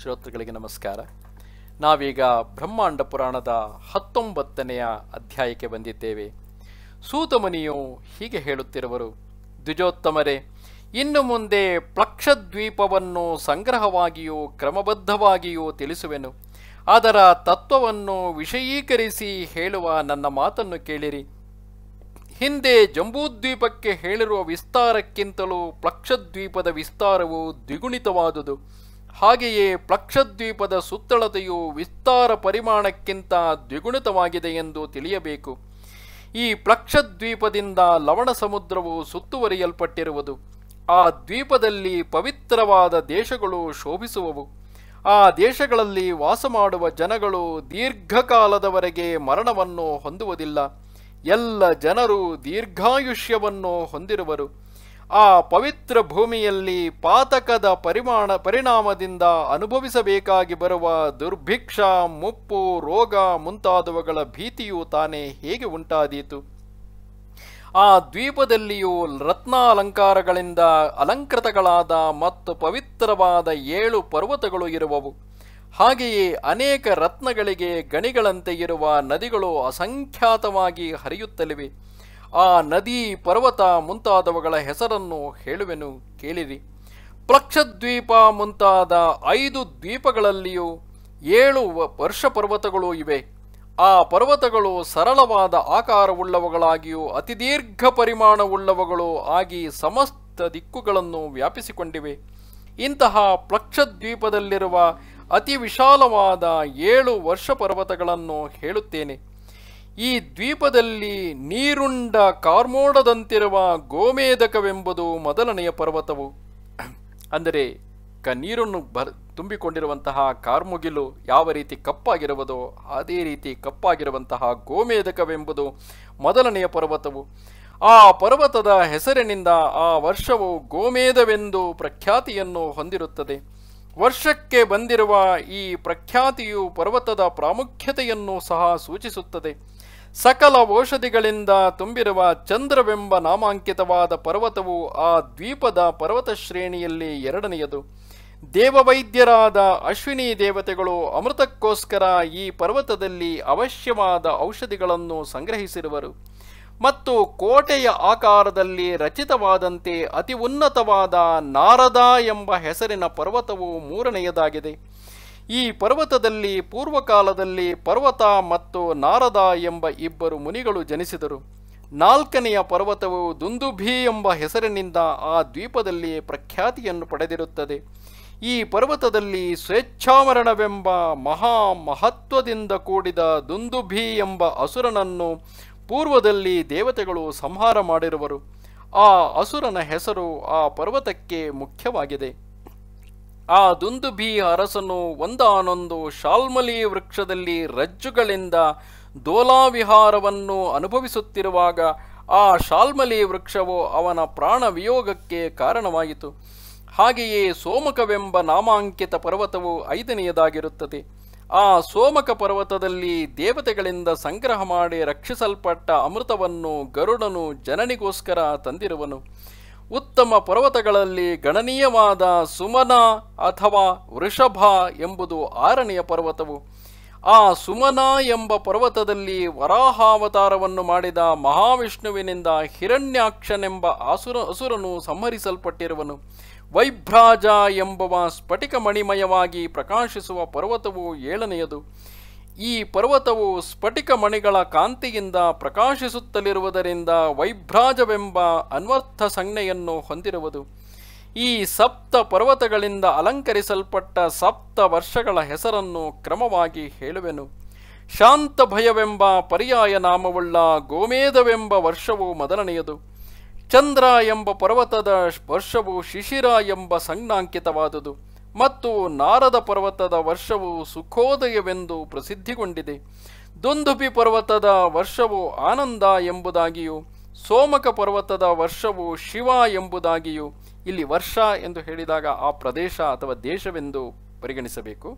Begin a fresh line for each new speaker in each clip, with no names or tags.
ಶ್ರೋತೃಗಳಿಗೆ ನಮಸ್ಕಾರ ನಾವೀಗ ಬ್ರಹ್ಮಾಂಡ ಪುರಾಣದ ಹತ್ತೊಂಬತ್ತನೆಯ ಅಧ್ಯಾಯಕ್ಕೆ ಬಂದಿದ್ದೇವೆ ಸೂತಮುನಿಯು ಹೀಗೆ ಹೇಳುತ್ತಿರುವರು ದ್ವಿಜೋತ್ತಮರೇ ಇನ್ನು ಮುಂದೆ ಪ್ಲಕ್ಷದ್ವೀಪವನ್ನು ಸಂಗ್ರಹವಾಗಿಯೂ ಕ್ರಮಬದ್ಧವಾಗಿಯೂ ತಿಳಿಸುವೆನು ಅದರ ತತ್ವವನ್ನು ವಿಷಯೀಕರಿಸಿ ಹೇಳುವ ನನ್ನ ಮಾತನ್ನು ಕೇಳಿರಿ ಹಿಂದೆ ಜಂಬೂದ್ವೀಪಕ್ಕೆ ಹೇಳಿರುವ ವಿಸ್ತಾರಕ್ಕಿಂತಲೂ ಪ್ಲಕ್ಷದ್ವೀಪದ ವಿಸ್ತಾರವು ದ್ವಿಗುಣಿತವಾದುದು ಹಾಗೆಯೇ ಪ್ಲಕ್ಷದ್ವೀಪದ ಸುತ್ತಳತೆಯು ವಿಸ್ತಾರ ಪರಿಮಾಣಕ್ಕಿಂತ ದ್ವಿಗುಣಿತವಾಗಿದೆ ಎಂದು ತಿಳಿಯಬೇಕು ಈ ಪ್ಲಕ್ಷದ್ವೀಪದಿಂದ ಲವಣ ಸಮುದ್ರವು ಸುತ್ತುವರಿಯಲ್ಪಟ್ಟಿರುವುದು ಆ ದ್ವೀಪದಲ್ಲಿ ಪವಿತ್ರವಾದ ದೇಶಗಳು ಶೋಭಿಸುವವು ಆ ದೇಶಗಳಲ್ಲಿ ವಾಸ ಮಾಡುವ ಜನಗಳು ದೀರ್ಘಕಾಲದವರೆಗೆ ಮರಣವನ್ನು ಹೊಂದುವುದಿಲ್ಲ ಎಲ್ಲ ಜನರು ದೀರ್ಘಾಯುಷ್ಯವನ್ನು ಹೊಂದಿರುವರು ಆ ಪವಿತ್ರ ಭೂಮಿಯಲ್ಲಿ ಪಾತಕದ ಪರಿಮಾಣ ಪರಿಣಾಮದಿಂದ ಅನುಭವಿಸಬೇಕಾಗಿ ಬರುವ ದುರ್ಭಿಕ್ಷ ಮುಪ್ಪು ರೋಗ ಮುಂತಾದವುಗಳ ಭೀತಿಯು ತಾನೇ ಹೇಗೆ ಉಂಟಾದೀತು ಆ ದ್ವೀಪದಲ್ಲಿಯೂ ರತ್ನಾಲಂಕಾರಗಳಿಂದ ಅಲಂಕೃತಗಳಾದ ಮತ್ತು ಪವಿತ್ರವಾದ ಏಳು ಪರ್ವತಗಳು ಇರುವವು ಹಾಗೆಯೇ ಅನೇಕ ರತ್ನಗಳಿಗೆ ಗಣಿಗಳಂತೆ ಇರುವ ನದಿಗಳು ಅಸಂಖ್ಯಾತವಾಗಿ ಹರಿಯುತ್ತಲಿವೆ ಆ ನದಿ ಪರ್ವತ ಮುಂತಾದವುಗಳ ಹೆಸರನ್ನು ಹೇಳುವೆನು ಕೇಳಿರಿ ಪ್ಲಕ್ಷದ್ವೀಪ ಮುಂತಾದ ಐದು ದ್ವೀಪಗಳಲ್ಲಿಯೂ ಏಳು ವರ್ಷ ಪರ್ವತಗಳು ಇವೆ ಆ ಪರ್ವತಗಳು ಸರಳವಾದ ಆಕಾರವುಳ್ಳವುಗಳಾಗಿಯೂ ಅತಿದೀರ್ಘ ಪರಿಮಾಣವುಳ್ಳವುಗಳು ಆಗಿ ಸಮಸ್ತ ದಿಕ್ಕುಗಳನ್ನು ವ್ಯಾಪಿಸಿಕೊಂಡಿವೆ ಇಂತಹ ಪ್ಲಕ್ಷದ್ವೀಪದಲ್ಲಿರುವ ಅತಿ ವಿಶಾಲವಾದ ಏಳು ವರ್ಷ ಪರ್ವತಗಳನ್ನು ಹೇಳುತ್ತೇನೆ ಈ ದ್ವೀಪದಲ್ಲಿ ನೀರುಂಡ ಕಾರ್ಮೋಡದಂತಿರುವ ಗೋಮೇಧಕವೆಂಬುದು ಮೊದಲನೆಯ ಪರ್ವತವು ಅಂದರೆ ಕ ನೀರನ್ನು ಬರ್ ತುಂಬಿಕೊಂಡಿರುವಂತಹ ಕಾರ್ಮುಗಿಲು ಯಾವ ರೀತಿ ಕಪ್ಪಾಗಿರುವುದೋ ಅದೇ ರೀತಿ ಕಪ್ಪಾಗಿರುವಂತಹ ಗೋಮೇಧಕವೆಂಬುದು ಮೊದಲನೆಯ ಪರ್ವತವು ಆ ಪರ್ವತದ ಹೆಸರಿನಿಂದ ಆ ವರ್ಷವು ಗೋಮೇಧವೆಂದು ಪ್ರಖ್ಯಾತಿಯನ್ನು ಹೊಂದಿರುತ್ತದೆ ವರ್ಷಕ್ಕೆ ಬಂದಿರುವ ಈ ಪ್ರಖ್ಯಾತಿಯು ಪರ್ವತದ ಪ್ರಾಮುಖ್ಯತೆಯನ್ನು ಸಹ ಸೂಚಿಸುತ್ತದೆ ಸಕಲ ಔಷಧಿಗಳಿಂದ ತುಂಬಿರುವ ಚಂದ್ರವೆಂಬ ನಾಮಾಂಕಿತವಾದ ಪರ್ವತವು ಆ ದ್ವೀಪದ ಪರ್ವತ ಶ್ರೇಣಿಯಲ್ಲಿ ಎರಡನೆಯದು ದೇವವೈದ್ಯರಾದ ಅಶ್ವಿನಿ ದೇವತೆಗಳು ಅಮೃತಕ್ಕೋಸ್ಕರ ಈ ಪರ್ವತದಲ್ಲಿ ಅವಶ್ಯವಾದ ಔಷಧಿಗಳನ್ನು ಸಂಗ್ರಹಿಸಿರುವರು ಮತ್ತು ಕೋಟೆಯ ಆಕಾರದಲ್ಲಿ ರಚಿತವಾದಂತೆ ಅತಿ ಉನ್ನತವಾದ ನಾರದ ಎಂಬ ಹೆಸರಿನ ಪರ್ವತವು ಮೂರನೆಯದಾಗಿದೆ ಈ ಪರ್ವತದಲ್ಲಿ ಪೂರ್ವಕಾಲದಲ್ಲಿ ಪರ್ವತ ಮತ್ತು ನಾರದ ಎಂಬ ಇಬ್ಬರು ಮುನಿಗಳು ಜನಿಸಿದರು ನಾಲ್ಕನೆಯ ಪರ್ವತವು ದುಂದುಭಿ ಎಂಬ ಹೆಸರಿನಿಂದ ಆ ದ್ವೀಪದಲ್ಲಿ ಪ್ರಖ್ಯಾತಿಯನ್ನು ಪಡೆದಿರುತ್ತದೆ ಈ ಪರ್ವತದಲ್ಲಿ ಸ್ವೇಚ್ಛಾಮರಣವೆಂಬ ಮಹಾ ಮಹತ್ವದಿಂದ ಕೂಡಿದ ದುಂದುಭಿ ಎಂಬ ಅಸುರನನ್ನು ಪೂರ್ವದಲ್ಲಿ ದೇವತೆಗಳು ಸಂಹಾರ ಮಾಡಿರುವರು ಆ ಅಸುರನ ಹೆಸರು ಆ ಪರ್ವತಕ್ಕೆ ಮುಖ್ಯವಾಗಿದೆ ಆ ದುಂದುಭಿ ಅರಸನು ಒಂದಾನೊಂದು ಶಾಲ್ಮಲಿ ವೃಕ್ಷದಲ್ಲಿ ರಜ್ಜುಗಳಿಂದ ದೋಲಾವಿಹಾರವನ್ನು ಅನುಭವಿಸುತ್ತಿರುವಾಗ ಆ ಶಾಲ್ಮಲಿ ವೃಕ್ಷವು ಅವನ ಪ್ರಾಣವಿಯೋಗಕ್ಕೆ ಕಾರಣವಾಯಿತು ಹಾಗೆಯೇ ಸೋಮಕವೆಂಬ ನಾಮಾಂಕಿತ ಪರ್ವತವು ಐದನೆಯದಾಗಿರುತ್ತದೆ ಆ ಸೋಮಕ ಪರ್ವತದಲ್ಲಿ ದೇವತೆಗಳಿಂದ ಸಂಗ್ರಹ ಮಾಡಿ ರಕ್ಷಿಸಲ್ಪಟ್ಟ ಅಮೃತವನ್ನು ಗರುಡನು ಜನನಿಗೋಸ್ಕರ ತಂದಿರುವನು ಉತ್ತಮ ಪರ್ವತಗಳಲ್ಲಿ ಗಣನೀಯವಾದ ಸುಮನ ಅಥವಾ ವೃಷಭ ಎಂಬುದು ಆರನೆಯ ಪರ್ವತವು ಆ ಸುಮನ ಎಂಬ ಪರ್ವತದಲ್ಲಿ ವರಾಹಾವತಾರವನ್ನು ಮಾಡಿದ ಮಹಾವಿಷ್ಣುವಿನಿಂದ ಹಿರಣ್ಯಾಕ್ಷನೆಂಬ ಅಸುರ ಅಸುರನು ಸಂಹರಿಸಲ್ಪಟ್ಟಿರುವನು ವೈಭ್ರಾಜ ಎಂಬುವ ಸ್ಫಟಿಕ ಮಣಿಮಯವಾಗಿ ಪ್ರಕಾಶಿಸುವ ಪರ್ವತವು ಏಳನೆಯದು ಈ ಪರ್ವತವು ಸ್ಫಟಿಕ ಮಣಿಗಳ ಕಾಂತಿಯಿಂದ ಪ್ರಕಾಶಿಸುತ್ತಲಿರುವುದರಿಂದ ವೈಭ್ರಾಜವೆಂಬ ಅನ್ವರ್ಥ ಸಂಜ್ಞೆಯನ್ನು ಹೊಂದಿರುವುದು ಈ ಸಪ್ತ ಪರ್ವತಗಳಿಂದ ಅಲಂಕರಿಸಲ್ಪಟ್ಟ ಸಪ್ತ ವರ್ಷಗಳ ಹೆಸರನ್ನು ಕ್ರಮವಾಗಿ ಹೇಳುವೆನು ಶಾಂತ ಭಯವೆಂಬ ಪರ್ಯಾಯ ನಾಮವುಳ್ಳ ಗೋಮೇಧವೆಂಬ ವರ್ಷವು ಮೊದಲನೆಯದು ಚಂದ್ರ ಎಂಬ ಪರ್ವತದ ವರ್ಷವು ಶಿಶಿರ ಎಂಬ ಸಂಜ್ಞಾಂಕಿತವಾದುದು ಮತ್ತು ನಾರದ ಪರ್ವತದ ವರ್ಷವು ಸುಖೋದಯವೆಂದು ಪ್ರಸಿದ್ಧಿಗೊಂಡಿದೆ ದುಂದುಬಿ ಪರ್ವತದ ವರ್ಷವು ಆನಂದ ಎಂಬುದಾಗಿಯೂ ಸೋಮಕ ಪರ್ವತದ ವರ್ಷವು ಶಿವ ಎಂಬುದಾಗಿಯೂ ಇಲ್ಲಿ ವರ್ಷ ಎಂದು ಹೇಳಿದಾಗ ಆ ಪ್ರದೇಶ ಅಥವಾ ದೇಶವೆಂದು ಪರಿಗಣಿಸಬೇಕು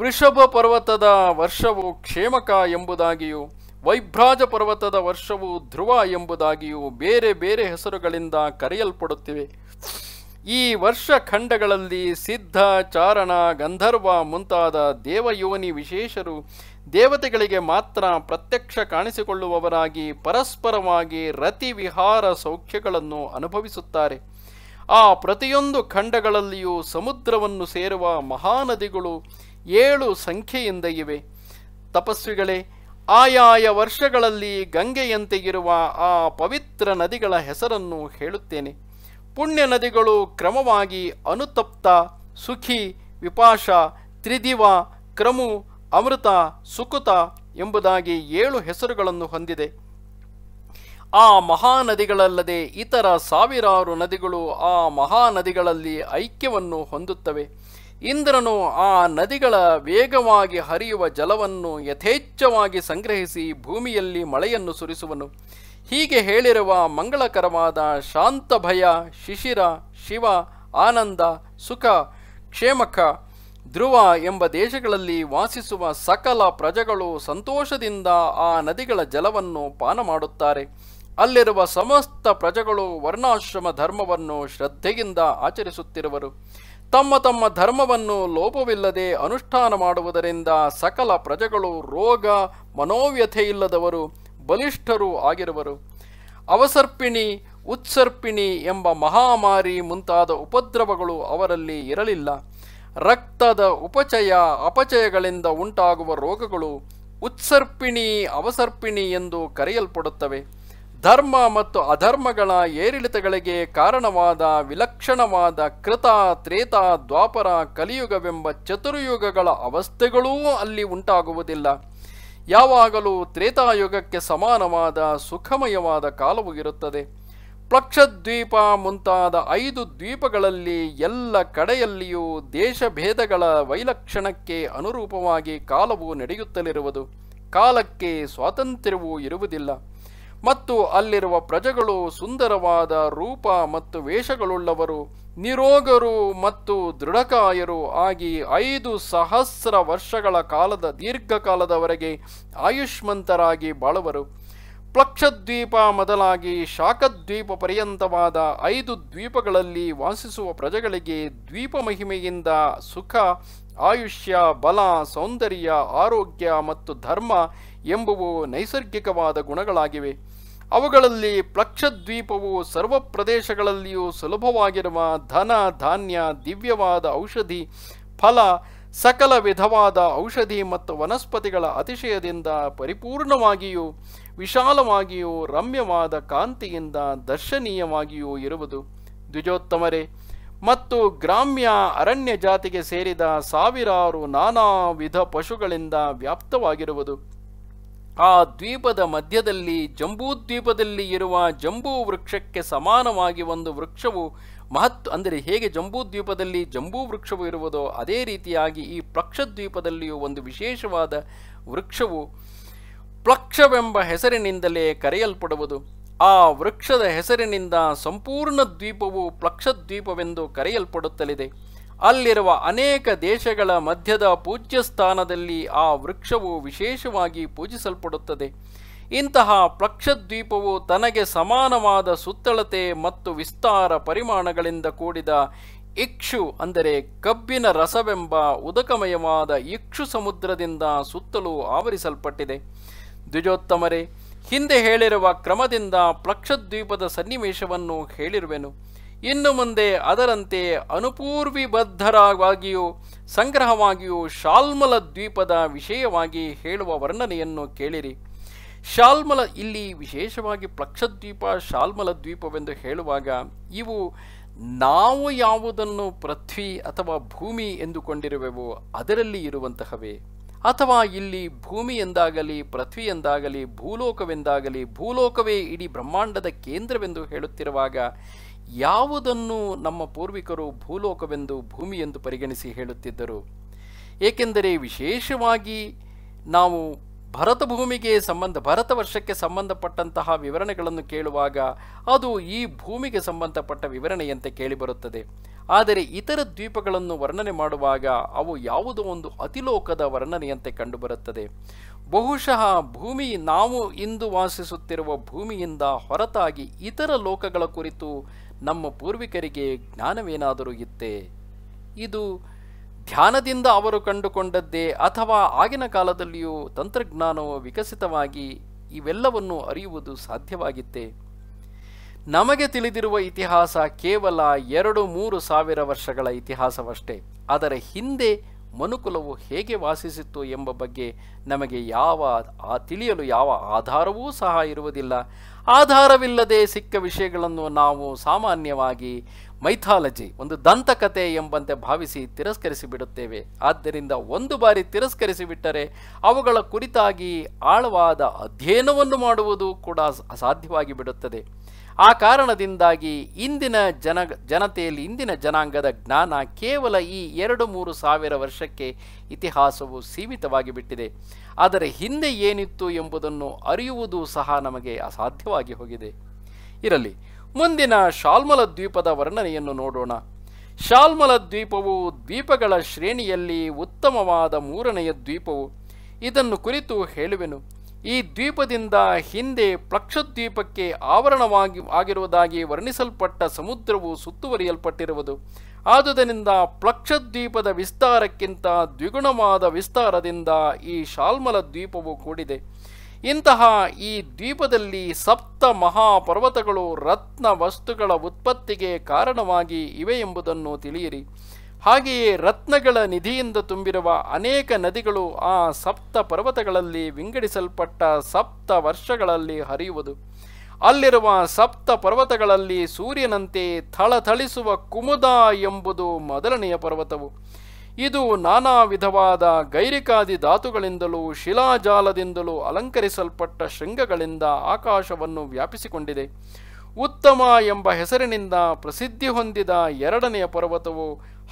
ವೃಷಭ ಪರ್ವತದ ವರ್ಷವು ಕ್ಷೇಮಕ ಎಂಬುದಾಗಿಯೂ ವೈಭ್ರಾಜ ಪರ್ವತದ ವರ್ಷವು ಧ್ರುವ ಎಂಬುದಾಗಿಯೂ ಬೇರೆ ಬೇರೆ ಹೆಸರುಗಳಿಂದ ಕರೆಯಲ್ಪಡುತ್ತಿವೆ ಈ ವರ್ಷ ಖಂಡಗಳಲ್ಲಿ ಸಿದ್ಧ ಚಾರಣ ಗಂಧರ್ವ ಮುಂತಾದ ದೇವಯೋನಿ ವಿಶೇಷರು ದೇವತೆಗಳಿಗೆ ಮಾತ್ರ ಪ್ರತ್ಯಕ್ಷ ಕಾಣಿಸಿಕೊಳ್ಳುವವರಾಗಿ ಪರಸ್ಪರವಾಗಿ ರತಿವಿಹಾರ ಸೌಖ್ಯಗಳನ್ನು ಅನುಭವಿಸುತ್ತಾರೆ ಆ ಪ್ರತಿಯೊಂದು ಖಂಡಗಳಲ್ಲಿಯೂ ಸಮುದ್ರವನ್ನು ಸೇರುವ ಮಹಾನದಿಗಳು ಏಳು ಸಂಖ್ಯೆಯಿಂದ ಇವೆ ತಪಸ್ವಿಗಳೇ ಆಯಾಯ ವರ್ಷಗಳಲ್ಲಿ ಗಂಗೆಯಂತೆ ಇರುವ ಆ ಪವಿತ್ರ ನದಿಗಳ ಹೆಸರನ್ನು ಹೇಳುತ್ತೇನೆ ಪುಣ್ಯ ನದಿಗಳು ಕ್ರಮವಾಗಿ ಅನುತಪ್ತ ಸುಖಿ ವಿಪಾಶ ತ್ರಿದಿವ ಕ್ರಮು ಅಮೃತ ಸುಕುತ ಎಂಬುದಾಗಿ ಏಳು ಹೆಸರುಗಳನ್ನು ಹೊಂದಿದೆ ಆ ಮಹಾನದಿಗಳಲ್ಲದೆ ಇತರ ಸಾವಿರಾರು ನದಿಗಳು ಆ ಮಹಾನದಿಗಳಲ್ಲಿ ಐಕ್ಯವನ್ನು ಹೊಂದುತ್ತವೆ ಇಂದ್ರನು ಆ ನದಿಗಳ ವೇಗವಾಗಿ ಹರಿಯುವ ಜಲವನ್ನು ಯಥೇಚ್ಛವಾಗಿ ಸಂಗ್ರಹಿಸಿ ಭೂಮಿಯಲ್ಲಿ ಮಳೆಯನ್ನು ಸುರಿಸುವನು ಹೀಗೆ ಹೇಳಿರುವ ಮಂಗಳಕರವಾದ ಶಾಂತ ಭಯ ಶಿಶಿರ ಶಿವ ಆನಂದ ಸುಖ ಕ್ಷೇಮಕ ಧ್ರುವ ಎಂಬ ದೇಶಗಳಲ್ಲಿ ವಾಸಿಸುವ ಸಕಲ ಪ್ರಜೆಗಳು ಸಂತೋಷದಿಂದ ಆ ನದಿಗಳ ಜಲವನ್ನು ಪಾನ ಮಾಡುತ್ತಾರೆ ಅಲ್ಲಿರುವ ಸಮಸ್ತ ಪ್ರಜೆಗಳು ವರ್ಣಾಶ್ರಮ ಧರ್ಮವನ್ನು ಶ್ರದ್ಧೆಯಿಂದ ಆಚರಿಸುತ್ತಿರುವರು ತಮ್ಮ ತಮ್ಮ ಧರ್ಮವನ್ನು ಲೋಪವಿಲ್ಲದೆ ಅನುಷ್ಠಾನ ಮಾಡುವುದರಿಂದ ಸಕಲ ಪ್ರಜೆಗಳು ರೋಗ ಮನೋವ್ಯಥೆಯಿಲ್ಲದವರು ಬಲಿಷ್ಠರು ಆಗಿರುವರು ಅವಸರ್ಪಿಣಿ ಉತ್ಸರ್ಪಿಣಿ ಎಂಬ ಮಹಾಮಾರಿ ಮುಂತಾದ ಉಪದ್ರವಗಳು ಅವರಲ್ಲಿ ಇರಲಿಲ್ಲ ರಕ್ತದ ಉಪಚಯ ಅಪಚಯಗಳಿಂದ ಉಂಟಾಗುವ ರೋಗಗಳು ಉತ್ಸರ್ಪಿಣಿ ಅವಸರ್ಪಿಣಿ ಎಂದು ಕರೆಯಲ್ಪಡುತ್ತವೆ ಧರ್ಮ ಮತ್ತು ಅಧರ್ಮಗಳ ಏರಿಳಿತಗಳಿಗೆ ಕಾರಣವಾದ ವಿಲಕ್ಷಣವಾದ ಕೃತ ತ್ರೇತ ದ್ವಾಪರ ಕಲಿಯುಗವೆಂಬ ಚತುರಯುಗಗಳ ಅವಸ್ಥೆಗಳೂ ಅಲ್ಲಿ ಉಂಟಾಗುವುದಿಲ್ಲ ಯಾವಾಗಲೂ ತ್ರೇತಾಯುಗಕ್ಕೆ ಸಮಾನವಾದ ಸುಖಮಯವಾದ ಕಾಲವು ಇರುತ್ತದೆ ಪ್ಲಕ್ಷದ್ವೀಪ ಮುಂತಾದ ಐದು ದ್ವೀಪಗಳಲ್ಲಿ ಎಲ್ಲ ಕಡೆಯಲ್ಲಿಯೂ ದೇಶಭೇದಗಳ ವೈಲಕ್ಷಣಕ್ಕೆ ಅನುರೂಪವಾಗಿ ಕಾಲವು ನಡೆಯುತ್ತಲಿರುವುದು ಕಾಲಕ್ಕೆ ಸ್ವಾತಂತ್ರ್ಯವೂ ಇರುವುದಿಲ್ಲ ಮತ್ತು ಅಲ್ಲಿರುವ ಪ್ರಜೆಗಳು ಸುಂದರವಾದ ರೂಪ ಮತ್ತು ವೇಷಗಳುಳ್ಳವರು ನಿರೋಗರು ಮತ್ತು ದೃಢಕಾಯರು ಆಗಿ ಐದು ಸಹಸ್ರ ವರ್ಷಗಳ ಕಾಲದ ದೀರ್ಘಕಾಲದವರೆಗೆ ಆಯುಷ್ಮಂತರಾಗಿ ಬಾಳುವರು ಪ್ಲಕ್ಷದ್ವೀಪ ಮೊದಲಾಗಿ ಶಾಖದ್ವೀಪ ಪರ್ಯಂತವಾದ ಐದು ದ್ವೀಪಗಳಲ್ಲಿ ವಾಸಿಸುವ ಪ್ರಜೆಗಳಿಗೆ ದ್ವೀಪ ಮಹಿಮೆಯಿಂದ ಸುಖ ಆಯುಷ್ಯ ಬಲ ಸೌಂದರ್ಯ ಆರೋಗ್ಯ ಮತ್ತು ಧರ್ಮ ಎಂಬುವು ನೈಸರ್ಗಿಕವಾದ ಗುಣಗಳಾಗಿವೆ ಅವುಗಳಲ್ಲಿ ಪ್ಲಕ್ಷದ್ವೀಪವು ಸರ್ವ ಪ್ರದೇಶಗಳಲ್ಲಿಯೂ ಸುಲಭವಾಗಿರುವ ಧನ ಧಾನ್ಯ ದಿವ್ಯವಾದ ಔಷಧಿ ಫಲ ಸಕಲ ವಿಧವಾದ ಔಷಧಿ ಮತ್ತು ವನಸ್ಪತಿಗಳ ಅತಿಶಯದಿಂದ ಪರಿಪೂರ್ಣವಾಗಿಯೂ ವಿಶಾಲವಾಗಿಯೂ ರಮ್ಯವಾದ ಕಾಂತಿಯಿಂದ ದರ್ಶನೀಯವಾಗಿಯೂ ಇರುವುದು ದ್ವಿಜೋತ್ತಮರೇ ಮತ್ತು ಗ್ರಾಮ್ಯ ಅರಣ್ಯ ಜಾತಿಗೆ ಸೇರಿದ ಸಾವಿರಾರು ನಾನಾ ವಿಧ ಪಶುಗಳಿಂದ ವ್ಯಾಪ್ತವಾಗಿರುವುದು ಆ ದ್ವೀಪದ ಮಧ್ಯದಲ್ಲಿ ಜಂಬೂದ್ವೀಪದಲ್ಲಿ ಇರುವ ಜಂಬೂ ವೃಕ್ಷಕ್ಕೆ ಸಮಾನವಾಗಿ ಒಂದು ವೃಕ್ಷವು ಮಹತ್ ಅಂದರೆ ಹೇಗೆ ಜಂಬೂದ್ವೀಪದಲ್ಲಿ ಜಂಬೂ ವೃಕ್ಷವು ಇರುವುದೋ ಅದೇ ರೀತಿಯಾಗಿ ಈ ಪ್ಲಕ್ಷದ್ವೀಪದಲ್ಲಿಯೂ ಒಂದು ವಿಶೇಷವಾದ ವೃಕ್ಷವು ಪ್ಲಕ್ಷವೆಂಬ ಹೆಸರಿನಿಂದಲೇ ಕರೆಯಲ್ಪಡುವುದು ಆ ವೃಕ್ಷದ ಹೆಸರಿನಿಂದ ಸಂಪೂರ್ಣ ದ್ವೀಪವು ದ್ವೀಪವೆಂದು ಕರೆಯಲ್ಪಡುತ್ತಲಿದೆ ಅಲ್ಲಿರುವ ಅನೇಕ ದೇಶಗಳ ಮಧ್ಯದ ಪೂಜ್ಯ ಸ್ಥಾನದಲ್ಲಿ ಆ ವೃಕ್ಷವು ವಿಶೇಷವಾಗಿ ಪೂಜಿಸಲ್ಪಡುತ್ತದೆ ಇಂತಹ ಪ್ಲಕ್ಷದ್ವೀಪವು ತನಗೆ ಸಮಾನವಾದ ಸುತ್ತಳತೆ ಮತ್ತು ವಿಸ್ತಾರ ಪರಿಮಾಣಗಳಿಂದ ಕೂಡಿದ ಇಕ್ಷು ಅಂದರೆ ಕಬ್ಬಿನ ರಸವೆಂಬ ಉದಕಮಯವಾದ ಇಕ್ಷು ಸಮುದ್ರದಿಂದ ಸುತ್ತಲೂ ಆವರಿಸಲ್ಪಟ್ಟಿದೆ ದ್ವಿಜೋತ್ತಮರೇ ಹಿಂದೆ ಹೇಳಿರುವ ಕ್ರಮದಿಂದ ಪ್ಲಕ್ಷದ್ವೀಪದ ಸನ್ನಿವೇಶವನ್ನು ಹೇಳಿರುವೆನು ಇನ್ನು ಮುಂದೆ ಅದರಂತೆ ಅನುಪೂರ್ವಿಬದ್ಧರವಾಗಿಯೂ ಸಂಗ್ರಹವಾಗಿಯೂ ಶಾಲ್ಮಲ ದ್ವೀಪದ ವಿಷಯವಾಗಿ ಹೇಳುವ ವರ್ಣನೆಯನ್ನು ಕೇಳಿರಿ ಶಾಲ್ಮಲ ಇಲ್ಲಿ ವಿಶೇಷವಾಗಿ ಪ್ಲಕ್ಷದ್ವೀಪ ಶಾಲ್ಮಲ ದ್ವೀಪವೆಂದು ಹೇಳುವಾಗ ಇವು ನಾವು ಯಾವುದನ್ನು ಪೃಥ್ವಿ ಅಥವಾ ಭೂಮಿ ಎಂದುಕೊಂಡಿರುವೆವು ಅದರಲ್ಲಿ ಇರುವಂತಹವೇ ಅಥವಾ ಇಲ್ಲಿ ಭೂಮಿ ಎಂದಾಗಲಿ ಪೃಥ್ವಿ ಎಂದಾಗಲಿ ಭೂಲೋಕವೆಂದಾಗಲಿ ಭೂಲೋಕವೇ ಇಡೀ ಬ್ರಹ್ಮಾಂಡದ ಕೇಂದ್ರವೆಂದು ಹೇಳುತ್ತಿರುವಾಗ ಯಾವುದನ್ನು ನಮ್ಮ ಪೂರ್ವಿಕರು ಭೂಲೋಕವೆಂದು ಭೂಮಿ ಎಂದು ಪರಿಗಣಿಸಿ ಹೇಳುತ್ತಿದ್ದರು ಏಕೆಂದರೆ ವಿಶೇಷವಾಗಿ ನಾವು ಭರತ ಭೂಮಿಗೆ ಸಂಬಂಧ ಭರತ ವರ್ಷಕ್ಕೆ ಸಂಬಂಧಪಟ್ಟಂತಹ ವಿವರಣೆಗಳನ್ನು ಕೇಳುವಾಗ ಅದು ಈ ಭೂಮಿಗೆ ಸಂಬಂಧಪಟ್ಟ ವಿವರಣೆಯಂತೆ ಕೇಳಿಬರುತ್ತದೆ ಆದರೆ ಇತರ ದ್ವೀಪಗಳನ್ನು ವರ್ಣನೆ ಮಾಡುವಾಗ ಅವು ಯಾವುದೋ ಒಂದು ಅತಿಲೋಕದ ವರ್ಣನೆಯಂತೆ ಕಂಡುಬರುತ್ತದೆ ಬಹುಶಃ ಭೂಮಿ ನಾವು ಇಂದು ವಾಸಿಸುತ್ತಿರುವ ಭೂಮಿಯಿಂದ ಹೊರತಾಗಿ ಇತರ ಲೋಕಗಳ ಕುರಿತು ನಮ್ಮ ಪೂರ್ವಿಕರಿಗೆ ಜ್ಞಾನವೇನಾದರೂ ಇತ್ತೆ ಇದು ಧ್ಯಾನದಿಂದ ಅವರು ಕಂಡುಕೊಂಡದ್ದೇ ಅಥವಾ ಆಗಿನ ಕಾಲದಲ್ಲಿಯೂ ತಂತ್ರಜ್ಞಾನವು ವಿಕಸಿತವಾಗಿ ಇವೆಲ್ಲವನ್ನು ಅರಿಯುವುದು ಸಾಧ್ಯವಾಗಿತ್ತೆ ನಮಗೆ ತಿಳಿದಿರುವ ಇತಿಹಾಸ ಕೇವಲ ಎರಡು ಮೂರು ಸಾವಿರ ವರ್ಷಗಳ ಇತಿಹಾಸವಷ್ಟೇ ಅದರ ಹಿಂದೆ ಮನುಕುಲವು ಹೇಗೆ ವಾಸಿಸಿತ್ತು ಎಂಬ ಬಗ್ಗೆ ನಮಗೆ ಯಾವ ಆ ತಿಳಿಯಲು ಯಾವ ಆಧಾರವೂ ಸಹ ಇರುವುದಿಲ್ಲ ಆಧಾರವಿಲ್ಲದೆ ಸಿಕ್ಕ ವಿಷಯಗಳನ್ನು ನಾವು ಸಾಮಾನ್ಯವಾಗಿ ಮೈಥಾಲಜಿ ಒಂದು ದಂತಕತೆ ಎಂಬಂತೆ ಭಾವಿಸಿ ತಿರಸ್ಕರಿಸಿ ಬಿಡುತ್ತೇವೆ ಆದ್ದರಿಂದ ಒಂದು ಬಾರಿ ತಿರಸ್ಕರಿಸಿ ಬಿಟ್ಟರೆ ಅವುಗಳ ಕುರಿತಾಗಿ ಆಳವಾದ ಅಧ್ಯಯನವನ್ನು ಮಾಡುವುದು ಕೂಡ ಅಸಾಧ್ಯವಾಗಿ ಬಿಡುತ್ತದೆ ಆ ಕಾರಣದಿಂದಾಗಿ ಇಂದಿನ ಜನ ಜನತೆಯಲ್ಲಿ ಇಂದಿನ ಜನಾಂಗದ ಜ್ಞಾನ ಕೇವಲ ಈ ಎರಡು ಮೂರು ಸಾವಿರ ವರ್ಷಕ್ಕೆ ಇತಿಹಾಸವು ಸೀಮಿತವಾಗಿ ಬಿಟ್ಟಿದೆ ಆದರೆ ಹಿಂದೆ ಏನಿತ್ತು ಎಂಬುದನ್ನು ಅರಿಯುವುದು ಸಹ ನಮಗೆ ಅಸಾಧ್ಯವಾಗಿ ಹೋಗಿದೆ ಇರಲಿ ಮುಂದಿನ ಶಾಲ್ಮಲ ದ್ವೀಪದ ವರ್ಣನೆಯನ್ನು ನೋಡೋಣ ಶಾಲ್ಮಲ ದ್ವೀಪವು ದ್ವೀಪಗಳ ಶ್ರೇಣಿಯಲ್ಲಿ ಉತ್ತಮವಾದ ಮೂರನೆಯ ದ್ವೀಪವು ಇದನ್ನು ಕುರಿತು ಹೇಳುವೆನು ಈ ದ್ವೀಪದಿಂದ ಹಿಂದೆ ಪ್ಲಕ್ಷದ್ವೀಪಕ್ಕೆ ಆವರಣವಾಗಿ ಆಗಿರುವುದಾಗಿ ವರ್ಣಿಸಲ್ಪಟ್ಟ ಸಮುದ್ರವು ಸುತ್ತುವರಿಯಲ್ಪಟ್ಟಿರುವುದು ಆದುದರಿಂದ ಪ್ಲಕ್ಷದ್ವೀಪದ ವಿಸ್ತಾರಕ್ಕಿಂತ ದ್ವಿಗುಣವಾದ ವಿಸ್ತಾರದಿಂದ ಈ ಶಾಲ್ಮಲ ದ್ವೀಪವು ಕೂಡಿದೆ ಇಂತಹ ಈ ದ್ವೀಪದಲ್ಲಿ ಸಪ್ತ ಮಹಾಪರ್ವತಗಳು ರತ್ನ ವಸ್ತುಗಳ ಉತ್ಪತ್ತಿಗೆ ಕಾರಣವಾಗಿ ಇವೆ ಎಂಬುದನ್ನು ತಿಳಿಯಿರಿ ಹಾಗೆಯೇ ರತ್ನಗಳ ನಿಧಿಯಿಂದ ತುಂಬಿರುವ ಅನೇಕ ನದಿಗಳು ಆ ಸಪ್ತ ಪರ್ವತಗಳಲ್ಲಿ ವಿಂಗಡಿಸಲ್ಪಟ್ಟ ಸಪ್ತ ವರ್ಷಗಳಲ್ಲಿ ಹರಿಯುವುದು ಅಲ್ಲಿರುವ ಸಪ್ತ ಪರ್ವತಗಳಲ್ಲಿ ಸೂರ್ಯನಂತೆ ಥಳಥಳಿಸುವ ಕುಮುದ ಎಂಬುದು ಮೊದಲನೆಯ ಪರ್ವತವು ಇದು ನಾನಾ ವಿಧವಾದ ಗೈರಿಕಾದಿ ಧಾತುಗಳಿಂದಲೂ ಶಿಲಾಜಾಲದಿಂದಲೂ ಅಲಂಕರಿಸಲ್ಪಟ್ಟ ಶೃಂಗಗಳಿಂದ ಆಕಾಶವನ್ನು ವ್ಯಾಪಿಸಿಕೊಂಡಿದೆ ಉತ್ತಮ ಎಂಬ ಹೆಸರಿನಿಂದ ಪ್ರಸಿದ್ಧಿ ಹೊಂದಿದ ಎರಡನೆಯ ಪರ್ವತವು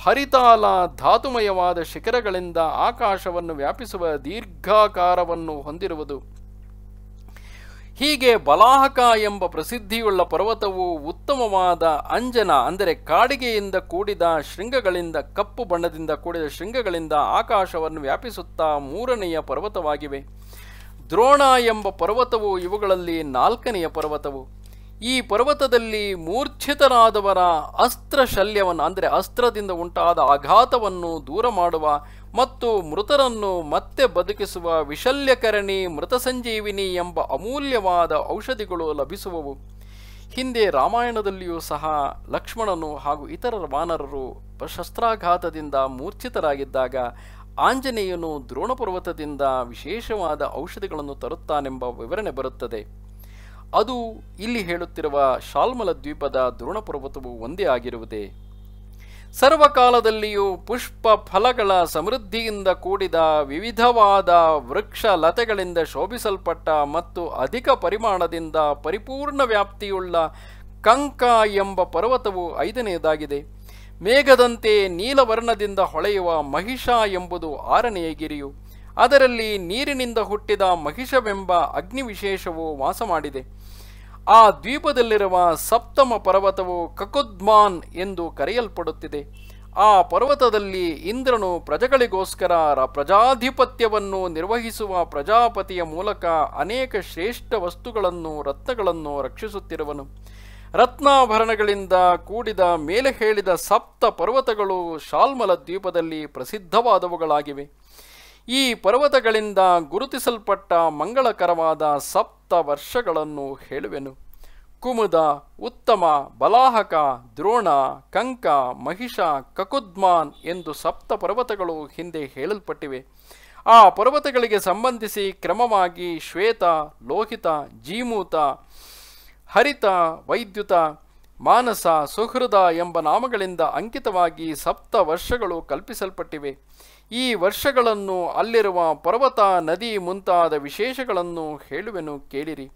ಹರಿತಾಲ ಧಾತುಮಯವಾದ ಶಿಖರಗಳಿಂದ ಆಕಾಶವನ್ನು ವ್ಯಾಪಿಸುವ ದೀರ್ಘಾಕಾರವನ್ನು ಹೊಂದಿರುವುದು ಹೀಗೆ ಬಲಾಹಕ ಎಂಬ ಪ್ರಸಿದ್ಧಿಯುಳ್ಳ ಪರ್ವತವು ಉತ್ತಮವಾದ ಅಂಜನ ಅಂದರೆ ಕಾಡಿಗೆಯಿಂದ ಕೂಡಿದ ಶೃಂಗಗಳಿಂದ ಕಪ್ಪು ಬಣ್ಣದಿಂದ ಕೂಡಿದ ಶೃಂಗಗಳಿಂದ ಆಕಾಶವನ್ನು ವ್ಯಾಪಿಸುತ್ತಾ ಮೂರನೆಯ ಪರ್ವತವಾಗಿವೆ ದ್ರೋಣ ಎಂಬ ಪರ್ವತವು ಇವುಗಳಲ್ಲಿ ನಾಲ್ಕನೆಯ ಪರ್ವತವು ಈ ಪರ್ವತದಲ್ಲಿ ಮೂರ್ಛಿತರಾದವರ ಅಸ್ತ್ರಶಲ್ಯವನ್ನು ಅಂದರೆ ಅಸ್ತ್ರದಿಂದ ಉಂಟಾದ ಆಘಾತವನ್ನು ದೂರ ಮಾಡುವ ಮತ್ತು ಮೃತರನ್ನು ಮತ್ತೆ ಬದುಕಿಸುವ ವಿಶಲ್ಯಕರಣಿ ಮೃತ ಸಂಜೀವಿನಿ ಎಂಬ ಅಮೂಲ್ಯವಾದ ಔಷಧಿಗಳು ಲಭಿಸುವವು ಹಿಂದೆ ರಾಮಾಯಣದಲ್ಲಿಯೂ ಸಹ ಲಕ್ಷ್ಮಣನು ಹಾಗೂ ಇತರ ವಾನರರು ಶಸ್ತ್ರಾಘಾತದಿಂದ ಮೂರ್ಛಿತರಾಗಿದ್ದಾಗ ಆಂಜನೇಯನು ದ್ರೋಣ ಪರ್ವತದಿಂದ ವಿಶೇಷವಾದ ಔಷಧಿಗಳನ್ನು ತರುತ್ತಾನೆಂಬ ವಿವರಣೆ ಬರುತ್ತದೆ ಅದು ಇಲ್ಲಿ ಹೇಳುತ್ತಿರುವ ಶಾಲ್ಮಲ ದ್ವೀಪದ ದ್ರೋಣ ಪರ್ವತವು ಒಂದೇ ಆಗಿರುವುದೇ ಸರ್ವಕಾಲದಲ್ಲಿಯೂ ಪುಷ್ಪ ಫಲಗಳ ಸಮೃದ್ಧಿಯಿಂದ ಕೂಡಿದ ವಿವಿಧವಾದ ವೃಕ್ಷ ಲತೆಗಳಿಂದ ಶೋಭಿಸಲ್ಪಟ್ಟ ಮತ್ತು ಅಧಿಕ ಪರಿಮಾಣದಿಂದ ಪರಿಪೂರ್ಣ ವ್ಯಾಪ್ತಿಯುಳ್ಳ ಕಂಕ ಎಂಬ ಪರ್ವತವು ಐದನೆಯದಾಗಿದೆ ಮೇಘದಂತೆ ನೀಲವರ್ಣದಿಂದ ಹೊಳೆಯುವ ಮಹಿಷ ಎಂಬುದು ಆರನೆಯ ಗಿರಿಯು ಅದರಲ್ಲಿ ನೀರಿನಿಂದ ಹುಟ್ಟಿದ ಮಹಿಷವೆಂಬ ಅಗ್ನಿವಿಶೇಷವು ವಾಸ ಮಾಡಿದೆ ಆ ದ್ವೀಪದಲ್ಲಿರುವ ಸಪ್ತಮ ಪರ್ವತವು ಕಕುದ್ಮಾನ್ ಎಂದು ಕರೆಯಲ್ಪಡುತ್ತಿದೆ ಆ ಪರ್ವತದಲ್ಲಿ ಇಂದ್ರನು ಪ್ರಜೆಗಳಿಗೋಸ್ಕರ ಪ್ರಜಾಧಿಪತ್ಯವನ್ನು ನಿರ್ವಹಿಸುವ ಪ್ರಜಾಪತಿಯ ಮೂಲಕ ಅನೇಕ ಶ್ರೇಷ್ಠ ವಸ್ತುಗಳನ್ನು ರತ್ನಗಳನ್ನು ರಕ್ಷಿಸುತ್ತಿರುವನು ರತ್ನಾಭರಣಗಳಿಂದ ಕೂಡಿದ ಮೇಲೆ ಹೇಳಿದ ಸಪ್ತ ಪರ್ವತಗಳು ಶಾಲ್ಮಲ ದ್ವೀಪದಲ್ಲಿ ಪ್ರಸಿದ್ಧವಾದವುಗಳಾಗಿವೆ ಈ ಪರ್ವತಗಳಿಂದ ಗುರುತಿಸಲ್ಪಟ್ಟ ಮಂಗಳಕರವಾದ ಸಪ್ತ ಸಪ್ತ ವರ್ಷಗಳನ್ನು ಹೇಳುವೆನು ಕುಮುದ ಉತ್ತಮ ಬಲಾಹಕ ದ್ರೋಣ ಕಂಕ ಮಹಿಷ ಕಕುದ್ಮಾನ್ ಎಂದು ಸಪ್ತ ಪರ್ವತಗಳು ಹಿಂದೆ ಹೇಳಲ್ಪಟ್ಟಿವೆ ಆ ಪರ್ವತಗಳಿಗೆ ಸಂಬಂಧಿಸಿ ಕ್ರಮವಾಗಿ ಶ್ವೇತ ಲೋಹಿತ ಜೀಮೂತ ಹರಿತ ವೈದ್ಯುತ ಮಾನಸ ಸುಹೃದ ಎಂಬ ನಾಮಗಳಿಂದ ಅಂಕಿತವಾಗಿ ಸಪ್ತ ವರ್ಷಗಳು ಕಲ್ಪಿಸಲ್ಪಟ್ಟಿವೆ ಈ ವರ್ಷಗಳನ್ನು ಅಲ್ಲಿರುವ ಪರ್ವತ ನದಿ ಮುಂತಾದ ವಿಶೇಷಗಳನ್ನು ಹೇಳುವೆನು ಕೇಳಿರಿ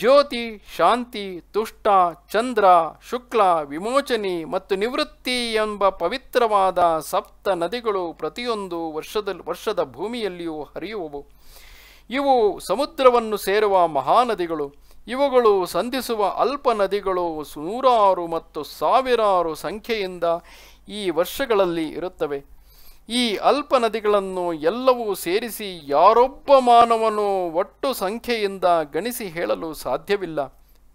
ಜ್ಯೋತಿ ಶಾಂತಿ ತುಷ್ಟ ಚಂದ್ರ ಶುಕ್ಲ ವಿಮೋಚನಿ ಮತ್ತು ನಿವೃತ್ತಿ ಎಂಬ ಪವಿತ್ರವಾದ ಸಪ್ತ ನದಿಗಳು ಪ್ರತಿಯೊಂದು ವರ್ಷದ ವರ್ಷದ ಭೂಮಿಯಲ್ಲಿಯೂ ಹರಿಯುವವು ಇವು ಸಮುದ್ರವನ್ನು ಸೇರುವ ಮಹಾನದಿಗಳು ಇವುಗಳು ಸಂಧಿಸುವ ಅಲ್ಪ ನದಿಗಳು ನೂರಾರು ಮತ್ತು ಸಾವಿರಾರು ಸಂಖ್ಯೆಯಿಂದ ಈ ವರ್ಷಗಳಲ್ಲಿ ಇರುತ್ತವೆ ಈ ಅಲ್ಪ ನದಿಗಳನ್ನು ಎಲ್ಲವೂ ಸೇರಿಸಿ ಯಾರೊಬ್ಬ ಮಾನವನು ಒಟ್ಟು ಸಂಖ್ಯೆಯಿಂದ ಗಣಿಸಿ ಹೇಳಲು ಸಾಧ್ಯವಿಲ್ಲ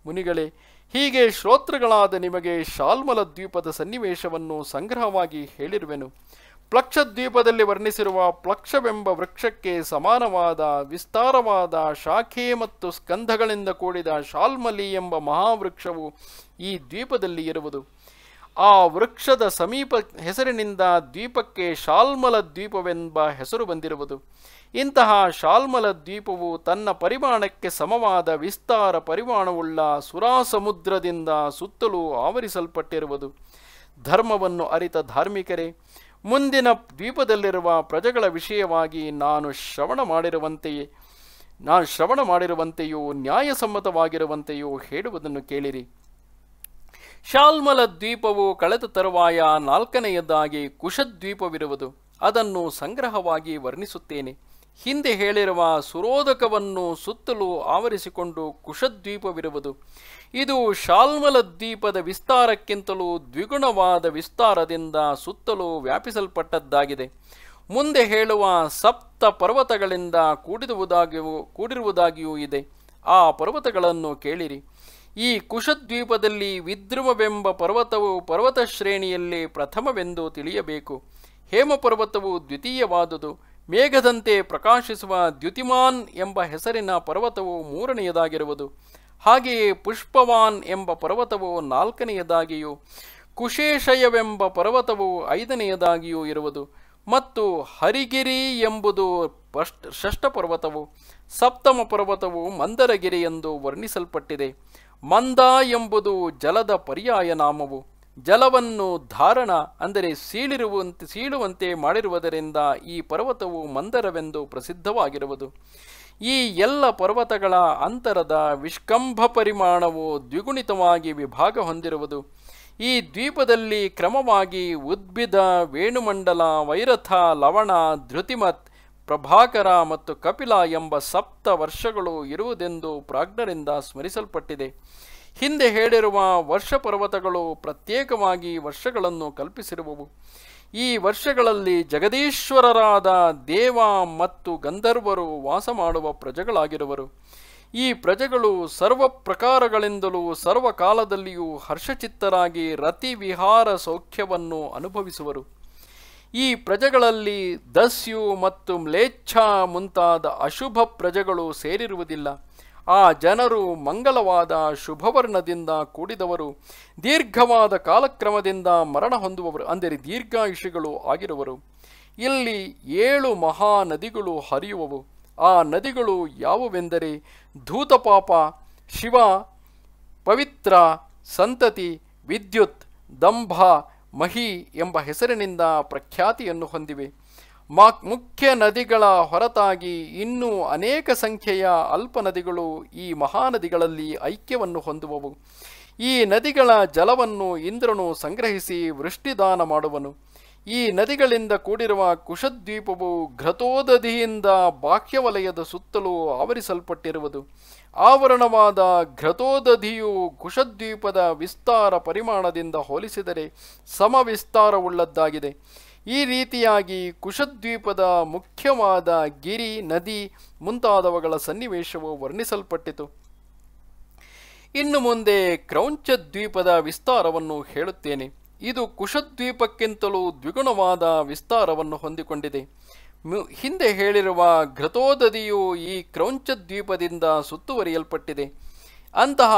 ಮುನಿಗಳೇ ಹೀಗೆ ಶ್ರೋತೃಗಳಾದ ನಿಮಗೆ ಶಾಲ್ಮಲ ದ್ವೀಪದ ಸನ್ನಿವೇಶವನ್ನು ಸಂಗ್ರಹವಾಗಿ ಹೇಳಿರುವೆನು ಪ್ಲಕ್ಷದ್ವೀಪದಲ್ಲಿ ವರ್ಣಿಸಿರುವ ಪ್ಲಕ್ಷವೆಂಬ ವೃಕ್ಷಕ್ಕೆ ಸಮಾನವಾದ ವಿಸ್ತಾರವಾದ ಶಾಖೆ ಮತ್ತು ಸ್ಕಂಧಗಳಿಂದ ಕೂಡಿದ ಶಾಲ್ಮಲಿ ಎಂಬ ಮಹಾವೃಕ್ಷವು ಈ ದ್ವೀಪದಲ್ಲಿ ಇರುವುದು ಆ ವೃಕ್ಷದ ಸಮೀಪ ಹೆಸರಿನಿಂದ ದ್ವೀಪಕ್ಕೆ ಶಾಲ್ಮಲ ದ್ವೀಪವೆಂಬ ಹೆಸರು ಬಂದಿರುವುದು ಇಂತಹ ಶಾಲ್ಮಲ ದ್ವೀಪವು ತನ್ನ ಪರಿಮಾಣಕ್ಕೆ ಸಮವಾದ ವಿಸ್ತಾರ ಪರಿಮಾಣವುಳ್ಳ ಸುರಾಸಮುದ್ರದಿಂದ ಸುತ್ತಲೂ ಆವರಿಸಲ್ಪಟ್ಟಿರುವುದು ಧರ್ಮವನ್ನು ಅರಿತ ಧಾರ್ಮಿಕರೇ ಮುಂದಿನ ದ್ವೀಪದಲ್ಲಿರುವ ಪ್ರಜೆಗಳ ವಿಷಯವಾಗಿ ನಾನು ಶ್ರವಣ ಮಾಡಿರುವಂತೆಯೇ ನಾನು ಶ್ರವಣ ಮಾಡಿರುವಂತೆಯೂ ನ್ಯಾಯಸಮ್ಮತವಾಗಿರುವಂತೆಯೂ ಹೇಳುವುದನ್ನು ಕೇಳಿರಿ ಶಾಲ್ಮಲ ದ್ವೀಪವು ಕಳೆದ ತರುವಾಯ ನಾಲ್ಕನೆಯದಾಗಿ ಕುಶದ್ವೀಪವಿರುವುದು ಅದನ್ನು ಸಂಗ್ರಹವಾಗಿ ವರ್ಣಿಸುತ್ತೇನೆ ಹಿಂದೆ ಹೇಳಿರುವ ಸುರೋಧಕವನ್ನು ಸುತ್ತಲೂ ಆವರಿಸಿಕೊಂಡು ಕುಶದ್ವೀಪವಿರುವುದು ಇದು ಶಾಲ್ಮಲ ದ್ವೀಪದ ವಿಸ್ತಾರಕ್ಕಿಂತಲೂ ದ್ವಿಗುಣವಾದ ವಿಸ್ತಾರದಿಂದ ಸುತ್ತಲೂ ವ್ಯಾಪಿಸಲ್ಪಟ್ಟದ್ದಾಗಿದೆ ಮುಂದೆ ಹೇಳುವ ಸಪ್ತ ಪರ್ವತಗಳಿಂದ ಕೂಡಿರುವುದಾಗಿಯೂ ಕೂಡಿರುವುದಾಗಿಯೂ ಇದೆ ಆ ಪರ್ವತಗಳನ್ನು ಕೇಳಿರಿ ಈ ಕುಶದ್ವೀಪದಲ್ಲಿ ವಿದ್ರುಮವೆಂಬ ಪರ್ವತವು ಪರ್ವತ ಶ್ರೇಣಿಯಲ್ಲಿ ಪ್ರಥಮವೆಂದು ತಿಳಿಯಬೇಕು ಹೇಮ ಪರ್ವತವು ದ್ವಿತೀಯವಾದುದು ಮೇಘದಂತೆ ಪ್ರಕಾಶಿಸುವ ದ್ಯುತಿಮಾನ್ ಎಂಬ ಹೆಸರಿನ ಪರ್ವತವು ಮೂರನೆಯದಾಗಿರುವುದು ಹಾಗೆಯೇ ಪುಷ್ಪವಾನ್ ಎಂಬ ಪರ್ವತವು ನಾಲ್ಕನೆಯದಾಗಿಯೂ ಕುಶೇಷಯವೆಂಬ ಪರ್ವತವು ಐದನೆಯದಾಗಿಯೂ ಇರುವುದು ಮತ್ತು ಹರಿಗಿರಿ ಎಂಬುದು ಷಷ್ಠ ಪರ್ವತವು ಸಪ್ತಮ ಪರ್ವತವು ಮಂದರಗಿರಿ ಎಂದು ವರ್ಣಿಸಲ್ಪಟ್ಟಿದೆ ಮಂದ ಎಂಬುದು ಜಲದ ಪರ್ಯಾಯ ನಾಮವು ಜಲವನ್ನು ಧಾರಣ ಅಂದರೆ ಸೀಳಿರುವಂತೆ ಸೀಳುವಂತೆ ಮಾಡಿರುವುದರಿಂದ ಈ ಪರ್ವತವು ಮಂದರವೆಂದು ಪ್ರಸಿದ್ಧವಾಗಿರುವುದು ಈ ಎಲ್ಲ ಪರ್ವತಗಳ ಅಂತರದ ವಿಷ್ಕಂಭ ಪರಿಮಾಣವು ದ್ವಿಗುಣಿತವಾಗಿ ವಿಭಾಗ ಹೊಂದಿರುವುದು ಈ ದ್ವೀಪದಲ್ಲಿ ಕ್ರಮವಾಗಿ ಉದ್ಭಿದ ವೇಣುಮಂಡಲ ವೈರಥ ಲವಣ ಧೃತಿಮತ್ ಪ್ರಭಾಕರ ಮತ್ತು ಕಪಿಲ ಎಂಬ ಸಪ್ತ ವರ್ಷಗಳು ಇರುವುದೆಂದು ಪ್ರಾಜ್ಞರಿಂದ ಸ್ಮರಿಸಲ್ಪಟ್ಟಿದೆ ಹಿಂದೆ ಹೇಳಿರುವ ವರ್ಷ ಪರ್ವತಗಳು ಪ್ರತ್ಯೇಕವಾಗಿ ವರ್ಷಗಳನ್ನು ಕಲ್ಪಿಸಿರುವವು ಈ ವರ್ಷಗಳಲ್ಲಿ ಜಗದೀಶ್ವರರಾದ ದೇವ ಮತ್ತು ಗಂಧರ್ವರು ವಾಸ ಮಾಡುವ ಪ್ರಜೆಗಳಾಗಿರುವರು ಈ ಪ್ರಜೆಗಳು ಸರ್ವ ಪ್ರಕಾರಗಳಿಂದಲೂ ಸರ್ವಕಾಲದಲ್ಲಿಯೂ ಹರ್ಷಚಿತ್ತರಾಗಿ ವಿಹಾರ ಸೌಖ್ಯವನ್ನು ಅನುಭವಿಸುವರು ಈ ಪ್ರಜೆಗಳಲ್ಲಿ ದಸ್ಯು ಮತ್ತು ಮ್ಲೇಚ್ಛಾ ಮುಂತಾದ ಅಶುಭ ಪ್ರಜೆಗಳು ಸೇರಿರುವುದಿಲ್ಲ ಆ ಜನರು ಮಂಗಲವಾದ ಶುಭವರ್ಣದಿಂದ ಕೂಡಿದವರು ದೀರ್ಘವಾದ ಕಾಲಕ್ರಮದಿಂದ ಮರಣ ಹೊಂದುವವರು ಅಂದರೆ ದೀರ್ಘಾಯುಷಿಗಳು ಆಗಿರುವರು ಇಲ್ಲಿ ಏಳು ಮಹಾ ನದಿಗಳು ಹರಿಯುವವು ಆ ನದಿಗಳು ಯಾವುವೆಂದರೆ ಧೂತಪಾಪ ಶಿವ ಪವಿತ್ರ ಸಂತತಿ ವಿದ್ಯುತ್ ದಂಭ ಮಹಿ ಎಂಬ ಹೆಸರಿನಿಂದ ಪ್ರಖ್ಯಾತಿಯನ್ನು ಹೊಂದಿವೆ ಮುಖ್ಯ ನದಿಗಳ ಹೊರತಾಗಿ ಇನ್ನೂ ಅನೇಕ ಸಂಖ್ಯೆಯ ಅಲ್ಪ ನದಿಗಳು ಈ ಮಹಾನದಿಗಳಲ್ಲಿ ಐಕ್ಯವನ್ನು ಹೊಂದುವವು ಈ ನದಿಗಳ ಜಲವನ್ನು ಇಂದ್ರನು ಸಂಗ್ರಹಿಸಿ ವೃಷ್ಟಿದಾನ ಮಾಡುವನು ಈ ನದಿಗಳಿಂದ ಕೂಡಿರುವ ಕುಶದ್ವೀಪವು ಘ್ರತೋದಧಿಯಿಂದ ಬಾಹ್ಯವಲಯದ ಸುತ್ತಲೂ ಆವರಿಸಲ್ಪಟ್ಟಿರುವುದು ಆವರಣವಾದ ಘ್ರತೋದಧಿಯು ಕುಶದ್ವೀಪದ ವಿಸ್ತಾರ ಪರಿಮಾಣದಿಂದ ಹೋಲಿಸಿದರೆ ವಿಸ್ತಾರವುಳ್ಳದ್ದಾಗಿದೆ ಈ ರೀತಿಯಾಗಿ ಕುಶದ್ವೀಪದ ಮುಖ್ಯವಾದ ಗಿರಿ ನದಿ ಮುಂತಾದವುಗಳ ಸನ್ನಿವೇಶವು ವರ್ಣಿಸಲ್ಪಟ್ಟಿತು ಇನ್ನು ಮುಂದೆ ಕ್ರೌಂಚ ದ್ವೀಪದ ವಿಸ್ತಾರವನ್ನು ಹೇಳುತ್ತೇನೆ ಇದು ಕುಶದ್ವೀಪಕ್ಕಿಂತಲೂ ದ್ವಿಗುಣವಾದ ವಿಸ್ತಾರವನ್ನು ಹೊಂದಿಕೊಂಡಿದೆ ಹಿಂದೆ ಹೇಳಿರುವ ಘೃತೋದದಿಯು ಈ ದ್ವೀಪದಿಂದ ಸುತ್ತುವರಿಯಲ್ಪಟ್ಟಿದೆ ಅಂತಹ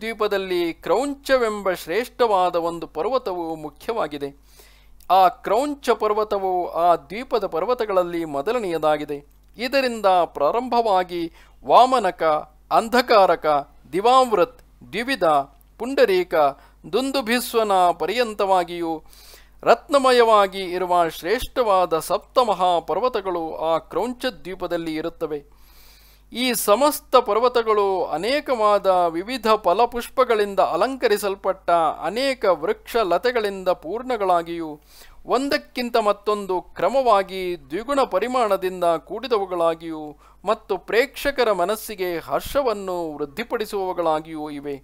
ದ್ವೀಪದಲ್ಲಿ ಕ್ರೌಂಚವೆಂಬ ಶ್ರೇಷ್ಠವಾದ ಒಂದು ಪರ್ವತವು ಮುಖ್ಯವಾಗಿದೆ ಆ ಕ್ರೌಂಚ ಪರ್ವತವು ಆ ದ್ವೀಪದ ಪರ್ವತಗಳಲ್ಲಿ ಮೊದಲನೆಯದಾಗಿದೆ ಇದರಿಂದ ಪ್ರಾರಂಭವಾಗಿ ವಾಮನಕ ಅಂಧಕಾರಕ ದಿವಾಮೃತ್ ದ್ವಿವಿಧ ಪುಂಡರೀಕ ದುಂದುಭಿಸ್ವನ ಪರ್ಯಂತವಾಗಿಯೂ ರತ್ನಮಯವಾಗಿ ಇರುವ ಶ್ರೇಷ್ಠವಾದ ಪರ್ವತಗಳು ಆ ಕ್ರೌಂಚ ದ್ವೀಪದಲ್ಲಿ ಇರುತ್ತವೆ ಈ ಸಮಸ್ತ ಪರ್ವತಗಳು ಅನೇಕವಾದ ವಿವಿಧ ಫಲಪುಷ್ಪಗಳಿಂದ ಅಲಂಕರಿಸಲ್ಪಟ್ಟ ಅನೇಕ ವೃಕ್ಷ ಲತೆಗಳಿಂದ ಪೂರ್ಣಗಳಾಗಿಯೂ ಒಂದಕ್ಕಿಂತ ಮತ್ತೊಂದು ಕ್ರಮವಾಗಿ ದ್ವಿಗುಣ ಪರಿಮಾಣದಿಂದ ಕೂಡಿದವುಗಳಾಗಿಯೂ ಮತ್ತು ಪ್ರೇಕ್ಷಕರ ಮನಸ್ಸಿಗೆ ಹರ್ಷವನ್ನು ವೃದ್ಧಿಪಡಿಸುವವುಗಳಾಗಿಯೂ ಇವೆ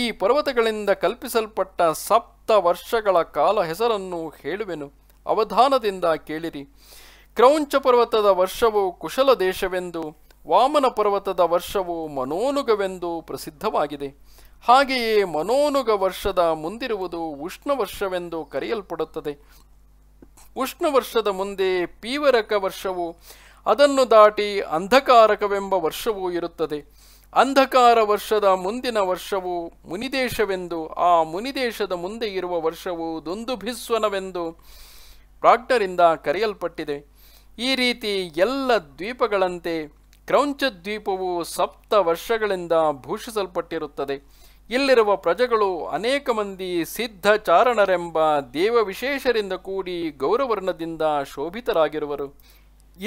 ಈ ಪರ್ವತಗಳಿಂದ ಕಲ್ಪಿಸಲ್ಪಟ್ಟ ಸಪ್ತ ವರ್ಷಗಳ ಕಾಲ ಹೆಸರನ್ನು ಹೇಳುವೆನು ಅವಧಾನದಿಂದ ಕೇಳಿರಿ ಕ್ರೌಂಚ ಪರ್ವತದ ವರ್ಷವು ಕುಶಲ ದೇಶವೆಂದು ವಾಮನ ಪರ್ವತದ ವರ್ಷವು ಮನೋನುಗವೆಂದು ಪ್ರಸಿದ್ಧವಾಗಿದೆ ಹಾಗೆಯೇ ಮನೋನುಗ ವರ್ಷದ ಮುಂದಿರುವುದು ಉಷ್ಣ ವರ್ಷವೆಂದು ಕರೆಯಲ್ಪಡುತ್ತದೆ ಉಷ್ಣ ವರ್ಷದ ಮುಂದೆ ಪೀವರಕ ವರ್ಷವು ಅದನ್ನು ದಾಟಿ ಅಂಧಕಾರಕವೆಂಬ ವರ್ಷವೂ ಇರುತ್ತದೆ ಅಂಧಕಾರ ವರ್ಷದ ಮುಂದಿನ ವರ್ಷವು ಮುನಿದೇಶವೆಂದು ಆ ಮುನಿದೇಶದ ಮುಂದೆ ಇರುವ ವರ್ಷವು ದುಂದುಭಿಸ್ವನವೆಂದು ಪ್ರಾಕ್ಟರಿಂದ ಕರೆಯಲ್ಪಟ್ಟಿದೆ ಈ ರೀತಿ ಎಲ್ಲ ದ್ವೀಪಗಳಂತೆ ಕ್ರೌಂಚ ದ್ವೀಪವು ಸಪ್ತ ವರ್ಷಗಳಿಂದ ಭೂಷಿಸಲ್ಪಟ್ಟಿರುತ್ತದೆ ಇಲ್ಲಿರುವ ಪ್ರಜೆಗಳು ಅನೇಕ ಮಂದಿ ಸಿದ್ಧ ಚಾರಣರೆಂಬ ದೇವ ವಿಶೇಷರಿಂದ ಕೂಡಿ ಗೌರವರ್ಣದಿಂದ ಶೋಭಿತರಾಗಿರುವರು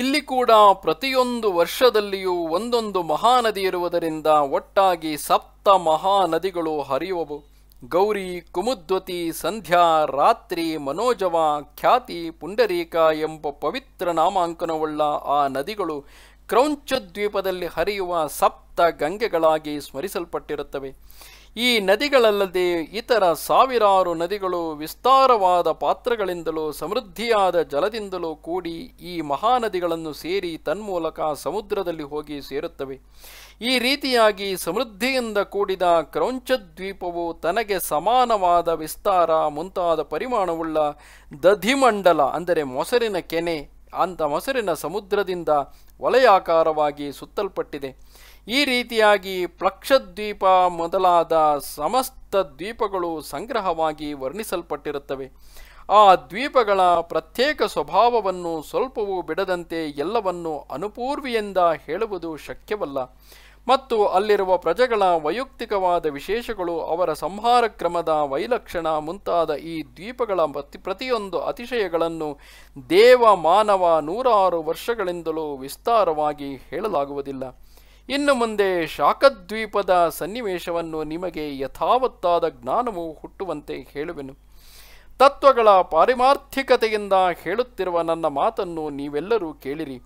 ಇಲ್ಲಿ ಕೂಡ ಪ್ರತಿಯೊಂದು ವರ್ಷದಲ್ಲಿಯೂ ಒಂದೊಂದು ಮಹಾನದಿ ಇರುವುದರಿಂದ ಒಟ್ಟಾಗಿ ಸಪ್ತ ಮಹಾನದಿಗಳು ಹರಿಯುವವು ಗೌರಿ ಕುಮುದ್ವತಿ ಸಂಧ್ಯಾ ರಾತ್ರಿ ಮನೋಜವ ಖ್ಯಾತಿ ಪುಂಡರೀಕ ಎಂಬ ಪವಿತ್ರ ನಾಮಾಂಕನವುಳ್ಳ ಆ ನದಿಗಳು ಕ್ರೌಂಚದ್ವೀಪದಲ್ಲಿ ಹರಿಯುವ ಸಪ್ತ ಗಂಗೆಗಳಾಗಿ ಸ್ಮರಿಸಲ್ಪಟ್ಟಿರುತ್ತವೆ ಈ ನದಿಗಳಲ್ಲದೆ ಇತರ ಸಾವಿರಾರು ನದಿಗಳು ವಿಸ್ತಾರವಾದ ಪಾತ್ರಗಳಿಂದಲೂ ಸಮೃದ್ಧಿಯಾದ ಜಲದಿಂದಲೂ ಕೂಡಿ ಈ ಮಹಾನದಿಗಳನ್ನು ಸೇರಿ ತನ್ಮೂಲಕ ಸಮುದ್ರದಲ್ಲಿ ಹೋಗಿ ಸೇರುತ್ತವೆ ಈ ರೀತಿಯಾಗಿ ಸಮೃದ್ಧಿಯಿಂದ ಕೂಡಿದ ಕ್ರೌಂಚದ್ವೀಪವು ತನಗೆ ಸಮಾನವಾದ ವಿಸ್ತಾರ ಮುಂತಾದ ಪರಿಮಾಣವುಳ್ಳ ದಧಿಮಂಡಲ ಅಂದರೆ ಮೊಸರಿನ ಕೆನೆ ಅಂತ ಮೊಸರಿನ ಸಮುದ್ರದಿಂದ ವಲಯಾಕಾರವಾಗಿ ಸುತ್ತಲ್ಪಟ್ಟಿದೆ ಈ ರೀತಿಯಾಗಿ ಪ್ಲಕ್ಷದ್ವೀಪ ಮೊದಲಾದ ಸಮಸ್ತ ದ್ವೀಪಗಳು ಸಂಗ್ರಹವಾಗಿ ವರ್ಣಿಸಲ್ಪಟ್ಟಿರುತ್ತವೆ ಆ ದ್ವೀಪಗಳ ಪ್ರತ್ಯೇಕ ಸ್ವಭಾವವನ್ನು ಸ್ವಲ್ಪವೂ ಬಿಡದಂತೆ ಎಲ್ಲವನ್ನು ಅನುಪೂರ್ವಿಯಿಂದ ಹೇಳುವುದು ಶಕ್ಯವಲ್ಲ ಮತ್ತು ಅಲ್ಲಿರುವ ಪ್ರಜೆಗಳ ವೈಯಕ್ತಿಕವಾದ ವಿಶೇಷಗಳು ಅವರ ಸಂಹಾರ ಕ್ರಮದ ವೈಲಕ್ಷಣ ಮುಂತಾದ ಈ ದ್ವೀಪಗಳ ಪ್ರತಿ ಪ್ರತಿಯೊಂದು ಅತಿಶಯಗಳನ್ನು ದೇವ ಮಾನವ ನೂರಾರು ವರ್ಷಗಳಿಂದಲೂ ವಿಸ್ತಾರವಾಗಿ ಹೇಳಲಾಗುವುದಿಲ್ಲ ಇನ್ನು ಮುಂದೆ ಶಾಖದ್ವೀಪದ ಸನ್ನಿವೇಶವನ್ನು ನಿಮಗೆ ಯಥಾವತ್ತಾದ ಜ್ಞಾನವು ಹುಟ್ಟುವಂತೆ ಹೇಳುವೆನು ತತ್ವಗಳ ಪಾರಿಮಾರ್ಥಿಕತೆಯಿಂದ ಹೇಳುತ್ತಿರುವ ನನ್ನ ಮಾತನ್ನು ನೀವೆಲ್ಲರೂ ಕೇಳಿರಿ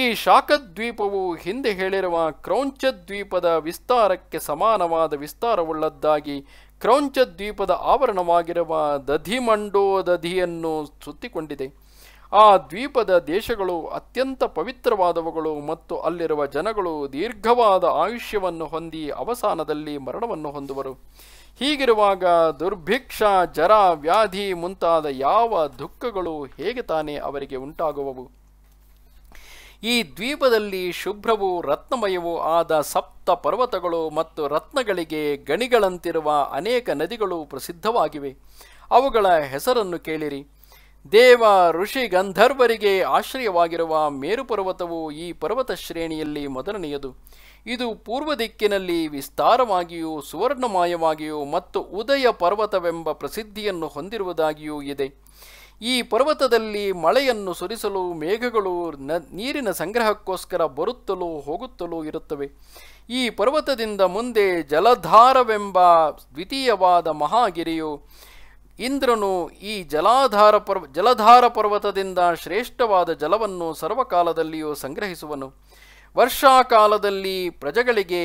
ಈ ಶಾಖದ್ವೀಪವು ಹಿಂದೆ ಹೇಳಿರುವ ಕ್ರೌಂಚದ್ವೀಪದ ವಿಸ್ತಾರಕ್ಕೆ ಸಮಾನವಾದ ವಿಸ್ತಾರವುಳ್ಳದ್ದಾಗಿ ಕ್ರೌಂಚದ್ವೀಪದ ಆವರಣವಾಗಿರುವ ದಧಿಯನ್ನು ಸುತ್ತಿಕೊಂಡಿದೆ ಆ ದ್ವೀಪದ ದೇಶಗಳು ಅತ್ಯಂತ ಪವಿತ್ರವಾದವುಗಳು ಮತ್ತು ಅಲ್ಲಿರುವ ಜನಗಳು ದೀರ್ಘವಾದ ಆಯುಷ್ಯವನ್ನು ಹೊಂದಿ ಅವಸಾನದಲ್ಲಿ ಮರಣವನ್ನು ಹೊಂದುವರು ಹೀಗಿರುವಾಗ ದುರ್ಭಿಕ್ಷ ಜರ ವ್ಯಾಧಿ ಮುಂತಾದ ಯಾವ ದುಃಖಗಳು ಹೇಗೆ ತಾನೇ ಅವರಿಗೆ ಉಂಟಾಗುವವು ಈ ದ್ವೀಪದಲ್ಲಿ ಶುಭ್ರವೂ ರತ್ನಮಯವೂ ಆದ ಸಪ್ತ ಪರ್ವತಗಳು ಮತ್ತು ರತ್ನಗಳಿಗೆ ಗಣಿಗಳಂತಿರುವ ಅನೇಕ ನದಿಗಳು ಪ್ರಸಿದ್ಧವಾಗಿವೆ ಅವುಗಳ ಹೆಸರನ್ನು ಕೇಳಿರಿ ದೇವ ಋಷಿ ಗಂಧರ್ವರಿಗೆ ಆಶ್ರಯವಾಗಿರುವ ಮೇರುಪರ್ವತವು ಈ ಪರ್ವತ ಶ್ರೇಣಿಯಲ್ಲಿ ಮೊದಲನೆಯದು ಇದು ಪೂರ್ವ ದಿಕ್ಕಿನಲ್ಲಿ ವಿಸ್ತಾರವಾಗಿಯೂ ಸುವರ್ಣಮಯವಾಗಿಯೂ ಮತ್ತು ಉದಯ ಪರ್ವತವೆಂಬ ಪ್ರಸಿದ್ಧಿಯನ್ನು ಹೊಂದಿರುವುದಾಗಿಯೂ ಇದೆ ಈ ಪರ್ವತದಲ್ಲಿ ಮಳೆಯನ್ನು ಸುರಿಸಲು ಮೇಘಗಳು ನೀರಿನ ಸಂಗ್ರಹಕ್ಕೋಸ್ಕರ ಬರುತ್ತಲೂ ಹೋಗುತ್ತಲೂ ಇರುತ್ತವೆ ಈ ಪರ್ವತದಿಂದ ಮುಂದೆ ಜಲಧಾರವೆಂಬ ದ್ವಿತೀಯವಾದ ಮಹಾಗಿರಿಯು ಇಂದ್ರನು ಈ ಜಲಾಧಾರ ಪರ್ವ ಜಲಧಾರ ಪರ್ವತದಿಂದ ಶ್ರೇಷ್ಠವಾದ ಜಲವನ್ನು ಸರ್ವಕಾಲದಲ್ಲಿಯೂ ಸಂಗ್ರಹಿಸುವನು ವರ್ಷಾಕಾಲದಲ್ಲಿ ಪ್ರಜೆಗಳಿಗೆ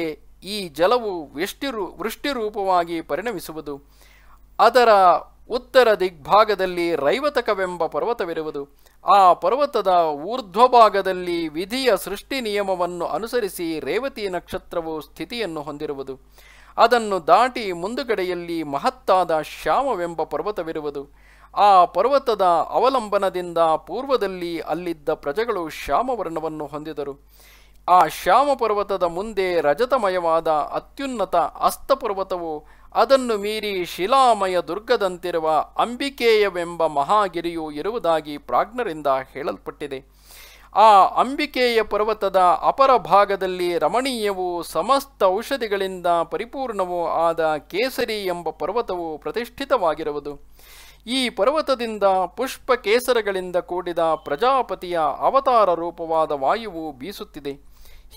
ಈ ಜಲವು ವೃಷ್ಟಿರು ವೃಷ್ಟಿರೂಪವಾಗಿ ಪರಿಣಮಿಸುವುದು ಅದರ ಉತ್ತರ ದಿಗ್ಭಾಗದಲ್ಲಿ ರೈವತಕವೆಂಬ ಪರ್ವತವಿರುವುದು ಆ ಪರ್ವತದ ಊರ್ಧ್ವಭಾಗದಲ್ಲಿ ವಿಧಿಯ ಸೃಷ್ಟಿ ನಿಯಮವನ್ನು ಅನುಸರಿಸಿ ರೇವತಿ ನಕ್ಷತ್ರವು ಸ್ಥಿತಿಯನ್ನು ಹೊಂದಿರುವುದು ಅದನ್ನು ದಾಟಿ ಮುಂದುಗಡೆಯಲ್ಲಿ ಮಹತ್ತಾದ ಶ್ಯಾಮವೆಂಬ ಪರ್ವತವಿರುವುದು ಆ ಪರ್ವತದ ಅವಲಂಬನದಿಂದ ಪೂರ್ವದಲ್ಲಿ ಅಲ್ಲಿದ್ದ ಪ್ರಜೆಗಳು ಶ್ಯಾಮವರ್ಣವನ್ನು ಹೊಂದಿದರು ಆ ಶ್ಯಾಮ ಪರ್ವತದ ಮುಂದೆ ರಜತಮಯವಾದ ಅತ್ಯುನ್ನತ ಅಸ್ತಪರ್ವತವು ಅದನ್ನು ಮೀರಿ ಶಿಲಾಮಯ ದುರ್ಗದಂತಿರುವ ಅಂಬಿಕೇಯವೆಂಬ ಮಹಾಗಿರಿಯು ಇರುವುದಾಗಿ ಪ್ರಾಜ್ಞರಿಂದ ಹೇಳಲ್ಪಟ್ಟಿದೆ ಆ ಅಂಬಿಕೆಯ ಪರ್ವತದ ಅಪರ ಭಾಗದಲ್ಲಿ ರಮಣೀಯವೂ ಸಮಸ್ತ ಔಷಧಿಗಳಿಂದ ಪರಿಪೂರ್ಣವೂ ಆದ ಕೇಸರಿ ಎಂಬ ಪರ್ವತವು ಪ್ರತಿಷ್ಠಿತವಾಗಿರುವುದು ಈ ಪರ್ವತದಿಂದ ಪುಷ್ಪ ಕೇಸರಗಳಿಂದ ಕೂಡಿದ ಪ್ರಜಾಪತಿಯ ಅವತಾರ ರೂಪವಾದ ವಾಯುವು ಬೀಸುತ್ತಿದೆ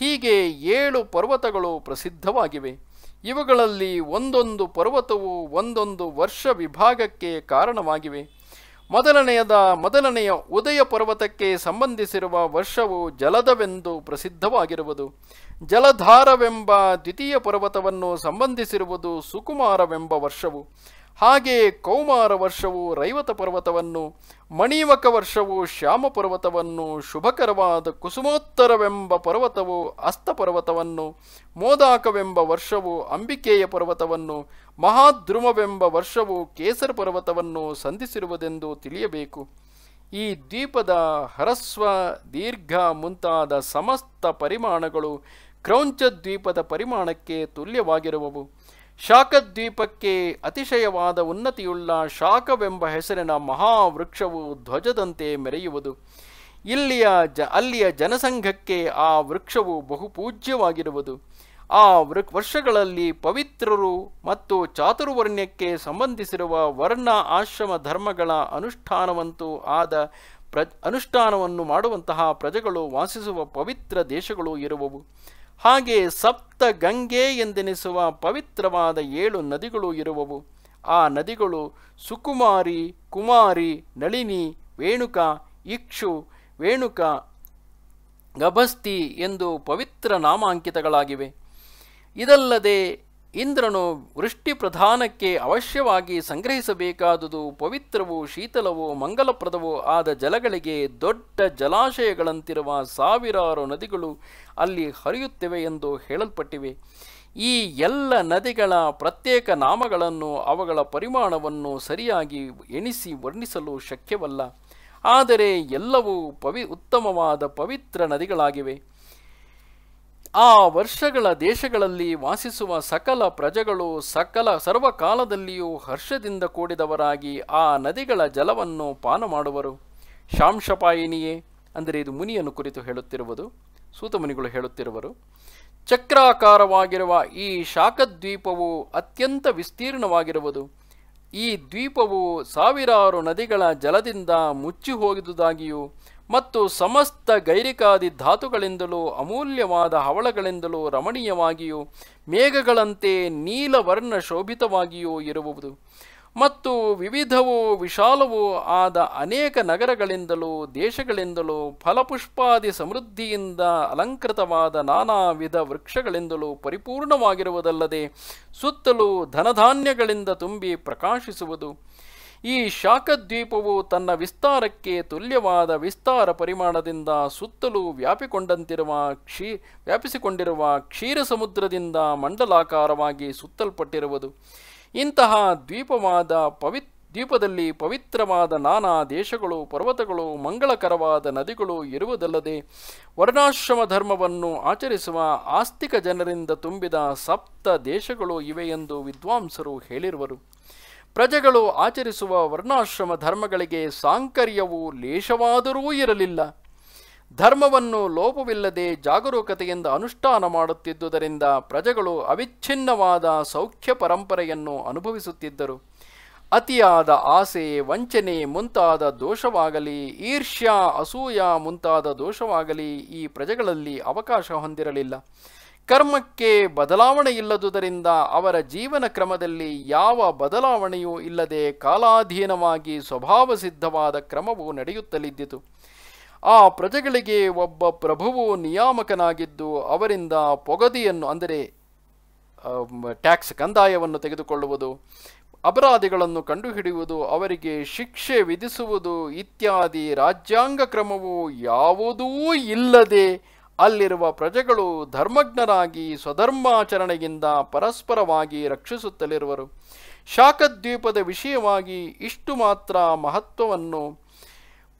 ಹೀಗೆ ಏಳು ಪರ್ವತಗಳು ಪ್ರಸಿದ್ಧವಾಗಿವೆ ಇವುಗಳಲ್ಲಿ ಒಂದೊಂದು ಪರ್ವತವು ಒಂದೊಂದು ವರ್ಷ ವಿಭಾಗಕ್ಕೆ ಕಾರಣವಾಗಿವೆ ಮೊದಲನೆಯದ ಮೊದಲನೆಯ ಉದಯ ಪರ್ವತಕ್ಕೆ ಸಂಬಂಧಿಸಿರುವ ವರ್ಷವು ಜಲದವೆಂದು ಪ್ರಸಿದ್ಧವಾಗಿರುವುದು ಜಲಧಾರವೆಂಬ ದ್ವಿತೀಯ ಪರ್ವತವನ್ನು ಸಂಬಂಧಿಸಿರುವುದು ಸುಕುಮಾರವೆಂಬ ವರ್ಷವು ಹಾಗೆಯೇ ಕೌಮಾರ ವರ್ಷವು ರೈವತ ಪರ್ವತವನ್ನು ಮಣಿವಕ ವರ್ಷವು ಶ್ಯಾಮ ಪರ್ವತವನ್ನು ಶುಭಕರವಾದ ಕುಸುಮೋತ್ತರವೆಂಬ ಪರ್ವತವು ಅಸ್ತ ಪರ್ವತವನ್ನು ಮೋದಾಕವೆಂಬ ವರ್ಷವು ಅಂಬಿಕೆಯ ಪರ್ವತವನ್ನು ಮಹಾದ್ರುಮವೆಂಬ ವರ್ಷವು ಕೇಸರ ಪರ್ವತವನ್ನು ಸಂಧಿಸಿರುವುದೆಂದು ತಿಳಿಯಬೇಕು ಈ ದ್ವೀಪದ ಹರಸ್ವ ದೀರ್ಘ ಮುಂತಾದ ಸಮಸ್ತ ಪರಿಮಾಣಗಳು ಕ್ರೌಂಚ ದ್ವೀಪದ ಪರಿಮಾಣಕ್ಕೆ ತುಲ್ಯವಾಗಿರುವವು ಶಾಖದ್ವೀಪಕ್ಕೆ ಅತಿಶಯವಾದ ಉನ್ನತಿಯುಳ್ಳ ಶಾಖವೆಂಬ ಹೆಸರಿನ ಮಹಾವೃಕ್ಷವು ಧ್ವಜದಂತೆ ಮೆರೆಯುವುದು ಇಲ್ಲಿಯ ಜ ಅಲ್ಲಿಯ ಜನಸಂಘಕ್ಕೆ ಆ ವೃಕ್ಷವು ಬಹುಪೂಜ್ಯವಾಗಿರುವುದು ಆ ವೃಕ್ ವರ್ಷಗಳಲ್ಲಿ ಪವಿತ್ರರು ಮತ್ತು ಚಾತುರ್ವರ್ಣ್ಯಕ್ಕೆ ಸಂಬಂಧಿಸಿರುವ ವರ್ಣ ಆಶ್ರಮ ಧರ್ಮಗಳ ಅನುಷ್ಠಾನವಂತೂ ಆದ ಪ್ರ ಅನುಷ್ಠಾನವನ್ನು ಮಾಡುವಂತಹ ಪ್ರಜೆಗಳು ವಾಸಿಸುವ ಪವಿತ್ರ ದೇಶಗಳು ಇರುವವು ಹಾಗೆ ಸಪ್ತ ಗಂಗೆ ಎಂದೆನಿಸುವ ಪವಿತ್ರವಾದ ಏಳು ನದಿಗಳು ಇರುವವು ಆ ನದಿಗಳು ಸುಕುಮಾರಿ ಕುಮಾರಿ ನಳಿನಿ ವೇಣುಕ ಇಕ್ಷು ವೇಣುಕ ಗಭಸ್ತಿ ಎಂದು ಪವಿತ್ರ ನಾಮಾಂಕಿತಗಳಾಗಿವೆ ಇದಲ್ಲದೆ ಇಂದ್ರನು ವೃಷ್ಟಿ ಪ್ರಧಾನಕ್ಕೆ ಅವಶ್ಯವಾಗಿ ಸಂಗ್ರಹಿಸಬೇಕಾದುದು ಪವಿತ್ರವೂ ಶೀತಲವೂ ಮಂಗಲಪ್ರದವೂ ಆದ ಜಲಗಳಿಗೆ ದೊಡ್ಡ ಜಲಾಶಯಗಳಂತಿರುವ ಸಾವಿರಾರು ನದಿಗಳು ಅಲ್ಲಿ ಹರಿಯುತ್ತಿವೆ ಎಂದು ಹೇಳಲ್ಪಟ್ಟಿವೆ ಈ ಎಲ್ಲ ನದಿಗಳ ಪ್ರತ್ಯೇಕ ನಾಮಗಳನ್ನು ಅವುಗಳ ಪರಿಮಾಣವನ್ನು ಸರಿಯಾಗಿ ಎಣಿಸಿ ವರ್ಣಿಸಲು ಶಕ್ಯವಲ್ಲ ಆದರೆ ಎಲ್ಲವೂ ಪವಿ ಉತ್ತಮವಾದ ಪವಿತ್ರ ನದಿಗಳಾಗಿವೆ ಆ ವರ್ಷಗಳ ದೇಶಗಳಲ್ಲಿ ವಾಸಿಸುವ ಸಕಲ ಪ್ರಜೆಗಳು ಸಕಲ ಸರ್ವಕಾಲದಲ್ಲಿಯೂ ಹರ್ಷದಿಂದ ಕೂಡಿದವರಾಗಿ ಆ ನದಿಗಳ ಜಲವನ್ನು ಪಾನ ಮಾಡುವರು ಶಾಂಶಪಾಯಿನಿಯೇ ಅಂದರೆ ಇದು ಮುನಿಯನ್ನು ಕುರಿತು ಹೇಳುತ್ತಿರುವುದು ಸೂತಮುನಿಗಳು ಹೇಳುತ್ತಿರುವರು ಚಕ್ರಾಕಾರವಾಗಿರುವ ಈ ಶಾಖದ್ವೀಪವು ಅತ್ಯಂತ ವಿಸ್ತೀರ್ಣವಾಗಿರುವುದು ಈ ದ್ವೀಪವು ಸಾವಿರಾರು ನದಿಗಳ ಜಲದಿಂದ ಮುಚ್ಚಿ ಮತ್ತು ಸಮಸ್ತ ಗೈರಿಕಾದಿ ಧಾತುಗಳಿಂದಲೂ ಅಮೂಲ್ಯವಾದ ಹವಳಗಳಿಂದಲೂ ರಮಣೀಯವಾಗಿಯೂ ಮೇಘಗಳಂತೆ ನೀಲವರ್ಣ ಶೋಭಿತವಾಗಿಯೂ ಇರುವುದು ಮತ್ತು ವಿವಿಧವೂ ವಿಶಾಲವೂ ಆದ ಅನೇಕ ನಗರಗಳಿಂದಲೂ ದೇಶಗಳಿಂದಲೂ ಫಲಪುಷ್ಪಾದಿ ಸಮೃದ್ಧಿಯಿಂದ ಅಲಂಕೃತವಾದ ನಾನಾ ವಿಧ ವೃಕ್ಷಗಳಿಂದಲೂ ಪರಿಪೂರ್ಣವಾಗಿರುವುದಲ್ಲದೆ ಸುತ್ತಲೂ ಧನಧಾನ್ಯಗಳಿಂದ ತುಂಬಿ ಪ್ರಕಾಶಿಸುವುದು ಈ ಶಾಖದ್ವೀಪವು ತನ್ನ ವಿಸ್ತಾರಕ್ಕೆ ತುಲ್ಯವಾದ ವಿಸ್ತಾರ ಪರಿಮಾಣದಿಂದ ಸುತ್ತಲೂ ವ್ಯಾಪಿಕೊಂಡಂತಿರುವ ಕ್ಷೀ ವ್ಯಾಪಿಸಿಕೊಂಡಿರುವ ಕ್ಷೀರ ಸಮುದ್ರದಿಂದ ಮಂಡಲಾಕಾರವಾಗಿ ಸುತ್ತಲ್ಪಟ್ಟಿರುವುದು ಇಂತಹ ದ್ವೀಪವಾದ ಪವಿತ್ ದ್ವೀಪದಲ್ಲಿ ಪವಿತ್ರವಾದ ನಾನಾ ದೇಶಗಳು ಪರ್ವತಗಳು ಮಂಗಳಕರವಾದ ನದಿಗಳು ಇರುವುದಲ್ಲದೆ ವರ್ಣಾಶ್ರಮ ಧರ್ಮವನ್ನು ಆಚರಿಸುವ ಆಸ್ತಿಕ ಜನರಿಂದ ತುಂಬಿದ ಸಪ್ತ ದೇಶಗಳು ಇವೆ ಎಂದು ವಿದ್ವಾಂಸರು ಹೇಳಿರುವರು ಪ್ರಜೆಗಳು ಆಚರಿಸುವ ವರ್ಣಾಶ್ರಮ ಧರ್ಮಗಳಿಗೆ ಸಾಂಕರ್ಯವು ಲೇಷವಾದರೂ ಇರಲಿಲ್ಲ ಧರ್ಮವನ್ನು ಲೋಪವಿಲ್ಲದೆ ಜಾಗರೂಕತೆಯಿಂದ ಅನುಷ್ಠಾನ ಮಾಡುತ್ತಿದ್ದುದರಿಂದ ಪ್ರಜೆಗಳು ಅವಿಚ್ಛಿನ್ನವಾದ ಸೌಖ್ಯ ಪರಂಪರೆಯನ್ನು ಅನುಭವಿಸುತ್ತಿದ್ದರು ಅತಿಯಾದ ಆಸೆ ವಂಚನೆ ಮುಂತಾದ ದೋಷವಾಗಲಿ ಈರ್ಷ್ಯಾ ಅಸೂಯ ಮುಂತಾದ ದೋಷವಾಗಲಿ ಈ ಪ್ರಜೆಗಳಲ್ಲಿ ಅವಕಾಶ ಹೊಂದಿರಲಿಲ್ಲ ಕರ್ಮಕ್ಕೆ ಬದಲಾವಣೆ ಇಲ್ಲದುದರಿಂದ ಅವರ ಜೀವನ ಕ್ರಮದಲ್ಲಿ ಯಾವ ಬದಲಾವಣೆಯೂ ಇಲ್ಲದೆ ಕಾಲಾಧೀನವಾಗಿ ಸ್ವಭಾವ ಸಿದ್ಧವಾದ ಕ್ರಮವು ನಡೆಯುತ್ತಲಿದ್ದಿತು ಆ ಪ್ರಜೆಗಳಿಗೆ ಒಬ್ಬ ಪ್ರಭುವು ನಿಯಾಮಕನಾಗಿದ್ದು ಅವರಿಂದ ಪೊಗದಿಯನ್ನು ಅಂದರೆ ಟ್ಯಾಕ್ಸ್ ಕಂದಾಯವನ್ನು ತೆಗೆದುಕೊಳ್ಳುವುದು ಅಪರಾಧಿಗಳನ್ನು ಕಂಡುಹಿಡಿಯುವುದು ಅವರಿಗೆ ಶಿಕ್ಷೆ ವಿಧಿಸುವುದು ಇತ್ಯಾದಿ ರಾಜ್ಯಾಂಗ ಕ್ರಮವು ಯಾವುದೂ ಇಲ್ಲದೆ ಅಲ್ಲಿರುವ ಪ್ರಜೆಗಳು ಧರ್ಮಜ್ಞರಾಗಿ ಸ್ವಧರ್ಮಾಚರಣೆಯಿಂದ ಪರಸ್ಪರವಾಗಿ ರಕ್ಷಿಸುತ್ತಲಿರುವರು ಶಾಖದ್ವೀಪದ ವಿಷಯವಾಗಿ ಇಷ್ಟು ಮಾತ್ರ ಮಹತ್ವವನ್ನು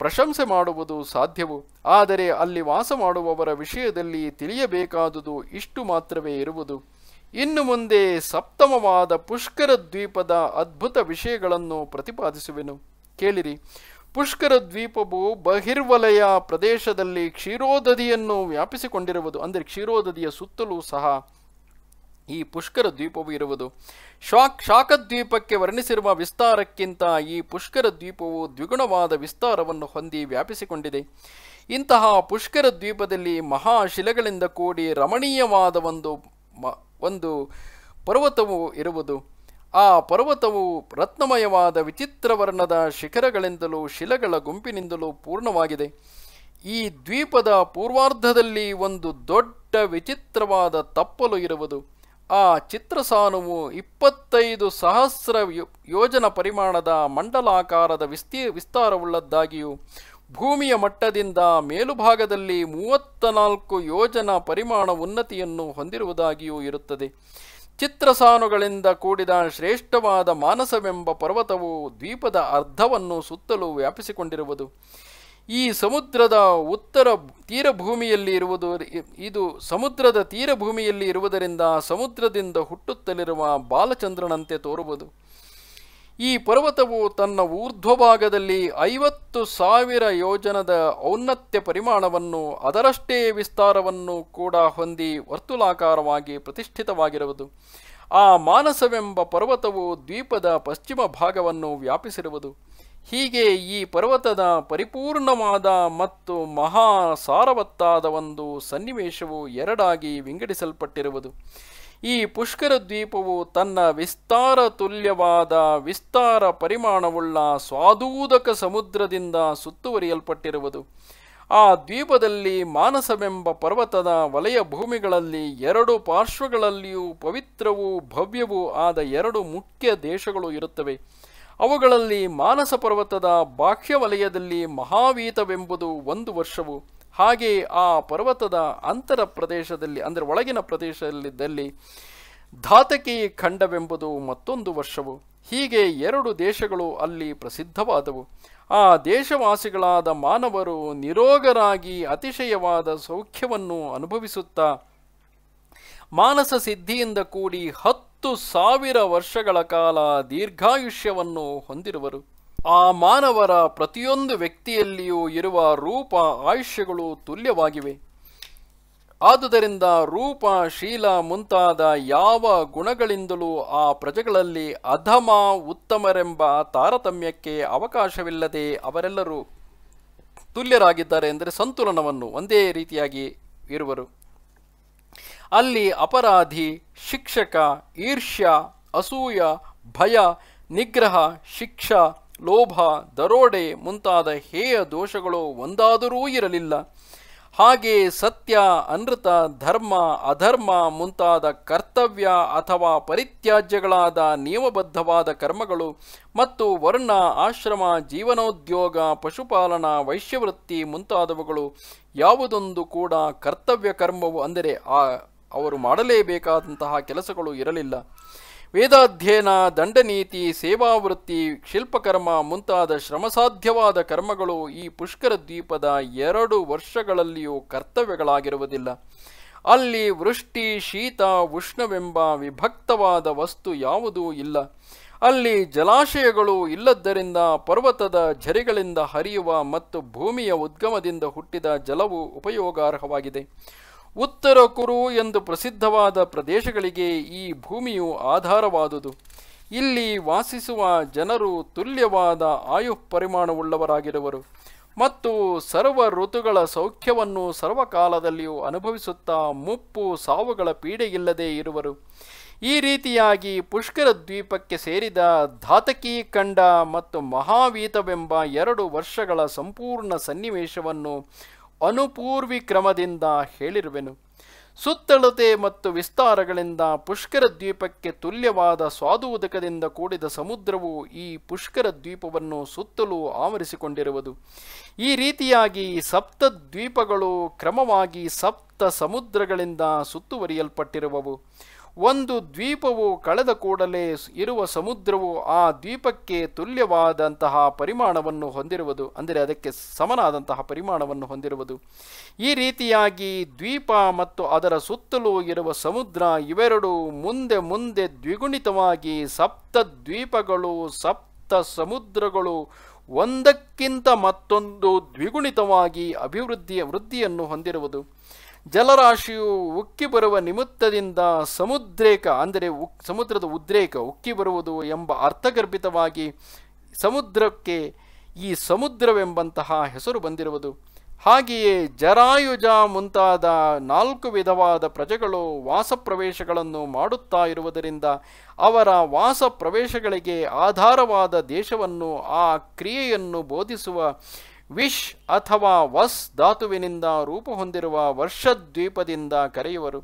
ಪ್ರಶಂಸೆ ಮಾಡುವುದು ಸಾಧ್ಯವು ಆದರೆ ಅಲ್ಲಿ ವಾಸ ಮಾಡುವವರ ವಿಷಯದಲ್ಲಿ ತಿಳಿಯಬೇಕಾದುದು ಇಷ್ಟು ಮಾತ್ರವೇ ಇರುವುದು ಇನ್ನು ಮುಂದೆ ಸಪ್ತಮವಾದ ಪುಷ್ಕರ ದ್ವೀಪದ ಅದ್ಭುತ ವಿಷಯಗಳನ್ನು ಪ್ರತಿಪಾದಿಸುವೆನು ಕೇಳಿರಿ ಪುಷ್ಕರ ದ್ವೀಪವು ಬಹಿರ್ವಲಯ ಪ್ರದೇಶದಲ್ಲಿ ಕ್ಷೀರೋದದಿಯನ್ನು ವ್ಯಾಪಿಸಿಕೊಂಡಿರುವುದು ಅಂದರೆ ಕ್ಷೀರೋದದಿಯ ಸುತ್ತಲೂ ಸಹ ಈ ಪುಷ್ಕರ ದ್ವೀಪವು ಇರುವುದು ಶಾಕ್ ಶಾಖದ್ವೀಪಕ್ಕೆ ವರ್ಣಿಸಿರುವ ವಿಸ್ತಾರಕ್ಕಿಂತ ಈ ಪುಷ್ಕರ ದ್ವೀಪವು ದ್ವಿಗುಣವಾದ ವಿಸ್ತಾರವನ್ನು ಹೊಂದಿ ವ್ಯಾಪಿಸಿಕೊಂಡಿದೆ ಇಂತಹ ಪುಷ್ಕರ ದ್ವೀಪದಲ್ಲಿ ಮಹಾಶಿಲೆಗಳಿಂದ ಕೂಡಿ ರಮಣೀಯವಾದ ಒಂದು ಮ ಒಂದು ಪರ್ವತವು ಇರುವುದು ಆ ಪರ್ವತವು ರತ್ನಮಯವಾದ ವಿಚಿತ್ರವರ್ಣದ ಶಿಖರಗಳಿಂದಲೂ ಶಿಲೆಗಳ ಗುಂಪಿನಿಂದಲೂ ಪೂರ್ಣವಾಗಿದೆ ಈ ದ್ವೀಪದ ಪೂರ್ವಾರ್ಧದಲ್ಲಿ ಒಂದು ದೊಡ್ಡ ವಿಚಿತ್ರವಾದ ತಪ್ಪಲು ಇರುವುದು ಆ ಚಿತ್ರಸಾನುವು ಇಪ್ಪತ್ತೈದು ಸಹಸ್ರ ಯೋಜನ ಪರಿಮಾಣದ ಮಂಡಲಾಕಾರದ ವಿಸ್ತೀ ವಿಸ್ತಾರವುಳ್ಳದ್ದಾಗಿಯೂ ಭೂಮಿಯ ಮಟ್ಟದಿಂದ ಮೇಲುಭಾಗದಲ್ಲಿ ಮೂವತ್ತ ನಾಲ್ಕು ಯೋಜನ ಪರಿಮಾಣ ಉನ್ನತಿಯನ್ನು ಹೊಂದಿರುವುದಾಗಿಯೂ ಇರುತ್ತದೆ ಚಿತ್ರಸಾನುಗಳಿಂದ ಕೂಡಿದ ಶ್ರೇಷ್ಠವಾದ ಮಾನಸವೆಂಬ ಪರ್ವತವು ದ್ವೀಪದ ಅರ್ಧವನ್ನು ಸುತ್ತಲೂ ವ್ಯಾಪಿಸಿಕೊಂಡಿರುವುದು ಈ ಸಮುದ್ರದ ಉತ್ತರ ತೀರಭೂಮಿಯಲ್ಲಿ ಇರುವುದು ಇದು ಸಮುದ್ರದ ತೀರಭೂಮಿಯಲ್ಲಿ ಇರುವುದರಿಂದ ಸಮುದ್ರದಿಂದ ಹುಟ್ಟುತ್ತಲಿರುವ ಬಾಲಚಂದ್ರನಂತೆ ತೋರುವುದು ಈ ಪರ್ವತವು ತನ್ನ ಊರ್ಧ್ವಭಾಗದಲ್ಲಿ ಐವತ್ತು ಸಾವಿರ ಯೋಜನದ ಔನ್ನತ್ಯ ಪರಿಮಾಣವನ್ನು ಅದರಷ್ಟೇ ವಿಸ್ತಾರವನ್ನು ಕೂಡ ಹೊಂದಿ ವರ್ತುಲಾಕಾರವಾಗಿ ಪ್ರತಿಷ್ಠಿತವಾಗಿರುವುದು ಆ ಮಾನಸವೆಂಬ ಪರ್ವತವು ದ್ವೀಪದ ಪಶ್ಚಿಮ ಭಾಗವನ್ನು ವ್ಯಾಪಿಸಿರುವುದು ಹೀಗೆ ಈ ಪರ್ವತದ ಪರಿಪೂರ್ಣವಾದ ಮತ್ತು ಮಹಾ ಸಾರವತ್ತಾದ ಒಂದು ಸನ್ನಿವೇಶವು ಎರಡಾಗಿ ವಿಂಗಡಿಸಲ್ಪಟ್ಟಿರುವುದು ಈ ಪುಷ್ಕರ ದ್ವೀಪವು ತನ್ನ ವಿಸ್ತಾರ ತುಲ್ಯವಾದ ವಿಸ್ತಾರ ಪರಿಮಾಣವುಳ್ಳ ಸ್ವಾದೂದಕ ಸಮುದ್ರದಿಂದ ಸುತ್ತುವರಿಯಲ್ಪಟ್ಟಿರುವುದು ಆ ದ್ವೀಪದಲ್ಲಿ ಮಾನಸವೆಂಬ ಪರ್ವತದ ವಲಯ ಭೂಮಿಗಳಲ್ಲಿ ಎರಡು ಪಾರ್ಶ್ವಗಳಲ್ಲಿಯೂ ಪವಿತ್ರವೂ ಭವ್ಯವೂ ಆದ ಎರಡು ಮುಖ್ಯ ದೇಶಗಳು ಇರುತ್ತವೆ ಅವುಗಳಲ್ಲಿ ಮಾನಸ ಪರ್ವತದ ಬಾಹ್ಯ ವಲಯದಲ್ಲಿ ಮಹಾವೀತವೆಂಬುದು ಒಂದು ವರ್ಷವು ಹಾಗೆ ಆ ಪರ್ವತದ ಅಂತರ ಪ್ರದೇಶದಲ್ಲಿ ಅಂದರೆ ಒಳಗಿನ ಪ್ರದೇಶದಲ್ಲಿದ್ದಲ್ಲಿ ಧಾತಕಿ ಖಂಡವೆಂಬುದು ಮತ್ತೊಂದು ವರ್ಷವು ಹೀಗೆ ಎರಡು ದೇಶಗಳು ಅಲ್ಲಿ ಪ್ರಸಿದ್ಧವಾದವು ಆ ದೇಶವಾಸಿಗಳಾದ ಮಾನವರು ನಿರೋಗರಾಗಿ ಅತಿಶಯವಾದ ಸೌಖ್ಯವನ್ನು ಅನುಭವಿಸುತ್ತಾ ಮಾನಸ ಸಿದ್ಧಿಯಿಂದ ಕೂಡಿ ಹತ್ತು ಸಾವಿರ ವರ್ಷಗಳ ಕಾಲ ದೀರ್ಘಾಯುಷ್ಯವನ್ನು ಹೊಂದಿರುವರು ಆ ಮಾನವರ ಪ್ರತಿಯೊಂದು ವ್ಯಕ್ತಿಯಲ್ಲಿಯೂ ಇರುವ ರೂಪ ಆಯುಷ್ಯಗಳು ತುಲ್ಯವಾಗಿವೆ ಆದುದರಿಂದ ರೂಪ ಶೀಲ ಮುಂತಾದ ಯಾವ ಗುಣಗಳಿಂದಲೂ ಆ ಪ್ರಜೆಗಳಲ್ಲಿ ಅಧಮ ಉತ್ತಮರೆಂಬ ತಾರತಮ್ಯಕ್ಕೆ ಅವಕಾಶವಿಲ್ಲದೆ ಅವರೆಲ್ಲರೂ ತುಲ್ಯರಾಗಿದ್ದಾರೆ ಎಂದರೆ ಸಂತುಲನವನ್ನು ಒಂದೇ ರೀತಿಯಾಗಿ ಇರುವರು ಅಲ್ಲಿ ಅಪರಾಧಿ ಶಿಕ್ಷಕ ಈರ್ಷ್ಯ ಅಸೂಯ ಭಯ ನಿಗ್ರಹ ಶಿಕ್ಷಾ ಲೋಭ ದರೋಡೆ ಮುಂತಾದ ಹೇಯ ದೋಷಗಳು ಒಂದಾದರೂ ಇರಲಿಲ್ಲ ಹಾಗೆ ಸತ್ಯ ಅನೃತ ಧರ್ಮ ಅಧರ್ಮ ಮುಂತಾದ ಕರ್ತವ್ಯ ಅಥವಾ ಪರಿತ್ಯಾಜ್ಯಗಳಾದ ನಿಯಮಬದ್ಧವಾದ ಕರ್ಮಗಳು ಮತ್ತು ವರ್ಣ ಆಶ್ರಮ ಜೀವನೋದ್ಯೋಗ ಪಶುಪಾಲನಾ ವೈಶ್ಯವೃತ್ತಿ ಮುಂತಾದವುಗಳು ಯಾವುದೊಂದು ಕೂಡ ಕರ್ತವ್ಯ ಕರ್ಮವು ಅಂದರೆ ಆ ಅವರು ಮಾಡಲೇಬೇಕಾದಂತಹ ಕೆಲಸಗಳು ಇರಲಿಲ್ಲ ವೇದಾಧ್ಯಯನ ದಂಡನೀತಿ ಸೇವಾವೃತ್ತಿ ಶಿಲ್ಪಕರ್ಮ ಮುಂತಾದ ಶ್ರಮಸಾಧ್ಯವಾದ ಕರ್ಮಗಳು ಈ ಪುಷ್ಕರ ದ್ವೀಪದ ಎರಡು ವರ್ಷಗಳಲ್ಲಿಯೂ ಕರ್ತವ್ಯಗಳಾಗಿರುವುದಿಲ್ಲ ಅಲ್ಲಿ ವೃಷ್ಟಿ ಶೀತ ಉಷ್ಣವೆಂಬ ವಿಭಕ್ತವಾದ ವಸ್ತು ಯಾವುದೂ ಇಲ್ಲ ಅಲ್ಲಿ ಜಲಾಶಯಗಳು ಇಲ್ಲದ್ದರಿಂದ ಪರ್ವತದ ಝರಿಗಳಿಂದ ಹರಿಯುವ ಮತ್ತು ಭೂಮಿಯ ಉದ್ಗಮದಿಂದ ಹುಟ್ಟಿದ ಜಲವು ಉಪಯೋಗಾರ್ಹವಾಗಿದೆ ಉತ್ತರ ಕುರು ಎಂದು ಪ್ರಸಿದ್ಧವಾದ ಪ್ರದೇಶಗಳಿಗೆ ಈ ಭೂಮಿಯು ಆಧಾರವಾದುದು ಇಲ್ಲಿ ವಾಸಿಸುವ ಜನರು ತುಲ್ಯವಾದ ಆಯು ಪರಿಮಾಣವುಳ್ಳವರಾಗಿರುವರು ಮತ್ತು ಸರ್ವ ಋತುಗಳ ಸೌಖ್ಯವನ್ನು ಸರ್ವಕಾಲದಲ್ಲಿಯೂ ಅನುಭವಿಸುತ್ತಾ ಮುಪ್ಪು ಸಾವುಗಳ ಪೀಡೆಯಿಲ್ಲದೆ ಇರುವರು ಈ ರೀತಿಯಾಗಿ ಪುಷ್ಕರ ದ್ವೀಪಕ್ಕೆ ಸೇರಿದ ಧಾತಕಿ ಖಂಡ ಮತ್ತು ಮಹಾವೀತವೆಂಬ ಎರಡು ವರ್ಷಗಳ ಸಂಪೂರ್ಣ ಸನ್ನಿವೇಶವನ್ನು ಅನುಪೂರ್ವಿ ಕ್ರಮದಿಂದ ಹೇಳಿರುವೆನು ಸುತ್ತಳತೆ ಮತ್ತು ವಿಸ್ತಾರಗಳಿಂದ ಪುಷ್ಕರ ದ್ವೀಪಕ್ಕೆ ತುಲ್ಯವಾದ ಸ್ವಾದುವುದಕದಿಂದ ಕೂಡಿದ ಸಮುದ್ರವು ಈ ಪುಷ್ಕರ ದ್ವೀಪವನ್ನು ಸುತ್ತಲೂ ಆವರಿಸಿಕೊಂಡಿರುವುದು ಈ ರೀತಿಯಾಗಿ ಸಪ್ತ ದ್ವೀಪಗಳು ಕ್ರಮವಾಗಿ ಸಪ್ತ ಸಮುದ್ರಗಳಿಂದ ಸುತ್ತುವರಿಯಲ್ಪಟ್ಟಿರುವವು ಒಂದು ದ್ವೀಪವು ಕಳೆದ ಕೂಡಲೇ ಇರುವ ಸಮುದ್ರವು ಆ ದ್ವೀಪಕ್ಕೆ ತುಲ್ಯವಾದಂತಹ ಪರಿಮಾಣವನ್ನು ಹೊಂದಿರುವುದು ಅಂದರೆ ಅದಕ್ಕೆ ಸಮನಾದಂತಹ ಪರಿಮಾಣವನ್ನು ಹೊಂದಿರುವುದು ಈ ರೀತಿಯಾಗಿ ದ್ವೀಪ ಮತ್ತು ಅದರ ಸುತ್ತಲೂ ಇರುವ ಸಮುದ್ರ ಇವೆರಡು ಮುಂದೆ ಮುಂದೆ ದ್ವಿಗುಣಿತವಾಗಿ ಸಪ್ತ ದ್ವೀಪಗಳು ಸಪ್ತ ಸಮುದ್ರಗಳು ಒಂದಕ್ಕಿಂತ ಮತ್ತೊಂದು ದ್ವಿಗುಣಿತವಾಗಿ ಅಭಿವೃದ್ಧಿಯ ವೃದ್ಧಿಯನ್ನು ಹೊಂದಿರುವುದು ಜಲರಾಶಿಯು ಉಕ್ಕಿ ಬರುವ ನಿಮಿತ್ತದಿಂದ ಸಮುದ್ರೇಕ ಅಂದರೆ ಉಕ್ ಸಮುದ್ರದ ಉದ್ರೇಕ ಉಕ್ಕಿ ಬರುವುದು ಎಂಬ ಅರ್ಥಗರ್ಭಿತವಾಗಿ ಸಮುದ್ರಕ್ಕೆ ಈ ಸಮುದ್ರವೆಂಬಂತಹ ಹೆಸರು ಬಂದಿರುವುದು ಹಾಗೆಯೇ ಜರಾಯುಜ ಮುಂತಾದ ನಾಲ್ಕು ವಿಧವಾದ ಪ್ರಜೆಗಳು ವಾಸ ಪ್ರವೇಶಗಳನ್ನು ಮಾಡುತ್ತಾ ಇರುವುದರಿಂದ ಅವರ ವಾಸ ಪ್ರವೇಶಗಳಿಗೆ ಆಧಾರವಾದ ದೇಶವನ್ನು ಆ ಕ್ರಿಯೆಯನ್ನು ಬೋಧಿಸುವ ವಿಶ್ ಅಥವಾ ವಸ್ ಧಾತುವಿನಿಂದ ರೂಪ ಹೊಂದಿರುವ ವರ್ಷದ್ವೀಪದಿಂದ ಕರೆಯುವರು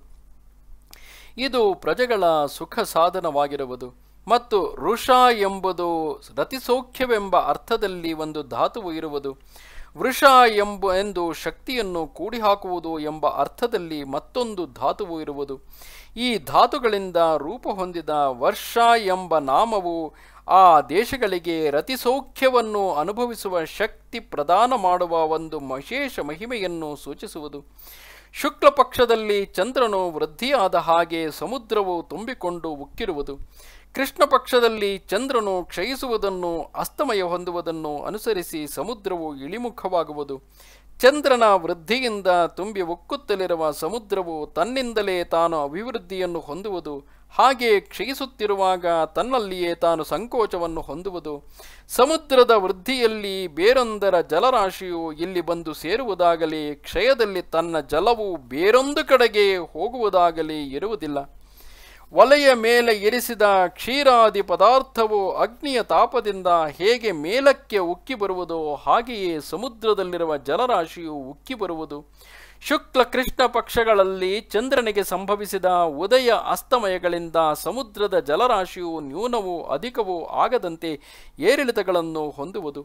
ಇದು ಪ್ರಜೆಗಳ ಸುಖ ಸಾಧನವಾಗಿರುವುದು ಮತ್ತು ಋಷ ಎಂಬುದು ರತಿಸೌಖ್ಯವೆಂಬ ಅರ್ಥದಲ್ಲಿ ಒಂದು ಧಾತುವು ಇರುವುದು ವೃಷ ಎಂಬ ಎಂದು ಶಕ್ತಿಯನ್ನು ಕೂಡಿಹಾಕುವುದು ಎಂಬ ಅರ್ಥದಲ್ಲಿ ಮತ್ತೊಂದು ಧಾತುವು ಇರುವುದು ಈ ಧಾತುಗಳಿಂದ ರೂಪ ಹೊಂದಿದ ವರ್ಷ ಎಂಬ ನಾಮವು ಆ ದೇಶಗಳಿಗೆ ರತಿಸೌಖ್ಯವನ್ನು ಅನುಭವಿಸುವ ಶಕ್ತಿ ಪ್ರದಾನ ಮಾಡುವ ಒಂದು ವಿಶೇಷ ಮಹಿಮೆಯನ್ನು ಸೂಚಿಸುವುದು ಶುಕ್ಲ ಪಕ್ಷದಲ್ಲಿ ಚಂದ್ರನು ವೃದ್ಧಿಯಾದ ಹಾಗೆ ಸಮುದ್ರವು ತುಂಬಿಕೊಂಡು ಉಕ್ಕಿರುವುದು ಕೃಷ್ಣ ಪಕ್ಷದಲ್ಲಿ ಚಂದ್ರನು ಕ್ಷಯಿಸುವುದನ್ನು ಅಸ್ತಮಯ ಹೊಂದುವುದನ್ನು ಅನುಸರಿಸಿ ಸಮುದ್ರವು ಇಳಿಮುಖವಾಗುವುದು ಚಂದ್ರನ ವೃದ್ಧಿಯಿಂದ ತುಂಬಿ ಉಕ್ಕುತ್ತಲಿರುವ ಸಮುದ್ರವು ತನ್ನಿಂದಲೇ ತಾನು ಅಭಿವೃದ್ಧಿಯನ್ನು ಹೊಂದುವುದು ಹಾಗೆ ಕ್ಷಯಿಸುತ್ತಿರುವಾಗ ತನ್ನಲ್ಲಿಯೇ ತಾನು ಸಂಕೋಚವನ್ನು ಹೊಂದುವುದು ಸಮುದ್ರದ ವೃದ್ಧಿಯಲ್ಲಿ ಬೇರೊಂದರ ಜಲರಾಶಿಯು ಇಲ್ಲಿ ಬಂದು ಸೇರುವುದಾಗಲಿ ಕ್ಷಯದಲ್ಲಿ ತನ್ನ ಜಲವು ಬೇರೊಂದು ಕಡೆಗೆ ಹೋಗುವುದಾಗಲಿ ಇರುವುದಿಲ್ಲ ಒಲೆಯ ಮೇಲೆ ಇರಿಸಿದ ಕ್ಷೀರಾದಿ ಪದಾರ್ಥವು ಅಗ್ನಿಯ ತಾಪದಿಂದ ಹೇಗೆ ಮೇಲಕ್ಕೆ ಉಕ್ಕಿ ಬರುವುದೋ ಹಾಗೆಯೇ ಸಮುದ್ರದಲ್ಲಿರುವ ಜಲರಾಶಿಯು ಉಕ್ಕಿ ಬರುವುದು ಶುಕ್ಲ ಕೃಷ್ಣ ಪಕ್ಷಗಳಲ್ಲಿ ಚಂದ್ರನಿಗೆ ಸಂಭವಿಸಿದ ಉದಯ ಅಸ್ತಮಯಗಳಿಂದ ಸಮುದ್ರದ ಜಲರಾಶಿಯು ನ್ಯೂನವೂ ಅಧಿಕವೂ ಆಗದಂತೆ ಏರಿಳಿತಗಳನ್ನು ಹೊಂದುವುದು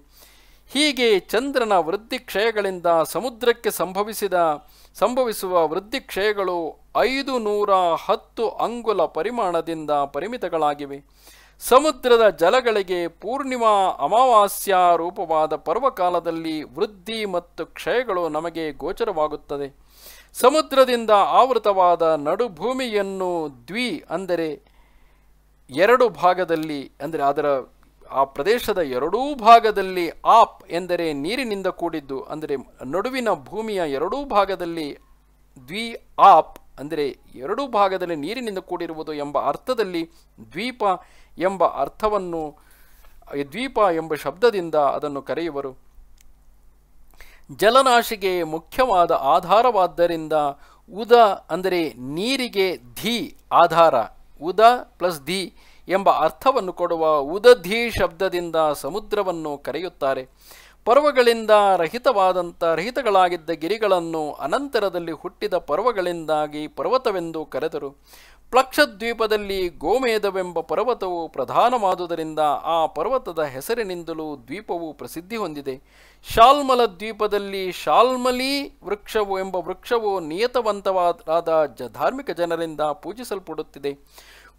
ಹೀಗೆ ಚಂದ್ರನ ವೃದ್ಧಿ ಕ್ಷಯಗಳಿಂದ ಸಮುದ್ರಕ್ಕೆ ಸಂಭವಿಸಿದ ಸಂಭವಿಸುವ ವೃದ್ಧಿ ಕ್ಷಯಗಳು ಐದು ನೂರ ಹತ್ತು ಅಂಗುಲ ಪರಿಮಾಣದಿಂದ ಪರಿಮಿತಗಳಾಗಿವೆ ಸಮುದ್ರದ ಜಲಗಳಿಗೆ ಪೂರ್ಣಿಮಾ ಅಮಾವಾಸ್ಯ ರೂಪವಾದ ಪರ್ವಕಾಲದಲ್ಲಿ ವೃದ್ಧಿ ಮತ್ತು ಕ್ಷಯಗಳು ನಮಗೆ ಗೋಚರವಾಗುತ್ತದೆ ಸಮುದ್ರದಿಂದ ಆವೃತವಾದ ನಡುಭೂಮಿಯನ್ನು ದ್ವಿ ಅಂದರೆ ಎರಡು ಭಾಗದಲ್ಲಿ ಅಂದರೆ ಅದರ ಆ ಪ್ರದೇಶದ ಎರಡೂ ಭಾಗದಲ್ಲಿ ಆಪ್ ಎಂದರೆ ನೀರಿನಿಂದ ಕೂಡಿದ್ದು ಅಂದರೆ ನಡುವಿನ ಭೂಮಿಯ ಎರಡೂ ಭಾಗದಲ್ಲಿ ದ್ವಿ ಆಪ್ ಅಂದರೆ ಎರಡೂ ಭಾಗದಲ್ಲಿ ನೀರಿನಿಂದ ಕೂಡಿರುವುದು ಎಂಬ ಅರ್ಥದಲ್ಲಿ ದ್ವೀಪ ಎಂಬ ಅರ್ಥವನ್ನು ದ್ವೀಪ ಎಂಬ ಶಬ್ದದಿಂದ ಅದನ್ನು ಕರೆಯುವರು ಜಲನಾಶಿಗೆ ಮುಖ್ಯವಾದ ಆಧಾರವಾದ್ದರಿಂದ ಉದ ಅಂದರೆ ನೀರಿಗೆ ಧಿ ಆಧಾರ ಉದ ಪ್ಲಸ್ ಧಿ ಎಂಬ ಅರ್ಥವನ್ನು ಕೊಡುವ ಉದಧಿ ಶಬ್ದದಿಂದ ಸಮುದ್ರವನ್ನು ಕರೆಯುತ್ತಾರೆ ಪರ್ವಗಳಿಂದ ರಹಿತವಾದಂಥ ರಹಿತಗಳಾಗಿದ್ದ ಗಿರಿಗಳನ್ನು ಅನಂತರದಲ್ಲಿ ಹುಟ್ಟಿದ ಪರ್ವಗಳಿಂದಾಗಿ ಪರ್ವತವೆಂದು ಕರೆದರು ಪ್ಲಕ್ಷದ್ವೀಪದಲ್ಲಿ ಗೋಮೇಧವೆಂಬ ಪರ್ವತವು ಪ್ರಧಾನವಾದುದರಿಂದ ಆ ಪರ್ವತದ ಹೆಸರಿನಿಂದಲೂ ದ್ವೀಪವು ಪ್ರಸಿದ್ಧಿ ಹೊಂದಿದೆ ಶಾಲ್ಮಲ ದ್ವೀಪದಲ್ಲಿ ಶಾಲ್ಮಲಿ ವೃಕ್ಷವು ಎಂಬ ವೃಕ್ಷವು ನಿಯತವಂತವಾದ ಜ ಧಾರ್ಮಿಕ ಜನರಿಂದ ಪೂಜಿಸಲ್ಪಡುತ್ತಿದೆ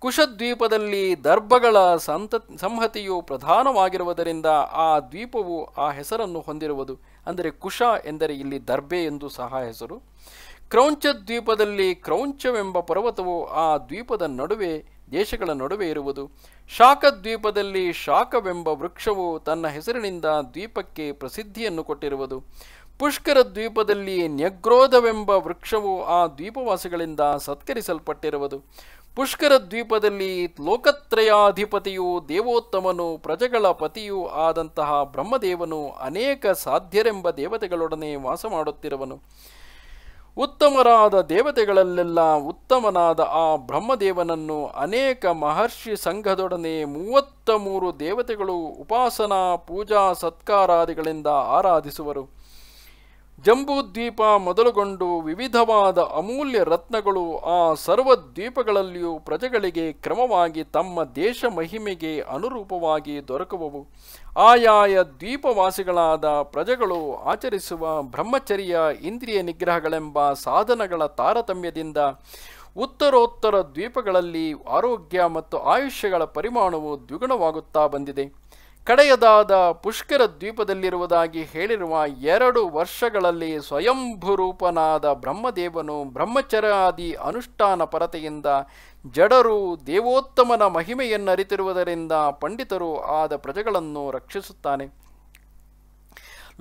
ಕುಶದ್ವೀಪದಲ್ಲಿ ದರ್ಭಗಳ ಸಂತ ಸಂಹತಿಯು ಪ್ರಧಾನವಾಗಿರುವುದರಿಂದ ಆ ದ್ವೀಪವು ಆ ಹೆಸರನ್ನು ಹೊಂದಿರುವುದು ಅಂದರೆ ಕುಶ ಎಂದರೆ ಇಲ್ಲಿ ದರ್ಬೆ ಎಂದು ಸಹ ಹೆಸರು ಕ್ರೌಂಚ ದ್ವೀಪದಲ್ಲಿ ಕ್ರೌಂಚವೆಂಬ ಪರ್ವತವು ಆ ದ್ವೀಪದ ನಡುವೆ ದೇಶಗಳ ನಡುವೆ ಇರುವುದು ಶಾಖ ದ್ವೀಪದಲ್ಲಿ ಶಾಖವೆಂಬ ವೃಕ್ಷವು ತನ್ನ ಹೆಸರಿನಿಂದ ದ್ವೀಪಕ್ಕೆ ಪ್ರಸಿದ್ಧಿಯನ್ನು ಕೊಟ್ಟಿರುವುದು ಪುಷ್ಕರ ದ್ವೀಪದಲ್ಲಿ ನ್ಯಗ್ರೋಧವೆಂಬ ವೃಕ್ಷವು ಆ ದ್ವೀಪವಾಸಿಗಳಿಂದ ಸತ್ಕರಿಸಲ್ಪಟ್ಟಿರುವುದು ಪುಷ್ಕರ ದ್ವೀಪದಲ್ಲಿ ಲೋಕತ್ರಯಾಧಿಪತಿಯು ದೇವೋತ್ತಮನು ಪ್ರಜೆಗಳ ಪತಿಯೂ ಆದಂತಹ ಬ್ರಹ್ಮದೇವನು ಅನೇಕ ಸಾಧ್ಯರೆಂಬ ದೇವತೆಗಳೊಡನೆ ವಾಸ ಮಾಡುತ್ತಿರುವನು ಉತ್ತಮರಾದ ದೇವತೆಗಳಲ್ಲೆಲ್ಲ ಉತ್ತಮನಾದ ಆ ಬ್ರಹ್ಮದೇವನನ್ನು ಅನೇಕ ಮಹರ್ಷಿ ಸಂಘದೊಡನೆ ಮೂವತ್ತ ಮೂರು ದೇವತೆಗಳು ಉಪಾಸನಾ ಪೂಜಾ ಸತ್ಕಾರಾದಿಗಳಿಂದ ಆರಾಧಿಸುವರು ಜಂಬೂದ್ವೀಪ ಮೊದಲುಗೊಂಡು ವಿವಿಧವಾದ ಅಮೂಲ್ಯ ರತ್ನಗಳು ಆ ಸರ್ವ ದ್ವೀಪಗಳಲ್ಲಿಯೂ ಪ್ರಜೆಗಳಿಗೆ ಕ್ರಮವಾಗಿ ತಮ್ಮ ದೇಶ ಮಹಿಮೆಗೆ ಅನುರೂಪವಾಗಿ ದೊರಕುವವು ಆಯಾಯ ದ್ವೀಪವಾಸಿಗಳಾದ ಪ್ರಜೆಗಳು ಆಚರಿಸುವ ಬ್ರಹ್ಮಚರ್ಯ ಇಂದ್ರಿಯ ನಿಗ್ರಹಗಳೆಂಬ ಸಾಧನಗಳ ತಾರತಮ್ಯದಿಂದ ಉತ್ತರೋತ್ತರ ದ್ವೀಪಗಳಲ್ಲಿ ಆರೋಗ್ಯ ಮತ್ತು ಆಯುಷ್ಯಗಳ ಪರಿಮಾಣವು ದ್ವಿಗುಣವಾಗುತ್ತಾ ಬಂದಿದೆ ಕಡೆಯದಾದ ಪುಷ್ಕರ ದ್ವೀಪದಲ್ಲಿರುವುದಾಗಿ ಹೇಳಿರುವ ಎರಡು ವರ್ಷಗಳಲ್ಲಿ ಸ್ವಯಂಭುರೂಪನಾದ ಬ್ರಹ್ಮದೇವನು ಬ್ರಹ್ಮಚರಾದಿ ಅನುಷ್ಠಾನ ಪರತೆಯಿಂದ ಜಡರು ದೇವೋತ್ತಮನ ಮಹಿಮೆಯನ್ನರಿತಿರುವುದರಿಂದ ಪಂಡಿತರು ಆದ ಪ್ರಜೆಗಳನ್ನು ರಕ್ಷಿಸುತ್ತಾನೆ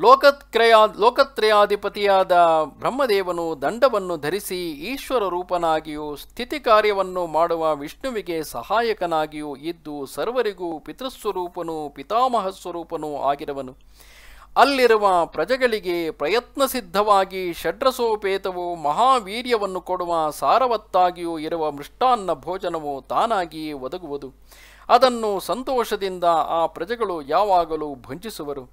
ಲೋಕತ್ರಯ ಲೋಕತ್ರಯಾಧಿಪತಿಯಾದ ಬ್ರಹ್ಮದೇವನು ದಂಡವನ್ನು ಧರಿಸಿ ಈಶ್ವರ ರೂಪನಾಗಿಯೂ ಸ್ಥಿತಿ ಕಾರ್ಯವನ್ನು ಮಾಡುವ ವಿಷ್ಣುವಿಗೆ ಸಹಾಯಕನಾಗಿಯೂ ಇದ್ದು ಸರ್ವರಿಗೂ ಪಿತೃಸ್ವರೂಪನೂ ಪಿತಾಮಹ ಸ್ವರೂಪನೂ ಆಗಿರುವನು ಅಲ್ಲಿರುವ ಪ್ರಜೆಗಳಿಗೆ ಸಿದ್ಧವಾಗಿ ಷಡ್ರಸೋಪೇತವು ಮಹಾವೀರ್ಯವನ್ನು ಕೊಡುವ ಸಾರವತ್ತಾಗಿಯೂ ಇರುವ ಮೃಷ್ಟಾನ್ನ ಭೋಜನವು ತಾನಾಗಿಯೇ ಒದಗುವುದು ಅದನ್ನು ಸಂತೋಷದಿಂದ ಆ ಪ್ರಜೆಗಳು ಯಾವಾಗಲೂ ಭುಂಜಿಸುವರು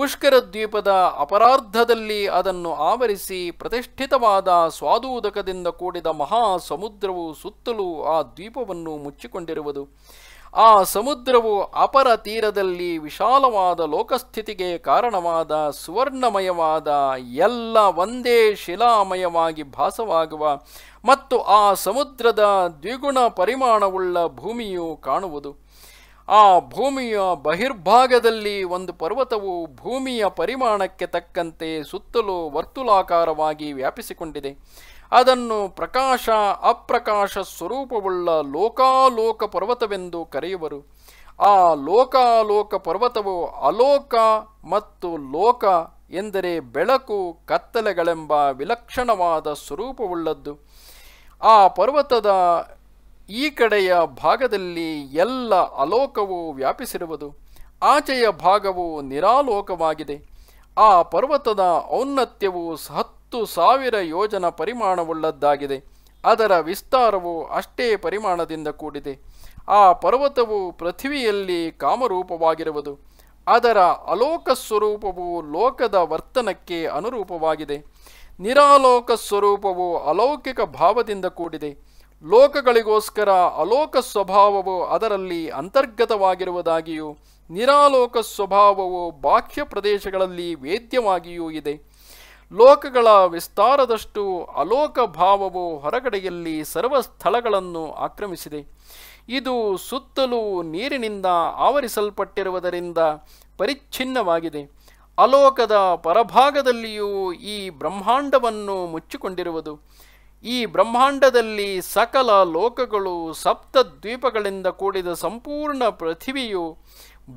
ಪುಷ್ಕರ ದ್ವೀಪದ ಅಪರಾರ್ಧದಲ್ಲಿ ಅದನ್ನು ಆವರಿಸಿ ಪ್ರತಿಷ್ಠಿತವಾದ ಸ್ವಾದೂದಕದಿಂದ ಕೂಡಿದ ಮಹಾ ಸಮುದ್ರವು ಸುತ್ತಲೂ ಆ ದ್ವೀಪವನ್ನು ಮುಚ್ಚಿಕೊಂಡಿರುವುದು ಆ ಸಮುದ್ರವು ಅಪರ ತೀರದಲ್ಲಿ ವಿಶಾಲವಾದ ಲೋಕಸ್ಥಿತಿಗೆ ಕಾರಣವಾದ ಸುವರ್ಣಮಯವಾದ ಎಲ್ಲ ಒಂದೇ ಶಿಲಾಮಯವಾಗಿ ಭಾಸವಾಗುವ ಮತ್ತು ಆ ಸಮುದ್ರದ ದ್ವಿಗುಣ ಪರಿಮಾಣವುಳ್ಳ ಭೂಮಿಯು ಕಾಣುವುದು ಆ ಭೂಮಿಯ ಬಹಿರ್ಭಾಗದಲ್ಲಿ ಒಂದು ಪರ್ವತವು ಭೂಮಿಯ ಪರಿಮಾಣಕ್ಕೆ ತಕ್ಕಂತೆ ಸುತ್ತಲೂ ವರ್ತುಲಾಕಾರವಾಗಿ ವ್ಯಾಪಿಸಿಕೊಂಡಿದೆ ಅದನ್ನು ಪ್ರಕಾಶ ಅಪ್ರಕಾಶ ಸ್ವರೂಪವುಳ್ಳ ಲೋಕಾಲೋಕ ಪರ್ವತವೆಂದು ಕರೆಯುವರು ಆ ಲೋಕಾಲೋಕ ಪರ್ವತವು ಅಲೋಕ ಮತ್ತು ಲೋಕ ಎಂದರೆ ಬೆಳಕು ಕತ್ತಲೆಗಳೆಂಬ ವಿಲಕ್ಷಣವಾದ ಸ್ವರೂಪವುಳ್ಳದ್ದು ಆ ಪರ್ವತದ ಈ ಕಡೆಯ ಭಾಗದಲ್ಲಿ ಎಲ್ಲ ಅಲೋಕವು ವ್ಯಾಪಿಸಿರುವುದು ಆಚೆಯ ಭಾಗವು ನಿರಾಲೋಕವಾಗಿದೆ ಆ ಪರ್ವತದ ಔನ್ನತ್ಯವು ಹತ್ತು ಸಾವಿರ ಯೋಜನ ಪರಿಮಾಣವುಳ್ಳದ್ದಾಗಿದೆ ಅದರ ವಿಸ್ತಾರವು ಅಷ್ಟೇ ಪರಿಮಾಣದಿಂದ ಕೂಡಿದೆ ಆ ಪರ್ವತವು ಪೃಥ್ವಿಯಲ್ಲಿ ಕಾಮರೂಪವಾಗಿರುವುದು ಅದರ ಅಲೋಕ ಸ್ವರೂಪವು ಲೋಕದ ವರ್ತನಕ್ಕೆ ಅನುರೂಪವಾಗಿದೆ ನಿರಾಲೋಕ ಸ್ವರೂಪವು ಅಲೌಕಿಕ ಭಾವದಿಂದ ಕೂಡಿದೆ ಲೋಕಗಳಿಗೋಸ್ಕರ ಅಲೋಕ ಸ್ವಭಾವವು ಅದರಲ್ಲಿ ಅಂತರ್ಗತವಾಗಿರುವುದಾಗಿಯೂ ನಿರಾಲೋಕ ಸ್ವಭಾವವು ಬಾಹ್ಯ ಪ್ರದೇಶಗಳಲ್ಲಿ ವೇದ್ಯವಾಗಿಯೂ ಇದೆ ಲೋಕಗಳ ವಿಸ್ತಾರದಷ್ಟು ಅಲೋಕ ಭಾವವು ಹೊರಗಡೆಯಲ್ಲಿ ಸರ್ವ ಸ್ಥಳಗಳನ್ನು ಆಕ್ರಮಿಸಿದೆ ಇದು ಸುತ್ತಲೂ ನೀರಿನಿಂದ ಆವರಿಸಲ್ಪಟ್ಟಿರುವುದರಿಂದ ಪರಿಚ್ಛಿನ್ನವಾಗಿದೆ ಅಲೋಕದ ಪರಭಾಗದಲ್ಲಿಯೂ ಈ ಬ್ರಹ್ಮಾಂಡವನ್ನು ಮುಚ್ಚಿಕೊಂಡಿರುವುದು ಈ ಬ್ರಹ್ಮಾಂಡದಲ್ಲಿ ಸಕಲ ಲೋಕಗಳು ಸಪ್ತ ದ್ವೀಪಗಳಿಂದ ಕೂಡಿದ ಸಂಪೂರ್ಣ ಪೃಥಿವಿಯು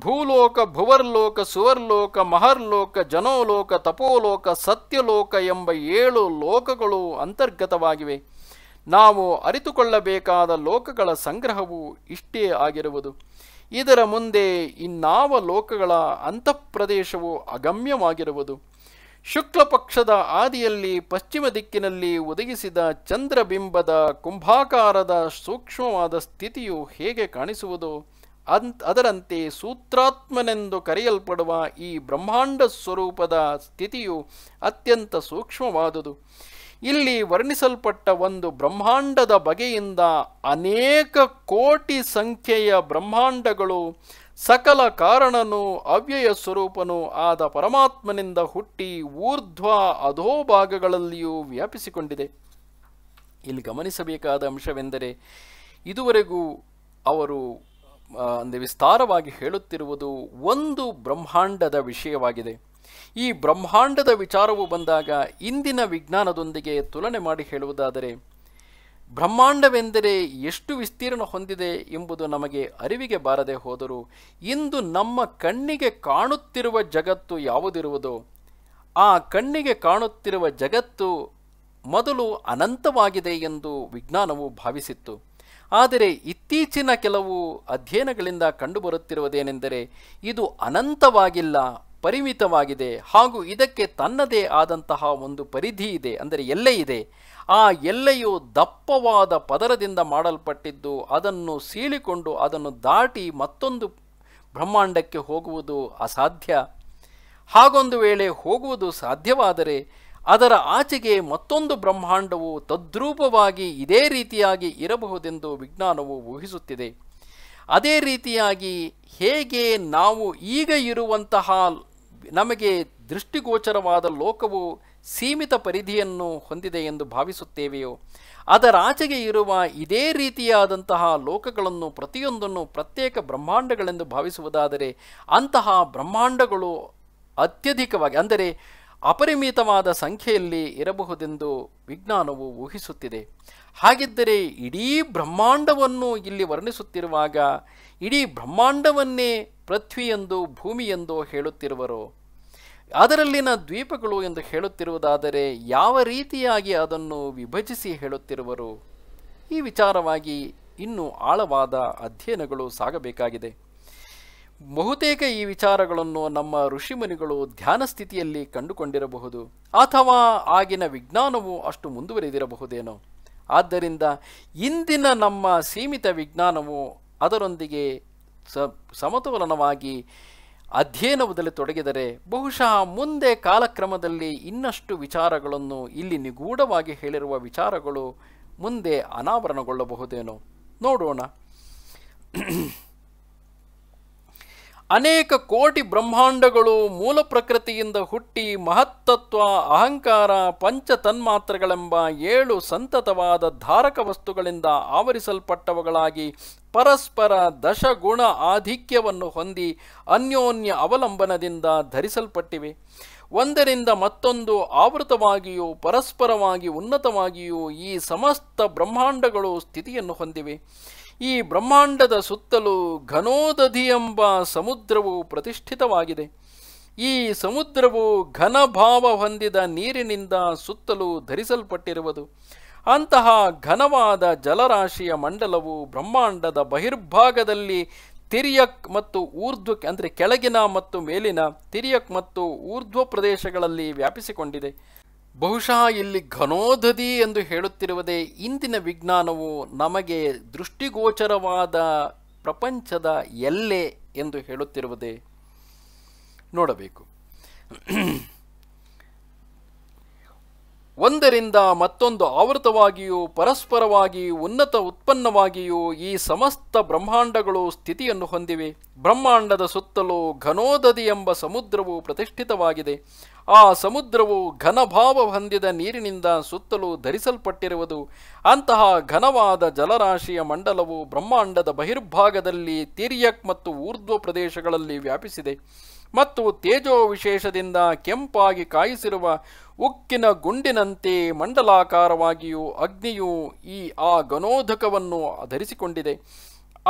ಭೂಲೋಕ ಭುವರ್ಲೋಕ ಸುವರ್ಲೋಕ ಮಹರ್ಲೋಕ ಜನೋಲೋಕ ತಪೋಲೋಕ ಸತ್ಯಲೋಕ ಎಂಬ ಏಳು ಲೋಕಗಳು ಅಂತರ್ಗತವಾಗಿವೆ ನಾವು ಅರಿತುಕೊಳ್ಳಬೇಕಾದ ಲೋಕಗಳ ಸಂಗ್ರಹವು ಇಷ್ಟೇ ಆಗಿರುವುದು ಇದರ ಮುಂದೆ ಇನ್ನಾವ ಲೋಕಗಳ ಅಂತಃಪ್ರದೇಶವು ಅಗಮ್ಯವಾಗಿರುವುದು ಶುಕ್ಲ ಪಕ್ಷದ ಆದಿಯಲ್ಲಿ ಪಶ್ಚಿಮ ದಿಕ್ಕಿನಲ್ಲಿ ಒದಗಿಸಿದ ಚಂದ್ರಬಿಂಬದ ಕುಂಭಾಕಾರದ ಸೂಕ್ಷ್ಮವಾದ ಸ್ಥಿತಿಯು ಹೇಗೆ ಕಾಣಿಸುವುದು ಅದರಂತೆ ಸೂತ್ರಾತ್ಮನೆಂದು ಕರೆಯಲ್ಪಡುವ ಈ ಬ್ರಹ್ಮಾಂಡ ಸ್ವರೂಪದ ಸ್ಥಿತಿಯು ಅತ್ಯಂತ ಸೂಕ್ಷ್ಮವಾದುದು ಇಲ್ಲಿ ವರ್ಣಿಸಲ್ಪಟ್ಟ ಒಂದು ಬ್ರಹ್ಮಾಂಡದ ಬಗೆಯಿಂದ ಅನೇಕ ಕೋಟಿ ಸಂಖ್ಯೆಯ ಬ್ರಹ್ಮಾಂಡಗಳು ಸಕಲ ಕಾರಣನು ಅವ್ಯಯ ಸ್ವರೂಪನು ಆದ ಪರಮಾತ್ಮನಿಂದ ಹುಟ್ಟಿ ಊರ್ಧ್ವ ಭಾಗಗಳಲ್ಲಿಯೂ ವ್ಯಾಪಿಸಿಕೊಂಡಿದೆ ಇಲ್ಲಿ ಗಮನಿಸಬೇಕಾದ ಅಂಶವೆಂದರೆ ಇದುವರೆಗೂ ಅವರು ಅಂದರೆ ವಿಸ್ತಾರವಾಗಿ ಹೇಳುತ್ತಿರುವುದು ಒಂದು ಬ್ರಹ್ಮಾಂಡದ ವಿಷಯವಾಗಿದೆ ಈ ಬ್ರಹ್ಮಾಂಡದ ವಿಚಾರವು ಬಂದಾಗ ಇಂದಿನ ವಿಜ್ಞಾನದೊಂದಿಗೆ ತುಲನೆ ಮಾಡಿ ಹೇಳುವುದಾದರೆ ಬ್ರಹ್ಮಾಂಡವೆಂದರೆ ಎಷ್ಟು ವಿಸ್ತೀರ್ಣ ಹೊಂದಿದೆ ಎಂಬುದು ನಮಗೆ ಅರಿವಿಗೆ ಬಾರದೆ ಹೋದರೂ ಇಂದು ನಮ್ಮ ಕಣ್ಣಿಗೆ ಕಾಣುತ್ತಿರುವ ಜಗತ್ತು ಯಾವುದಿರುವುದು ಆ ಕಣ್ಣಿಗೆ ಕಾಣುತ್ತಿರುವ ಜಗತ್ತು ಮೊದಲು ಅನಂತವಾಗಿದೆ ಎಂದು ವಿಜ್ಞಾನವು ಭಾವಿಸಿತ್ತು ಆದರೆ ಇತ್ತೀಚಿನ ಕೆಲವು ಅಧ್ಯಯನಗಳಿಂದ ಕಂಡುಬರುತ್ತಿರುವುದೇನೆಂದರೆ ಇದು ಅನಂತವಾಗಿಲ್ಲ ಪರಿಮಿತವಾಗಿದೆ ಹಾಗೂ ಇದಕ್ಕೆ ತನ್ನದೇ ಆದಂತಹ ಒಂದು ಪರಿಧಿ ಇದೆ ಅಂದರೆ ಎಲ್ಲೇ ಇದೆ ಆ ಎಲ್ಲೆಯು ದಪ್ಪವಾದ ಪದರದಿಂದ ಮಾಡಲ್ಪಟ್ಟಿದ್ದು ಅದನ್ನು ಸೀಳಿಕೊಂಡು ಅದನ್ನು ದಾಟಿ ಮತ್ತೊಂದು ಬ್ರಹ್ಮಾಂಡಕ್ಕೆ ಹೋಗುವುದು ಅಸಾಧ್ಯ ಹಾಗೊಂದು ವೇಳೆ ಹೋಗುವುದು ಸಾಧ್ಯವಾದರೆ ಅದರ ಆಚೆಗೆ ಮತ್ತೊಂದು ಬ್ರಹ್ಮಾಂಡವು ತದ್ರೂಪವಾಗಿ ಇದೇ ರೀತಿಯಾಗಿ ಇರಬಹುದೆಂದು ವಿಜ್ಞಾನವು ಊಹಿಸುತ್ತಿದೆ ಅದೇ ರೀತಿಯಾಗಿ ಹೇಗೆ ನಾವು ಈಗ ಇರುವಂತಹ ನಮಗೆ ದೃಷ್ಟಿಗೋಚರವಾದ ಲೋಕವು ಸೀಮಿತ ಪರಿಧಿಯನ್ನು ಹೊಂದಿದೆ ಎಂದು ಭಾವಿಸುತ್ತೇವೆಯೋ ಅದರಾಚೆಗೆ ಇರುವ ಇದೇ ರೀತಿಯಾದಂತಹ ಲೋಕಗಳನ್ನು ಪ್ರತಿಯೊಂದನ್ನು ಪ್ರತ್ಯೇಕ ಬ್ರಹ್ಮಾಂಡಗಳೆಂದು ಭಾವಿಸುವುದಾದರೆ ಅಂತಹ ಬ್ರಹ್ಮಾಂಡಗಳು ಅತ್ಯಧಿಕವಾಗಿ ಅಂದರೆ ಅಪರಿಮಿತವಾದ ಸಂಖ್ಯೆಯಲ್ಲಿ ಇರಬಹುದೆಂದು ವಿಜ್ಞಾನವು ಊಹಿಸುತ್ತಿದೆ ಹಾಗಿದ್ದರೆ ಇಡೀ ಬ್ರಹ್ಮಾಂಡವನ್ನು ಇಲ್ಲಿ ವರ್ಣಿಸುತ್ತಿರುವಾಗ ಇಡೀ ಬ್ರಹ್ಮಾಂಡವನ್ನೇ ಎಂದು ಪೃಥ್ವಿ ಭೂಮಿ ಎಂದು ಹೇಳುತ್ತಿರುವರು ಅದರಲ್ಲಿನ ದ್ವೀಪಗಳು ಎಂದು ಹೇಳುತ್ತಿರುವುದಾದರೆ ಯಾವ ರೀತಿಯಾಗಿ ಅದನ್ನು ವಿಭಜಿಸಿ ಹೇಳುತ್ತಿರುವರು ಈ ವಿಚಾರವಾಗಿ ಇನ್ನೂ ಆಳವಾದ ಅಧ್ಯಯನಗಳು ಸಾಗಬೇಕಾಗಿದೆ ಬಹುತೇಕ ಈ ವಿಚಾರಗಳನ್ನು ನಮ್ಮ ಋಷಿಮುನಿಗಳು ಧ್ಯಾನ ಸ್ಥಿತಿಯಲ್ಲಿ ಕಂಡುಕೊಂಡಿರಬಹುದು ಅಥವಾ ಆಗಿನ ವಿಜ್ಞಾನವು ಅಷ್ಟು ಮುಂದುವರೆದಿರಬಹುದೇನೋ ಆದ್ದರಿಂದ ಇಂದಿನ ನಮ್ಮ ಸೀಮಿತ ವಿಜ್ಞಾನವು ಅದರೊಂದಿಗೆ ಸಮತೋಲನವಾಗಿ ಅಧ್ಯಯನದಲ್ಲಿ ತೊಡಗಿದರೆ ಬಹುಶಃ ಮುಂದೆ ಕಾಲಕ್ರಮದಲ್ಲಿ ಇನ್ನಷ್ಟು ವಿಚಾರಗಳನ್ನು ಇಲ್ಲಿ ನಿಗೂಢವಾಗಿ ಹೇಳಿರುವ ವಿಚಾರಗಳು ಮುಂದೆ ಅನಾವರಣಗೊಳ್ಳಬಹುದೇನೋ ನೋಡೋಣ ಅನೇಕ ಕೋಟಿ ಬ್ರಹ್ಮಾಂಡಗಳು ಮೂಲ ಪ್ರಕೃತಿಯಿಂದ ಹುಟ್ಟಿ ಮಹತ್ತತ್ವ ಅಹಂಕಾರ ಪಂಚ ಪಂಚತನ್ಮಾತ್ರಗಳೆಂಬ ಏಳು ಸಂತತವಾದ ಧಾರಕ ವಸ್ತುಗಳಿಂದ ಆವರಿಸಲ್ಪಟ್ಟವುಗಳಾಗಿ ಪರಸ್ಪರ ದಶಗುಣ ಆಧಿಕ್ಯವನ್ನು ಹೊಂದಿ ಅನ್ಯೋನ್ಯ ಅವಲಂಬನದಿಂದ ಧರಿಸಲ್ಪಟ್ಟಿವೆ ಒಂದರಿಂದ ಮತ್ತೊಂದು ಆವೃತವಾಗಿಯೂ ಪರಸ್ಪರವಾಗಿ ಉನ್ನತವಾಗಿಯೂ ಈ ಸಮಸ್ತ ಬ್ರಹ್ಮಾಂಡಗಳು ಸ್ಥಿತಿಯನ್ನು ಹೊಂದಿವೆ ಈ ಬ್ರಹ್ಮಾಂಡದ ಸುತ್ತಲೂ ಘನೋದಧಿ ಎಂಬ ಸಮುದ್ರವು ಪ್ರತಿಷ್ಠಿತವಾಗಿದೆ ಈ ಸಮುದ್ರವು ಘನಭಾವ ಹೊಂದಿದ ನೀರಿನಿಂದ ಸುತ್ತಲೂ ಧರಿಸಲ್ಪಟ್ಟಿರುವುದು ಅಂತಹ ಘನವಾದ ಜಲರಾಶಿಯ ಮಂಡಲವು ಬ್ರಹ್ಮಾಂಡದ ಬಹಿರ್ಭಾಗದಲ್ಲಿ ತಿರಿಯಕ್ ಮತ್ತು ಊರ್ಧ್ವ ಅಂದರೆ ಕೆಳಗಿನ ಮತ್ತು ಮೇಲಿನ ತಿರಿಯಕ್ ಮತ್ತು ಊರ್ಧ್ವ ಪ್ರದೇಶಗಳಲ್ಲಿ ವ್ಯಾಪಿಸಿಕೊಂಡಿದೆ ಬಹುಶಃ ಇಲ್ಲಿ ಘನೋದಧಿ ಎಂದು ಹೇಳುತ್ತಿರುವುದೇ ಇಂದಿನ ವಿಜ್ಞಾನವು ನಮಗೆ ದೃಷ್ಟಿಗೋಚರವಾದ ಪ್ರಪಂಚದ ಎಲ್ಲೆ ಎಂದು ಹೇಳುತ್ತಿರುವುದೇ ನೋಡಬೇಕು ಒಂದರಿಂದ ಮತ್ತೊಂದು ಆವೃತವಾಗಿಯೂ ಪರಸ್ಪರವಾಗಿ ಉನ್ನತ ಉತ್ಪನ್ನವಾಗಿಯೂ ಈ ಸಮಸ್ತ ಬ್ರಹ್ಮಾಂಡಗಳು ಸ್ಥಿತಿಯನ್ನು ಹೊಂದಿವೆ ಬ್ರಹ್ಮಾಂಡದ ಸುತ್ತಲೂ ಘನೋದದಿ ಎಂಬ ಸಮುದ್ರವು ಪ್ರತಿಷ್ಠಿತವಾಗಿದೆ ಆ ಸಮುದ್ರವು ಘನಭಾವ ಹೊಂದಿದ ನೀರಿನಿಂದ ಸುತ್ತಲೂ ಧರಿಸಲ್ಪಟ್ಟಿರುವುದು ಅಂತಹ ಘನವಾದ ಜಲರಾಶಿಯ ಮಂಡಲವು ಬ್ರಹ್ಮಾಂಡದ ಬಹಿರ್ಭಾಗದಲ್ಲಿ ತಿರ್ಯಕ್ ಮತ್ತು ಊರ್ಧ್ವ ಪ್ರದೇಶಗಳಲ್ಲಿ ವ್ಯಾಪಿಸಿದೆ ಮತ್ತು ತೇಜೋ ವಿಶೇಷದಿಂದ ಕೆಂಪಾಗಿ ಕಾಯಿಸಿರುವ ಉಕ್ಕಿನ ಗುಂಡಿನಂತೆ ಮಂಡಲಾಕಾರವಾಗಿಯೂ ಅಗ್ನಿಯು ಈ ಆ ಗನೋಧಕವನ್ನು ಧರಿಸಿಕೊಂಡಿದೆ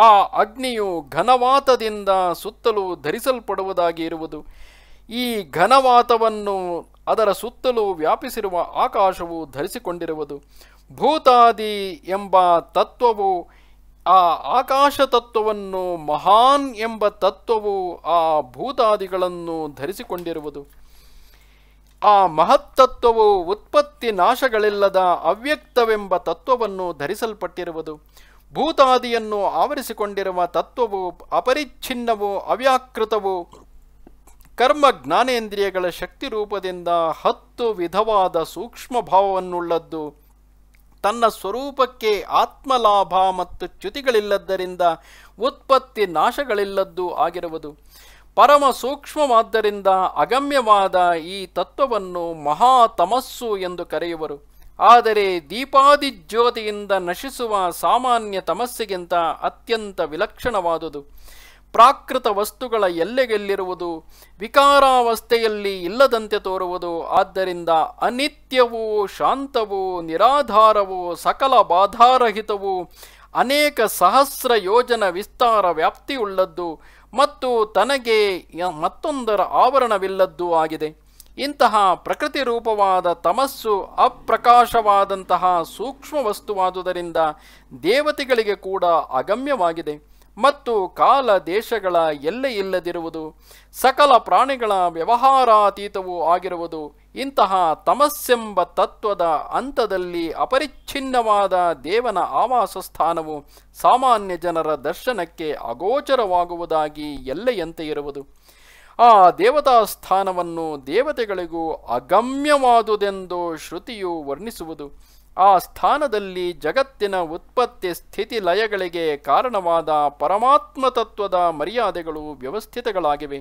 ಆ ಅಗ್ನಿಯು ಘನವಾತದಿಂದ ಸುತ್ತಲೂ ಧರಿಸಲ್ಪಡುವುದಾಗಿ ಇರುವುದು ಈ ಘನವಾತವನ್ನು ಅದರ ಸುತ್ತಲೂ ವ್ಯಾಪಿಸಿರುವ ಆಕಾಶವು ಧರಿಸಿಕೊಂಡಿರುವುದು ಭೂತಾದಿ ಎಂಬ ತತ್ವವು ಆ ಆಕಾಶ ತತ್ವವನ್ನು ಮಹಾನ್ ಎಂಬ ತತ್ವವು ಆ ಭೂತಾದಿಗಳನ್ನು ಧರಿಸಿಕೊಂಡಿರುವುದು ಆ ಮಹತ್ತತ್ವವು ಉತ್ಪತ್ತಿ ನಾಶಗಳಿಲ್ಲದ ಅವ್ಯಕ್ತವೆಂಬ ತತ್ವವನ್ನು ಧರಿಸಲ್ಪಟ್ಟಿರುವುದು ಭೂತಾದಿಯನ್ನು ಆವರಿಸಿಕೊಂಡಿರುವ ತತ್ವವು ಅಪರಿಚ್ಛಿನ್ನವು ಅವ್ಯಾಕೃತವು ಕರ್ಮ ಜ್ಞಾನೇಂದ್ರಿಯಗಳ ಶಕ್ತಿ ರೂಪದಿಂದ ಹತ್ತು ವಿಧವಾದ ಸೂಕ್ಷ್ಮ ಭಾವವನ್ನುಳ್ಳದ್ದು ತನ್ನ ಸ್ವರೂಪಕ್ಕೆ ಆತ್ಮಲಾಭ ಮತ್ತು ಚ್ಯುತಿಗಳಿಲ್ಲದ್ದರಿಂದ ಉತ್ಪತ್ತಿ ನಾಶಗಳಿಲ್ಲದ್ದು ಆಗಿರುವುದು ಪರಮ ಸೂಕ್ಷ್ಮವಾದ್ದರಿಂದ ಅಗಮ್ಯವಾದ ಈ ತತ್ವವನ್ನು ಮಹಾ ತಮಸ್ಸು ಎಂದು ಕರೆಯುವರು ಆದರೆ ದೀಪಾದಿಜ್ಯೋತಿಯಿಂದ ನಶಿಸುವ ಸಾಮಾನ್ಯ ತಮಸ್ಸಿಗಿಂತ ಅತ್ಯಂತ ವಿಲಕ್ಷಣವಾದುದು ಪ್ರಾಕೃತ ವಸ್ತುಗಳ ಎಲ್ಲೆಗೆಲ್ಲಿರುವುದು ವಿಕಾರಾವಸ್ಥೆಯಲ್ಲಿ ಇಲ್ಲದಂತೆ ತೋರುವುದು ಆದ್ದರಿಂದ ಅನಿತ್ಯವೂ ಶಾಂತವೂ ನಿರಾಧಾರವೂ ಸಕಲ ಬಾಧಾರಹಿತವೂ ಅನೇಕ ಸಹಸ್ರ ಯೋಜನ ವಿಸ್ತಾರ ವ್ಯಾಪ್ತಿಯುಳ್ಳದ್ದು ಮತ್ತು ತನಗೆ ಮತ್ತೊಂದರ ಆವರಣವಿಲ್ಲದ್ದೂ ಆಗಿದೆ ಇಂತಹ ಪ್ರಕೃತಿ ರೂಪವಾದ ತಮಸ್ಸು ಅಪ್ರಕಾಶವಾದಂತಹ ಸೂಕ್ಷ್ಮ ವಸ್ತುವಾದುದರಿಂದ ದೇವತೆಗಳಿಗೆ ಕೂಡ ಅಗಮ್ಯವಾಗಿದೆ ಮತ್ತು ಕಾಲ ದೇಶಗಳ ಎಲ್ಲೆ ಇಲ್ಲದಿರುವುದು ಸಕಲ ಪ್ರಾಣಿಗಳ ವ್ಯವಹಾರಾತೀತವೂ ಆಗಿರುವುದು ಇಂತಹ ತಮಸ್ಸೆಂಬ ತತ್ವದ ಅಂತದಲ್ಲಿ ಅಪರಿಚ್ಛಿನ್ನವಾದ ದೇವನ ಆವಾಸ ಸ್ಥಾನವು ಸಾಮಾನ್ಯ ಜನರ ದರ್ಶನಕ್ಕೆ ಅಗೋಚರವಾಗುವುದಾಗಿ ಎಲ್ಲೆಯಂತೆ ಇರುವುದು ಆ ದೇವತಾ ಸ್ಥಾನವನ್ನು ದೇವತೆಗಳಿಗೂ ಅಗಮ್ಯವಾದುದೆಂದು ಶ್ರುತಿಯು ವರ್ಣಿಸುವುದು ಆ ಸ್ಥಾನದಲ್ಲಿ ಜಗತ್ತಿನ ಉತ್ಪತ್ತಿ ಸ್ಥಿತಿ ಲಯಗಳಿಗೆ ಕಾರಣವಾದ ಪರಮಾತ್ಮ ತತ್ವದ ಮರ್ಯಾದೆಗಳು ವ್ಯವಸ್ಥಿತಗಳಾಗಿವೆ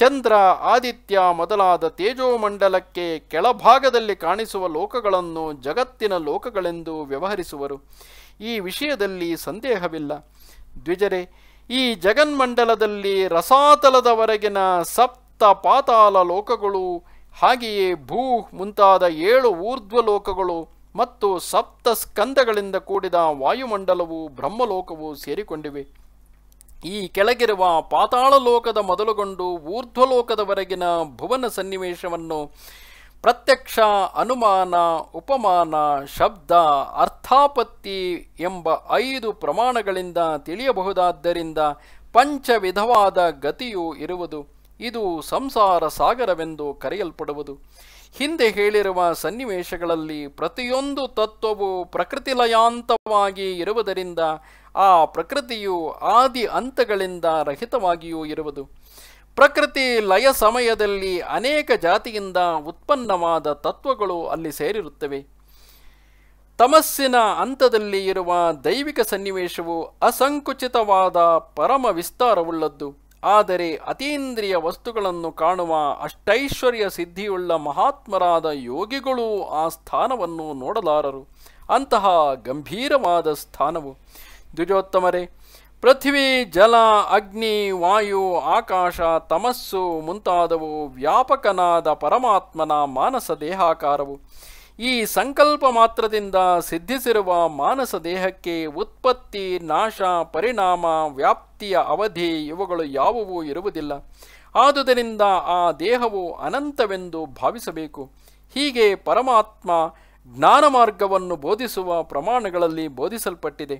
ಚಂದ್ರ ಆದಿತ್ಯ ಮೊದಲಾದ ತೇಜೋಮಂಡಲಕ್ಕೆ ಕೆಳಭಾಗದಲ್ಲಿ ಕಾಣಿಸುವ ಲೋಕಗಳನ್ನು ಜಗತ್ತಿನ ಲೋಕಗಳೆಂದು ವ್ಯವಹರಿಸುವರು ಈ ವಿಷಯದಲ್ಲಿ ಸಂದೇಹವಿಲ್ಲ ದ್ವಿಜರೆ ಈ ಜಗನ್ಮಂಡಲದಲ್ಲಿ ರಸಾತಲದವರೆಗಿನ ಸಪ್ತ ಪಾತಾಲ ಲೋಕಗಳು ಹಾಗೆಯೇ ಭೂ ಮುಂತಾದ ಏಳು ಊರ್ಧ್ವ ಲೋಕಗಳು ಮತ್ತು ಸಪ್ತ ಸ್ಕಂದಗಳಿಂದ ಕೂಡಿದ ವಾಯುಮಂಡಲವು ಬ್ರಹ್ಮಲೋಕವು ಸೇರಿಕೊಂಡಿವೆ ಈ ಕೆಳಗಿರುವ ಪಾತಾಳ ಲೋಕದ ಮೊದಲುಗೊಂಡು ಊರ್ಧ್ವಲೋಕದವರೆಗಿನ ಭುವನ ಸನ್ನಿವೇಶವನ್ನು ಪ್ರತ್ಯಕ್ಷ ಅನುಮಾನ ಉಪಮಾನ ಶಬ್ದ ಅರ್ಥಾಪತ್ತಿ ಎಂಬ ಐದು ಪ್ರಮಾಣಗಳಿಂದ ತಿಳಿಯಬಹುದಾದ್ದರಿಂದ ಪಂಚವಿಧವಾದ ಗತಿಯು ಇರುವುದು ಇದು ಸಂಸಾರ ಸಾಗರವೆಂದು ಕರೆಯಲ್ಪಡುವುದು ಹಿಂದೆ ಹೇಳಿರುವ ಸನ್ನಿವೇಶಗಳಲ್ಲಿ ಪ್ರತಿಯೊಂದು ತತ್ವವು ಪ್ರಕೃತಿ ಲಯಾಂತವಾಗಿ ಇರುವುದರಿಂದ ಆ ಪ್ರಕೃತಿಯು ಆದಿ ಅಂತಗಳಿಂದ ರಹಿತವಾಗಿಯೂ ಇರುವುದು ಪ್ರಕೃತಿ ಲಯ ಸಮಯದಲ್ಲಿ ಅನೇಕ ಜಾತಿಯಿಂದ ಉತ್ಪನ್ನವಾದ ತತ್ವಗಳು ಅಲ್ಲಿ ಸೇರಿರುತ್ತವೆ ತಮಸ್ಸಿನ ಹಂತದಲ್ಲಿ ಇರುವ ದೈವಿಕ ಸನ್ನಿವೇಶವು ಅಸಂಕುಚಿತವಾದ ಪರಮ ವಿಸ್ತಾರವುಳ್ಳದ್ದು ಆದರೆ ಅತೀಂದ್ರಿಯ ವಸ್ತುಗಳನ್ನು ಕಾಣುವ ಅಷ್ಟೈಶ್ವರ್ಯ ಸಿದ್ಧಿಯುಳ್ಳ ಮಹಾತ್ಮರಾದ ಯೋಗಿಗಳು ಆ ಸ್ಥಾನವನ್ನು ನೋಡಲಾರರು ಅಂತಹ ಗಂಭೀರವಾದ ಸ್ಥಾನವು ದ್ವಿಜೋತ್ತಮರೇ ಪೃಥ್ವಿ ಜಲ ಅಗ್ನಿ ವಾಯು ಆಕಾಶ ತಮಸ್ಸು ಮುಂತಾದವು ವ್ಯಾಪಕನಾದ ಪರಮಾತ್ಮನ ಮಾನಸ ದೇಹಾಕಾರವು ಈ ಸಂಕಲ್ಪ ಮಾತ್ರದಿಂದ ಸಿದ್ಧಿಸಿರುವ ಮಾನಸ ದೇಹಕ್ಕೆ ಉತ್ಪತ್ತಿ ನಾಶ ಪರಿಣಾಮ ವ್ಯಾಪ್ತಿಯ ಅವಧಿ ಇವುಗಳು ಯಾವುವೂ ಇರುವುದಿಲ್ಲ ಆದುದರಿಂದ ಆ ದೇಹವು ಅನಂತವೆಂದು ಭಾವಿಸಬೇಕು ಹೀಗೆ ಪರಮಾತ್ಮ ಜ್ಞಾನ ಮಾರ್ಗವನ್ನು ಬೋಧಿಸುವ ಪ್ರಮಾಣಗಳಲ್ಲಿ ಬೋಧಿಸಲ್ಪಟ್ಟಿದೆ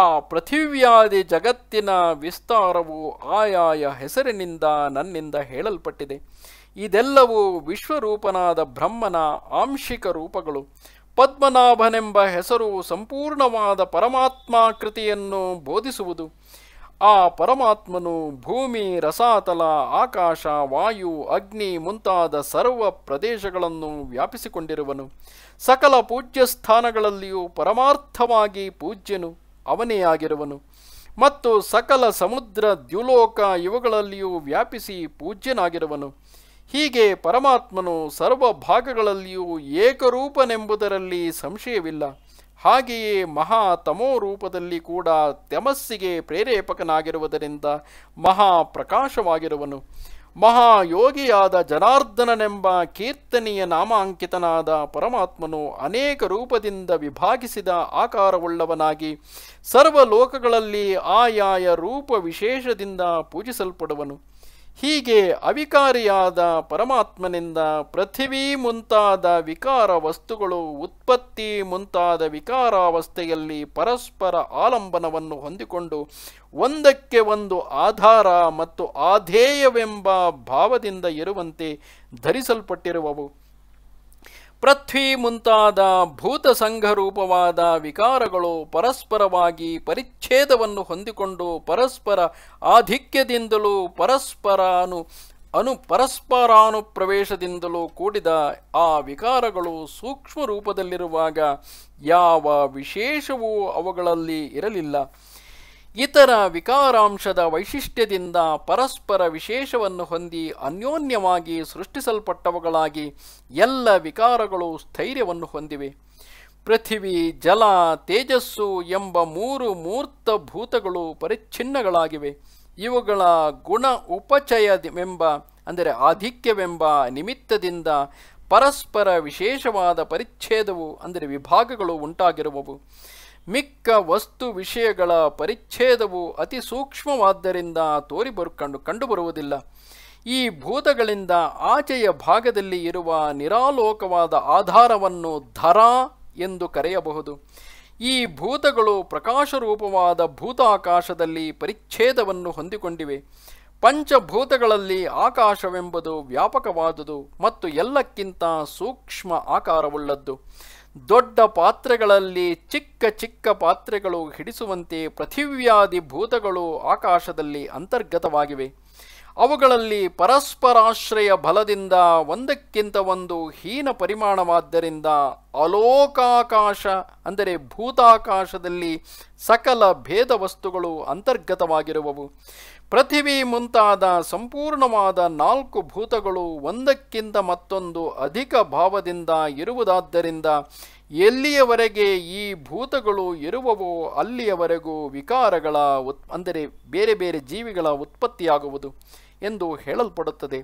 ಆ ಪೃಥಿವ್ಯಾದಿ ಜಗತ್ತಿನ ವಿಸ್ತಾರವು ಆಯಾಯ ಹೆಸರಿನಿಂದ ನನ್ನಿಂದ ಹೇಳಲ್ಪಟ್ಟಿದೆ ಇದೆಲ್ಲವೂ ವಿಶ್ವರೂಪನಾದ ಬ್ರಹ್ಮನ ಆಂಶಿಕ ರೂಪಗಳು ಪದ್ಮನಾಭನೆಂಬ ಹೆಸರು ಸಂಪೂರ್ಣವಾದ ಪರಮಾತ್ಮಾಕೃತಿಯನ್ನು ಬೋಧಿಸುವುದು ಆ ಪರಮಾತ್ಮನು ಭೂಮಿ ರಸಾತಲ ಆಕಾಶ ವಾಯು ಅಗ್ನಿ ಮುಂತಾದ ಸರ್ವ ಪ್ರದೇಶಗಳನ್ನು ವ್ಯಾಪಿಸಿಕೊಂಡಿರುವನು ಸಕಲ ಪೂಜ್ಯ ಸ್ಥಾನಗಳಲ್ಲಿಯೂ ಪರಮಾರ್ಥವಾಗಿ ಪೂಜ್ಯನು ಅವನೇ ಆಗಿರುವನು ಮತ್ತು ಸಕಲ ಸಮುದ್ರ ದ್ಯುಲೋಕ ಇವುಗಳಲ್ಲಿಯೂ ವ್ಯಾಪಿಸಿ ಪೂಜ್ಯನಾಗಿರುವನು ಹೀಗೆ ಪರಮಾತ್ಮನು ಸರ್ವ ಭಾಗಗಳಲ್ಲಿಯೂ ಏಕರೂಪನೆಂಬುದರಲ್ಲಿ ಸಂಶಯವಿಲ್ಲ ಹಾಗೆಯೇ ಮಹಾ ತಮೋ ರೂಪದಲ್ಲಿ ಕೂಡ ತಮಸ್ಸಿಗೆ ಪ್ರೇರೇಪಕನಾಗಿರುವುದರಿಂದ ಮಹಾ ಪ್ರಕಾಶವಾಗಿರುವನು ಮಹಾಯೋಗಿಯಾದ ಜನಾರ್ದನನೆಂಬ ಕೀರ್ತನೆಯ ನಾಮಾಂಕಿತನಾದ ಪರಮಾತ್ಮನು ಅನೇಕ ರೂಪದಿಂದ ವಿಭಾಗಿಸಿದ ಆಕಾರವುಳ್ಳವನಾಗಿ ಸರ್ವ ಲೋಕಗಳಲ್ಲಿ ಆಯಾಯ ರೂಪ ವಿಶೇಷದಿಂದ ಪೂಜಿಸಲ್ಪಡುವನು ಹೀಗೆ ಅವಿಕಾರಿಯಾದ ಪರಮಾತ್ಮನಿಂದ ಪೃಥಿವಿ ಮುಂತಾದ ವಿಕಾರ ವಸ್ತುಗಳು ಉತ್ಪತ್ತಿ ಮುಂತಾದ ವಿಕಾರಾವಸ್ಥೆಯಲ್ಲಿ ಪರಸ್ಪರ ಆಲಂಬನವನ್ನು ಹೊಂದಿಕೊಂಡು ಒಂದಕ್ಕೆ ಒಂದು ಆಧಾರ ಮತ್ತು ಆಧೇಯವೆಂಬ ಭಾವದಿಂದ ಇರುವಂತೆ ಧರಿಸಲ್ಪಟ್ಟಿರುವವು ಪೃಥ್ವಿ ಮುಂತಾದ ಭೂತ ರೂಪವಾದ ವಿಕಾರಗಳು ಪರಸ್ಪರವಾಗಿ ಪರಿಚ್ಛೇದವನ್ನು ಹೊಂದಿಕೊಂಡು ಪರಸ್ಪರ ಆಧಿಕ್ಯದಿಂದಲೂ ಪರಸ್ಪರಾನು ಅನು ಪರಸ್ಪರಾನುಪ್ರವೇಶದಿಂದಲೂ ಕೂಡಿದ ಆ ವಿಕಾರಗಳು ಸೂಕ್ಷ್ಮ ರೂಪದಲ್ಲಿರುವಾಗ ಯಾವ ವಿಶೇಷವೂ ಅವುಗಳಲ್ಲಿ ಇರಲಿಲ್ಲ ಇತರ ವಿಕಾರಾಂಶದ ವೈಶಿಷ್ಟ್ಯದಿಂದ ಪರಸ್ಪರ ವಿಶೇಷವನ್ನು ಹೊಂದಿ ಅನ್ಯೋನ್ಯವಾಗಿ ಸೃಷ್ಟಿಸಲ್ಪಟ್ಟವುಗಳಾಗಿ ಎಲ್ಲ ವಿಕಾರಗಳು ಸ್ಥೈರ್ಯವನ್ನು ಹೊಂದಿವೆ ಪೃಥಿವಿ ಜಲ ತೇಜಸ್ಸು ಎಂಬ ಮೂರು ಮೂರ್ತ ಭೂತಗಳು ಪರಿಚ್ಛಿನ್ನಗಳಾಗಿವೆ ಇವುಗಳ ಗುಣ ಉಪಚಯವೆಂಬ ಅಂದರೆ ಆಧಿಕ್ಯವೆಂಬ ನಿಮಿತ್ತದಿಂದ ಪರಸ್ಪರ ವಿಶೇಷವಾದ ಪರಿಚ್ಛೇದವು ಅಂದರೆ ವಿಭಾಗಗಳು ಉಂಟಾಗಿರುವವು ಮಿಕ್ಕ ವಸ್ತು ವಿಷಯಗಳ ಪರಿಚ್ಛೇದವು ಅತಿ ಸೂಕ್ಷ್ಮವಾದ್ದರಿಂದ ತೋರಿಬರು ಕಂಡು ಕಂಡುಬರುವುದಿಲ್ಲ ಈ ಭೂತಗಳಿಂದ ಆಚೆಯ ಭಾಗದಲ್ಲಿ ಇರುವ ನಿರಾಲೋಕವಾದ ಆಧಾರವನ್ನು ಧರ ಎಂದು ಕರೆಯಬಹುದು ಈ ಭೂತಗಳು ಪ್ರಕಾಶರೂಪವಾದ ಭೂತಾಕಾಶದಲ್ಲಿ ಪರಿಚ್ಛೇದವನ್ನು ಹೊಂದಿಕೊಂಡಿವೆ ಪಂಚಭೂತಗಳಲ್ಲಿ ಆಕಾಶವೆಂಬುದು ವ್ಯಾಪಕವಾದುದು ಮತ್ತು ಎಲ್ಲಕ್ಕಿಂತ ಸೂಕ್ಷ್ಮ ಆಕಾರವುಳ್ಳದ್ದು ದೊಡ್ಡ ಪಾತ್ರೆಗಳಲ್ಲಿ ಚಿಕ್ಕ ಚಿಕ್ಕ ಪಾತ್ರೆಗಳು ಹಿಡಿಸುವಂತೆ ಪೃಥಿವ್ಯಾದಿ ಭೂತಗಳು ಆಕಾಶದಲ್ಲಿ ಅಂತರ್ಗತವಾಗಿವೆ ಅವುಗಳಲ್ಲಿ ಪರಸ್ಪರಾಶ್ರಯ ಬಲದಿಂದ ಒಂದಕ್ಕಿಂತ ಒಂದು ಹೀನ ಪರಿಮಾಣವಾದ್ದರಿಂದ ಅಲೋಕಾಕಾಶ ಅಂದರೆ ಭೂತಾಕಾಶದಲ್ಲಿ ಸಕಲ ಭೇದ ವಸ್ತುಗಳು ಅಂತರ್ಗತವಾಗಿರುವವು ಪೃಥಿವಿ ಮುಂತಾದ ಸಂಪೂರ್ಣವಾದ ನಾಲ್ಕು ಭೂತಗಳು ಒಂದಕ್ಕಿಂತ ಮತ್ತೊಂದು ಅಧಿಕ ಭಾವದಿಂದ ಇರುವುದಾದ್ದರಿಂದ ಎಲ್ಲಿಯವರೆಗೆ ಈ ಭೂತಗಳು ಇರುವವೋ ಅಲ್ಲಿಯವರೆಗೂ ವಿಕಾರಗಳ ಉತ್ ಅಂದರೆ ಬೇರೆ ಬೇರೆ ಜೀವಿಗಳ ಉತ್ಪತ್ತಿಯಾಗುವುದು ಎಂದು ಹೇಳಲ್ಪಡುತ್ತದೆ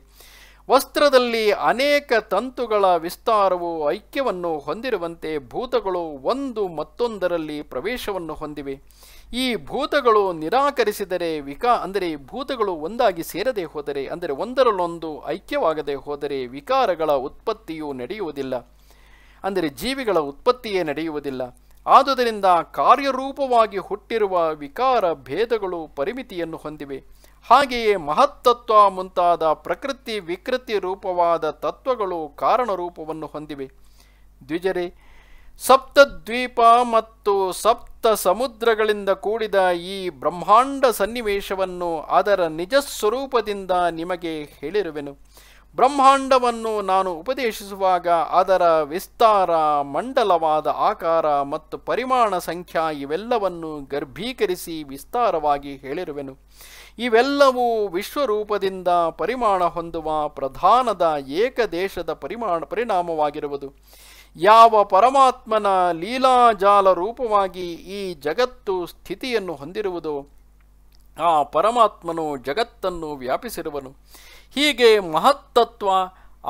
ವಸ್ತ್ರದಲ್ಲಿ ಅನೇಕ ತಂತುಗಳ ವಿಸ್ತಾರವು ಐಕ್ಯವನ್ನು ಹೊಂದಿರುವಂತೆ ಭೂತಗಳು ಒಂದು ಮತ್ತೊಂದರಲ್ಲಿ ಪ್ರವೇಶವನ್ನು ಹೊಂದಿವೆ ಈ ಭೂತಗಳು ನಿರಾಕರಿಸಿದರೆ ವಿಕಾ ಅಂದರೆ ಭೂತಗಳು ಒಂದಾಗಿ ಸೇರದೆ ಹೋದರೆ ಅಂದರೆ ಒಂದರಲ್ಲೊಂದು ಐಕ್ಯವಾಗದೆ ಹೋದರೆ ವಿಕಾರಗಳ ಉತ್ಪತ್ತಿಯು ನಡೆಯುವುದಿಲ್ಲ ಅಂದರೆ ಜೀವಿಗಳ ಉತ್ಪತ್ತಿಯೇ ನಡೆಯುವುದಿಲ್ಲ ಆದುದರಿಂದ ಕಾರ್ಯರೂಪವಾಗಿ ಹುಟ್ಟಿರುವ ವಿಕಾರ ಭೇದಗಳು ಪರಿಮಿತಿಯನ್ನು ಹೊಂದಿವೆ ಹಾಗೆಯೇ ಮಹತ್ತತ್ವ ಮುಂತಾದ ಪ್ರಕೃತಿ ವಿಕೃತಿ ರೂಪವಾದ ತತ್ವಗಳು ಕಾರಣರೂಪವನ್ನು ಹೊಂದಿವೆ ದ್ವಿಜರೇ ಸಪ್ತದ್ವೀಪ ಮತ್ತು ಸಪ್ತ ಸಮುದ್ರಗಳಿಂದ ಕೂಡಿದ ಈ ಬ್ರಹ್ಮಾಂಡ ಸನ್ನಿವೇಶವನ್ನು ಅದರ ನಿಜ ಸ್ವರೂಪದಿಂದ ನಿಮಗೆ ಹೇಳಿರುವೆನು ಬ್ರಹ್ಮಾಂಡವನ್ನು ನಾನು ಉಪದೇಶಿಸುವಾಗ ಅದರ ವಿಸ್ತಾರ ಮಂಡಲವಾದ ಆಕಾರ ಮತ್ತು ಪರಿಮಾಣ ಸಂಖ್ಯಾ ಇವೆಲ್ಲವನ್ನು ಗರ್ಭೀಕರಿಸಿ ವಿಸ್ತಾರವಾಗಿ ಹೇಳಿರುವೆನು ಇವೆಲ್ಲವೂ ವಿಶ್ವರೂಪದಿಂದ ಪರಿಮಾಣ ಹೊಂದುವ ಪ್ರಧಾನದ ಏಕದೇಶದ ಪರಿಮಾಣ ಪರಿಣಾಮವಾಗಿರುವುದು ಯಾವ ಪರಮಾತ್ಮನ ಲೀಲಾಜಾಲ ರೂಪವಾಗಿ ಈ ಜಗತ್ತು ಸ್ಥಿತಿಯನ್ನು ಹೊಂದಿರುವುದು ಆ ಪರಮಾತ್ಮನು ಜಗತ್ತನ್ನು ವ್ಯಾಪಿಸಿರುವನು ಹೀಗೆ ಮಹತ್ತತ್ವ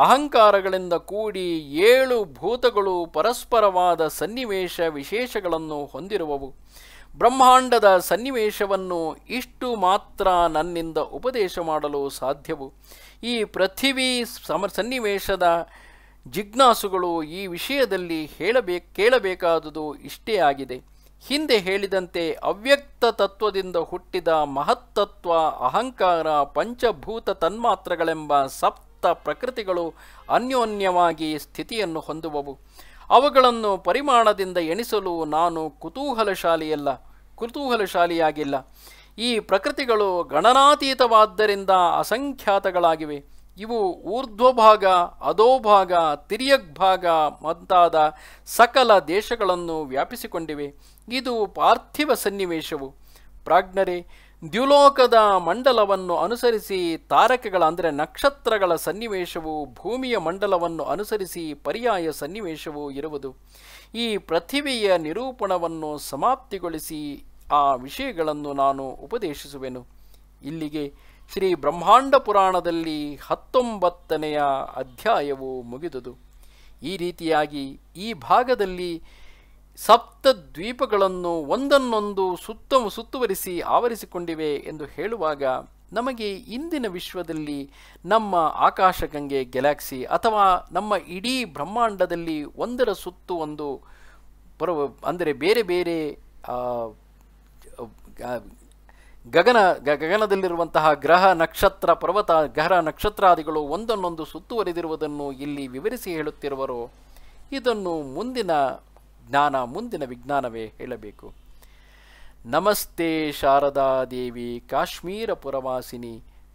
ಅಹಂಕಾರಗಳಿಂದ ಕೂಡಿ ಏಳು ಭೂತಗಳು ಪರಸ್ಪರವಾದ ಸನ್ನಿವೇಶ ವಿಶೇಷಗಳನ್ನು ಹೊಂದಿರುವವು ಬ್ರಹ್ಮಾಂಡದ ಸನ್ನಿವೇಶವನ್ನು ಇಷ್ಟು ಮಾತ್ರ ನನ್ನಿಂದ ಉಪದೇಶ ಮಾಡಲು ಸಾಧ್ಯವು ಈ ಪೃಥಿವಿ ಸಮ ಸನ್ನಿವೇಶದ ಜಿಜ್ಞಾಸುಗಳು ಈ ವಿಷಯದಲ್ಲಿ ಹೇಳಬೇಕು ಕೇಳಬೇಕಾದುದು ಇಷ್ಟೇ ಆಗಿದೆ ಹಿಂದೆ ಹೇಳಿದಂತೆ ಅವ್ಯಕ್ತ ತತ್ವದಿಂದ ಹುಟ್ಟಿದ ಮಹತ್ತತ್ವ ಅಹಂಕಾರ ಪಂಚಭೂತ ತನ್ಮಾತ್ರಗಳೆಂಬ ಸಪ್ತ ಪ್ರಕೃತಿಗಳು ಅನ್ಯೋನ್ಯವಾಗಿ ಸ್ಥಿತಿಯನ್ನು ಹೊಂದುವವು ಅವುಗಳನ್ನು ಪರಿಮಾಣದಿಂದ ಎಣಿಸಲು ನಾನು ಕುತೂಹಲಶಾಲಿಯಲ್ಲ ಕುತೂಹಲಶಾಲಿಯಾಗಿಲ್ಲ ಈ ಪ್ರಕೃತಿಗಳು ಗಣನಾತೀತವಾದ್ದರಿಂದ ಅಸಂಖ್ಯಾತಗಳಾಗಿವೆ ಇವು ಊರ್ಧ್ವಭಾಗ ಅಧೋಭಾಗ ಭಾಗ ಮುಂತಾದ ಸಕಲ ದೇಶಗಳನ್ನು ವ್ಯಾಪಿಸಿಕೊಂಡಿವೆ ಇದು ಪಾರ್ಥಿವ ಸನ್ನಿವೇಶವು ಪ್ರಾಜ್ಞರೇ ದ್ಯುಲೋಕದ ಮಂಡಲವನ್ನು ಅನುಸರಿಸಿ ತಾರಕಗಳ ಅಂದರೆ ನಕ್ಷತ್ರಗಳ ಸನ್ನಿವೇಶವು ಭೂಮಿಯ ಮಂಡಲವನ್ನು ಅನುಸರಿಸಿ ಪರ್ಯಾಯ ಸನ್ನಿವೇಶವು ಇರುವುದು ಈ ಪ್ರತಿಭೆಯ ನಿರೂಪಣವನ್ನು ಸಮಾಪ್ತಿಗೊಳಿಸಿ ಆ ವಿಷಯಗಳನ್ನು ನಾನು ಉಪದೇಶಿಸುವೆನು ಇಲ್ಲಿಗೆ ಶ್ರೀ ಬ್ರಹ್ಮಾಂಡ ಪುರಾಣದಲ್ಲಿ ಹತ್ತೊಂಬತ್ತನೆಯ ಅಧ್ಯಾಯವು ಮುಗಿದುದು ಈ ರೀತಿಯಾಗಿ ಈ ಭಾಗದಲ್ಲಿ ಸಪ್ತ ದ್ವೀಪಗಳನ್ನು ಒಂದನ್ನೊಂದು ಸುತ್ತ ಸುತ್ತುವರಿಸಿ ಆವರಿಸಿಕೊಂಡಿವೆ ಎಂದು ಹೇಳುವಾಗ ನಮಗೆ ಇಂದಿನ ವಿಶ್ವದಲ್ಲಿ ನಮ್ಮ ಆಕಾಶಗಂಗೆ ಗ್ಯಾಲಾಕ್ಸಿ ಅಥವಾ ನಮ್ಮ ಇಡೀ ಬ್ರಹ್ಮಾಂಡದಲ್ಲಿ ಒಂದರ ಸುತ್ತು ಒಂದು ಅಂದರೆ ಬೇರೆ ಬೇರೆ ಗಗನ ಗಗನದಲ್ಲಿರುವಂತಹ ಗ್ರಹ ನಕ್ಷತ್ರ ಪರ್ವತ ಗ್ರಹ ನಕ್ಷತ್ರಾದಿಗಳು ಒಂದನ್ನೊಂದು ಸುತ್ತುವರಿದಿರುವುದನ್ನು ಇಲ್ಲಿ ವಿವರಿಸಿ ಹೇಳುತ್ತಿರುವರು ಇದನ್ನು ಮುಂದಿನ ಜ್ಞಾನ ಮುಂದಿನ ವಿಜ್ಞಾನವೇ ಹೇಳಬೇಕು ನಮಸ್ತೆ ಶಾರದಾದೇವಿ ಕಾಶ್ಮೀರ ಪುರವಾಸಿನಿ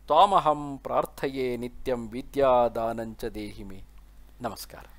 ತ್ವಾಮಹಂ ಪ್ರಾರ್ಥಯೇ ನಿತ್ಯಂ ವಿದ್ಯಾದಾನಂಚ ದೇಹಿಮೆ ನಮಸ್ಕಾರ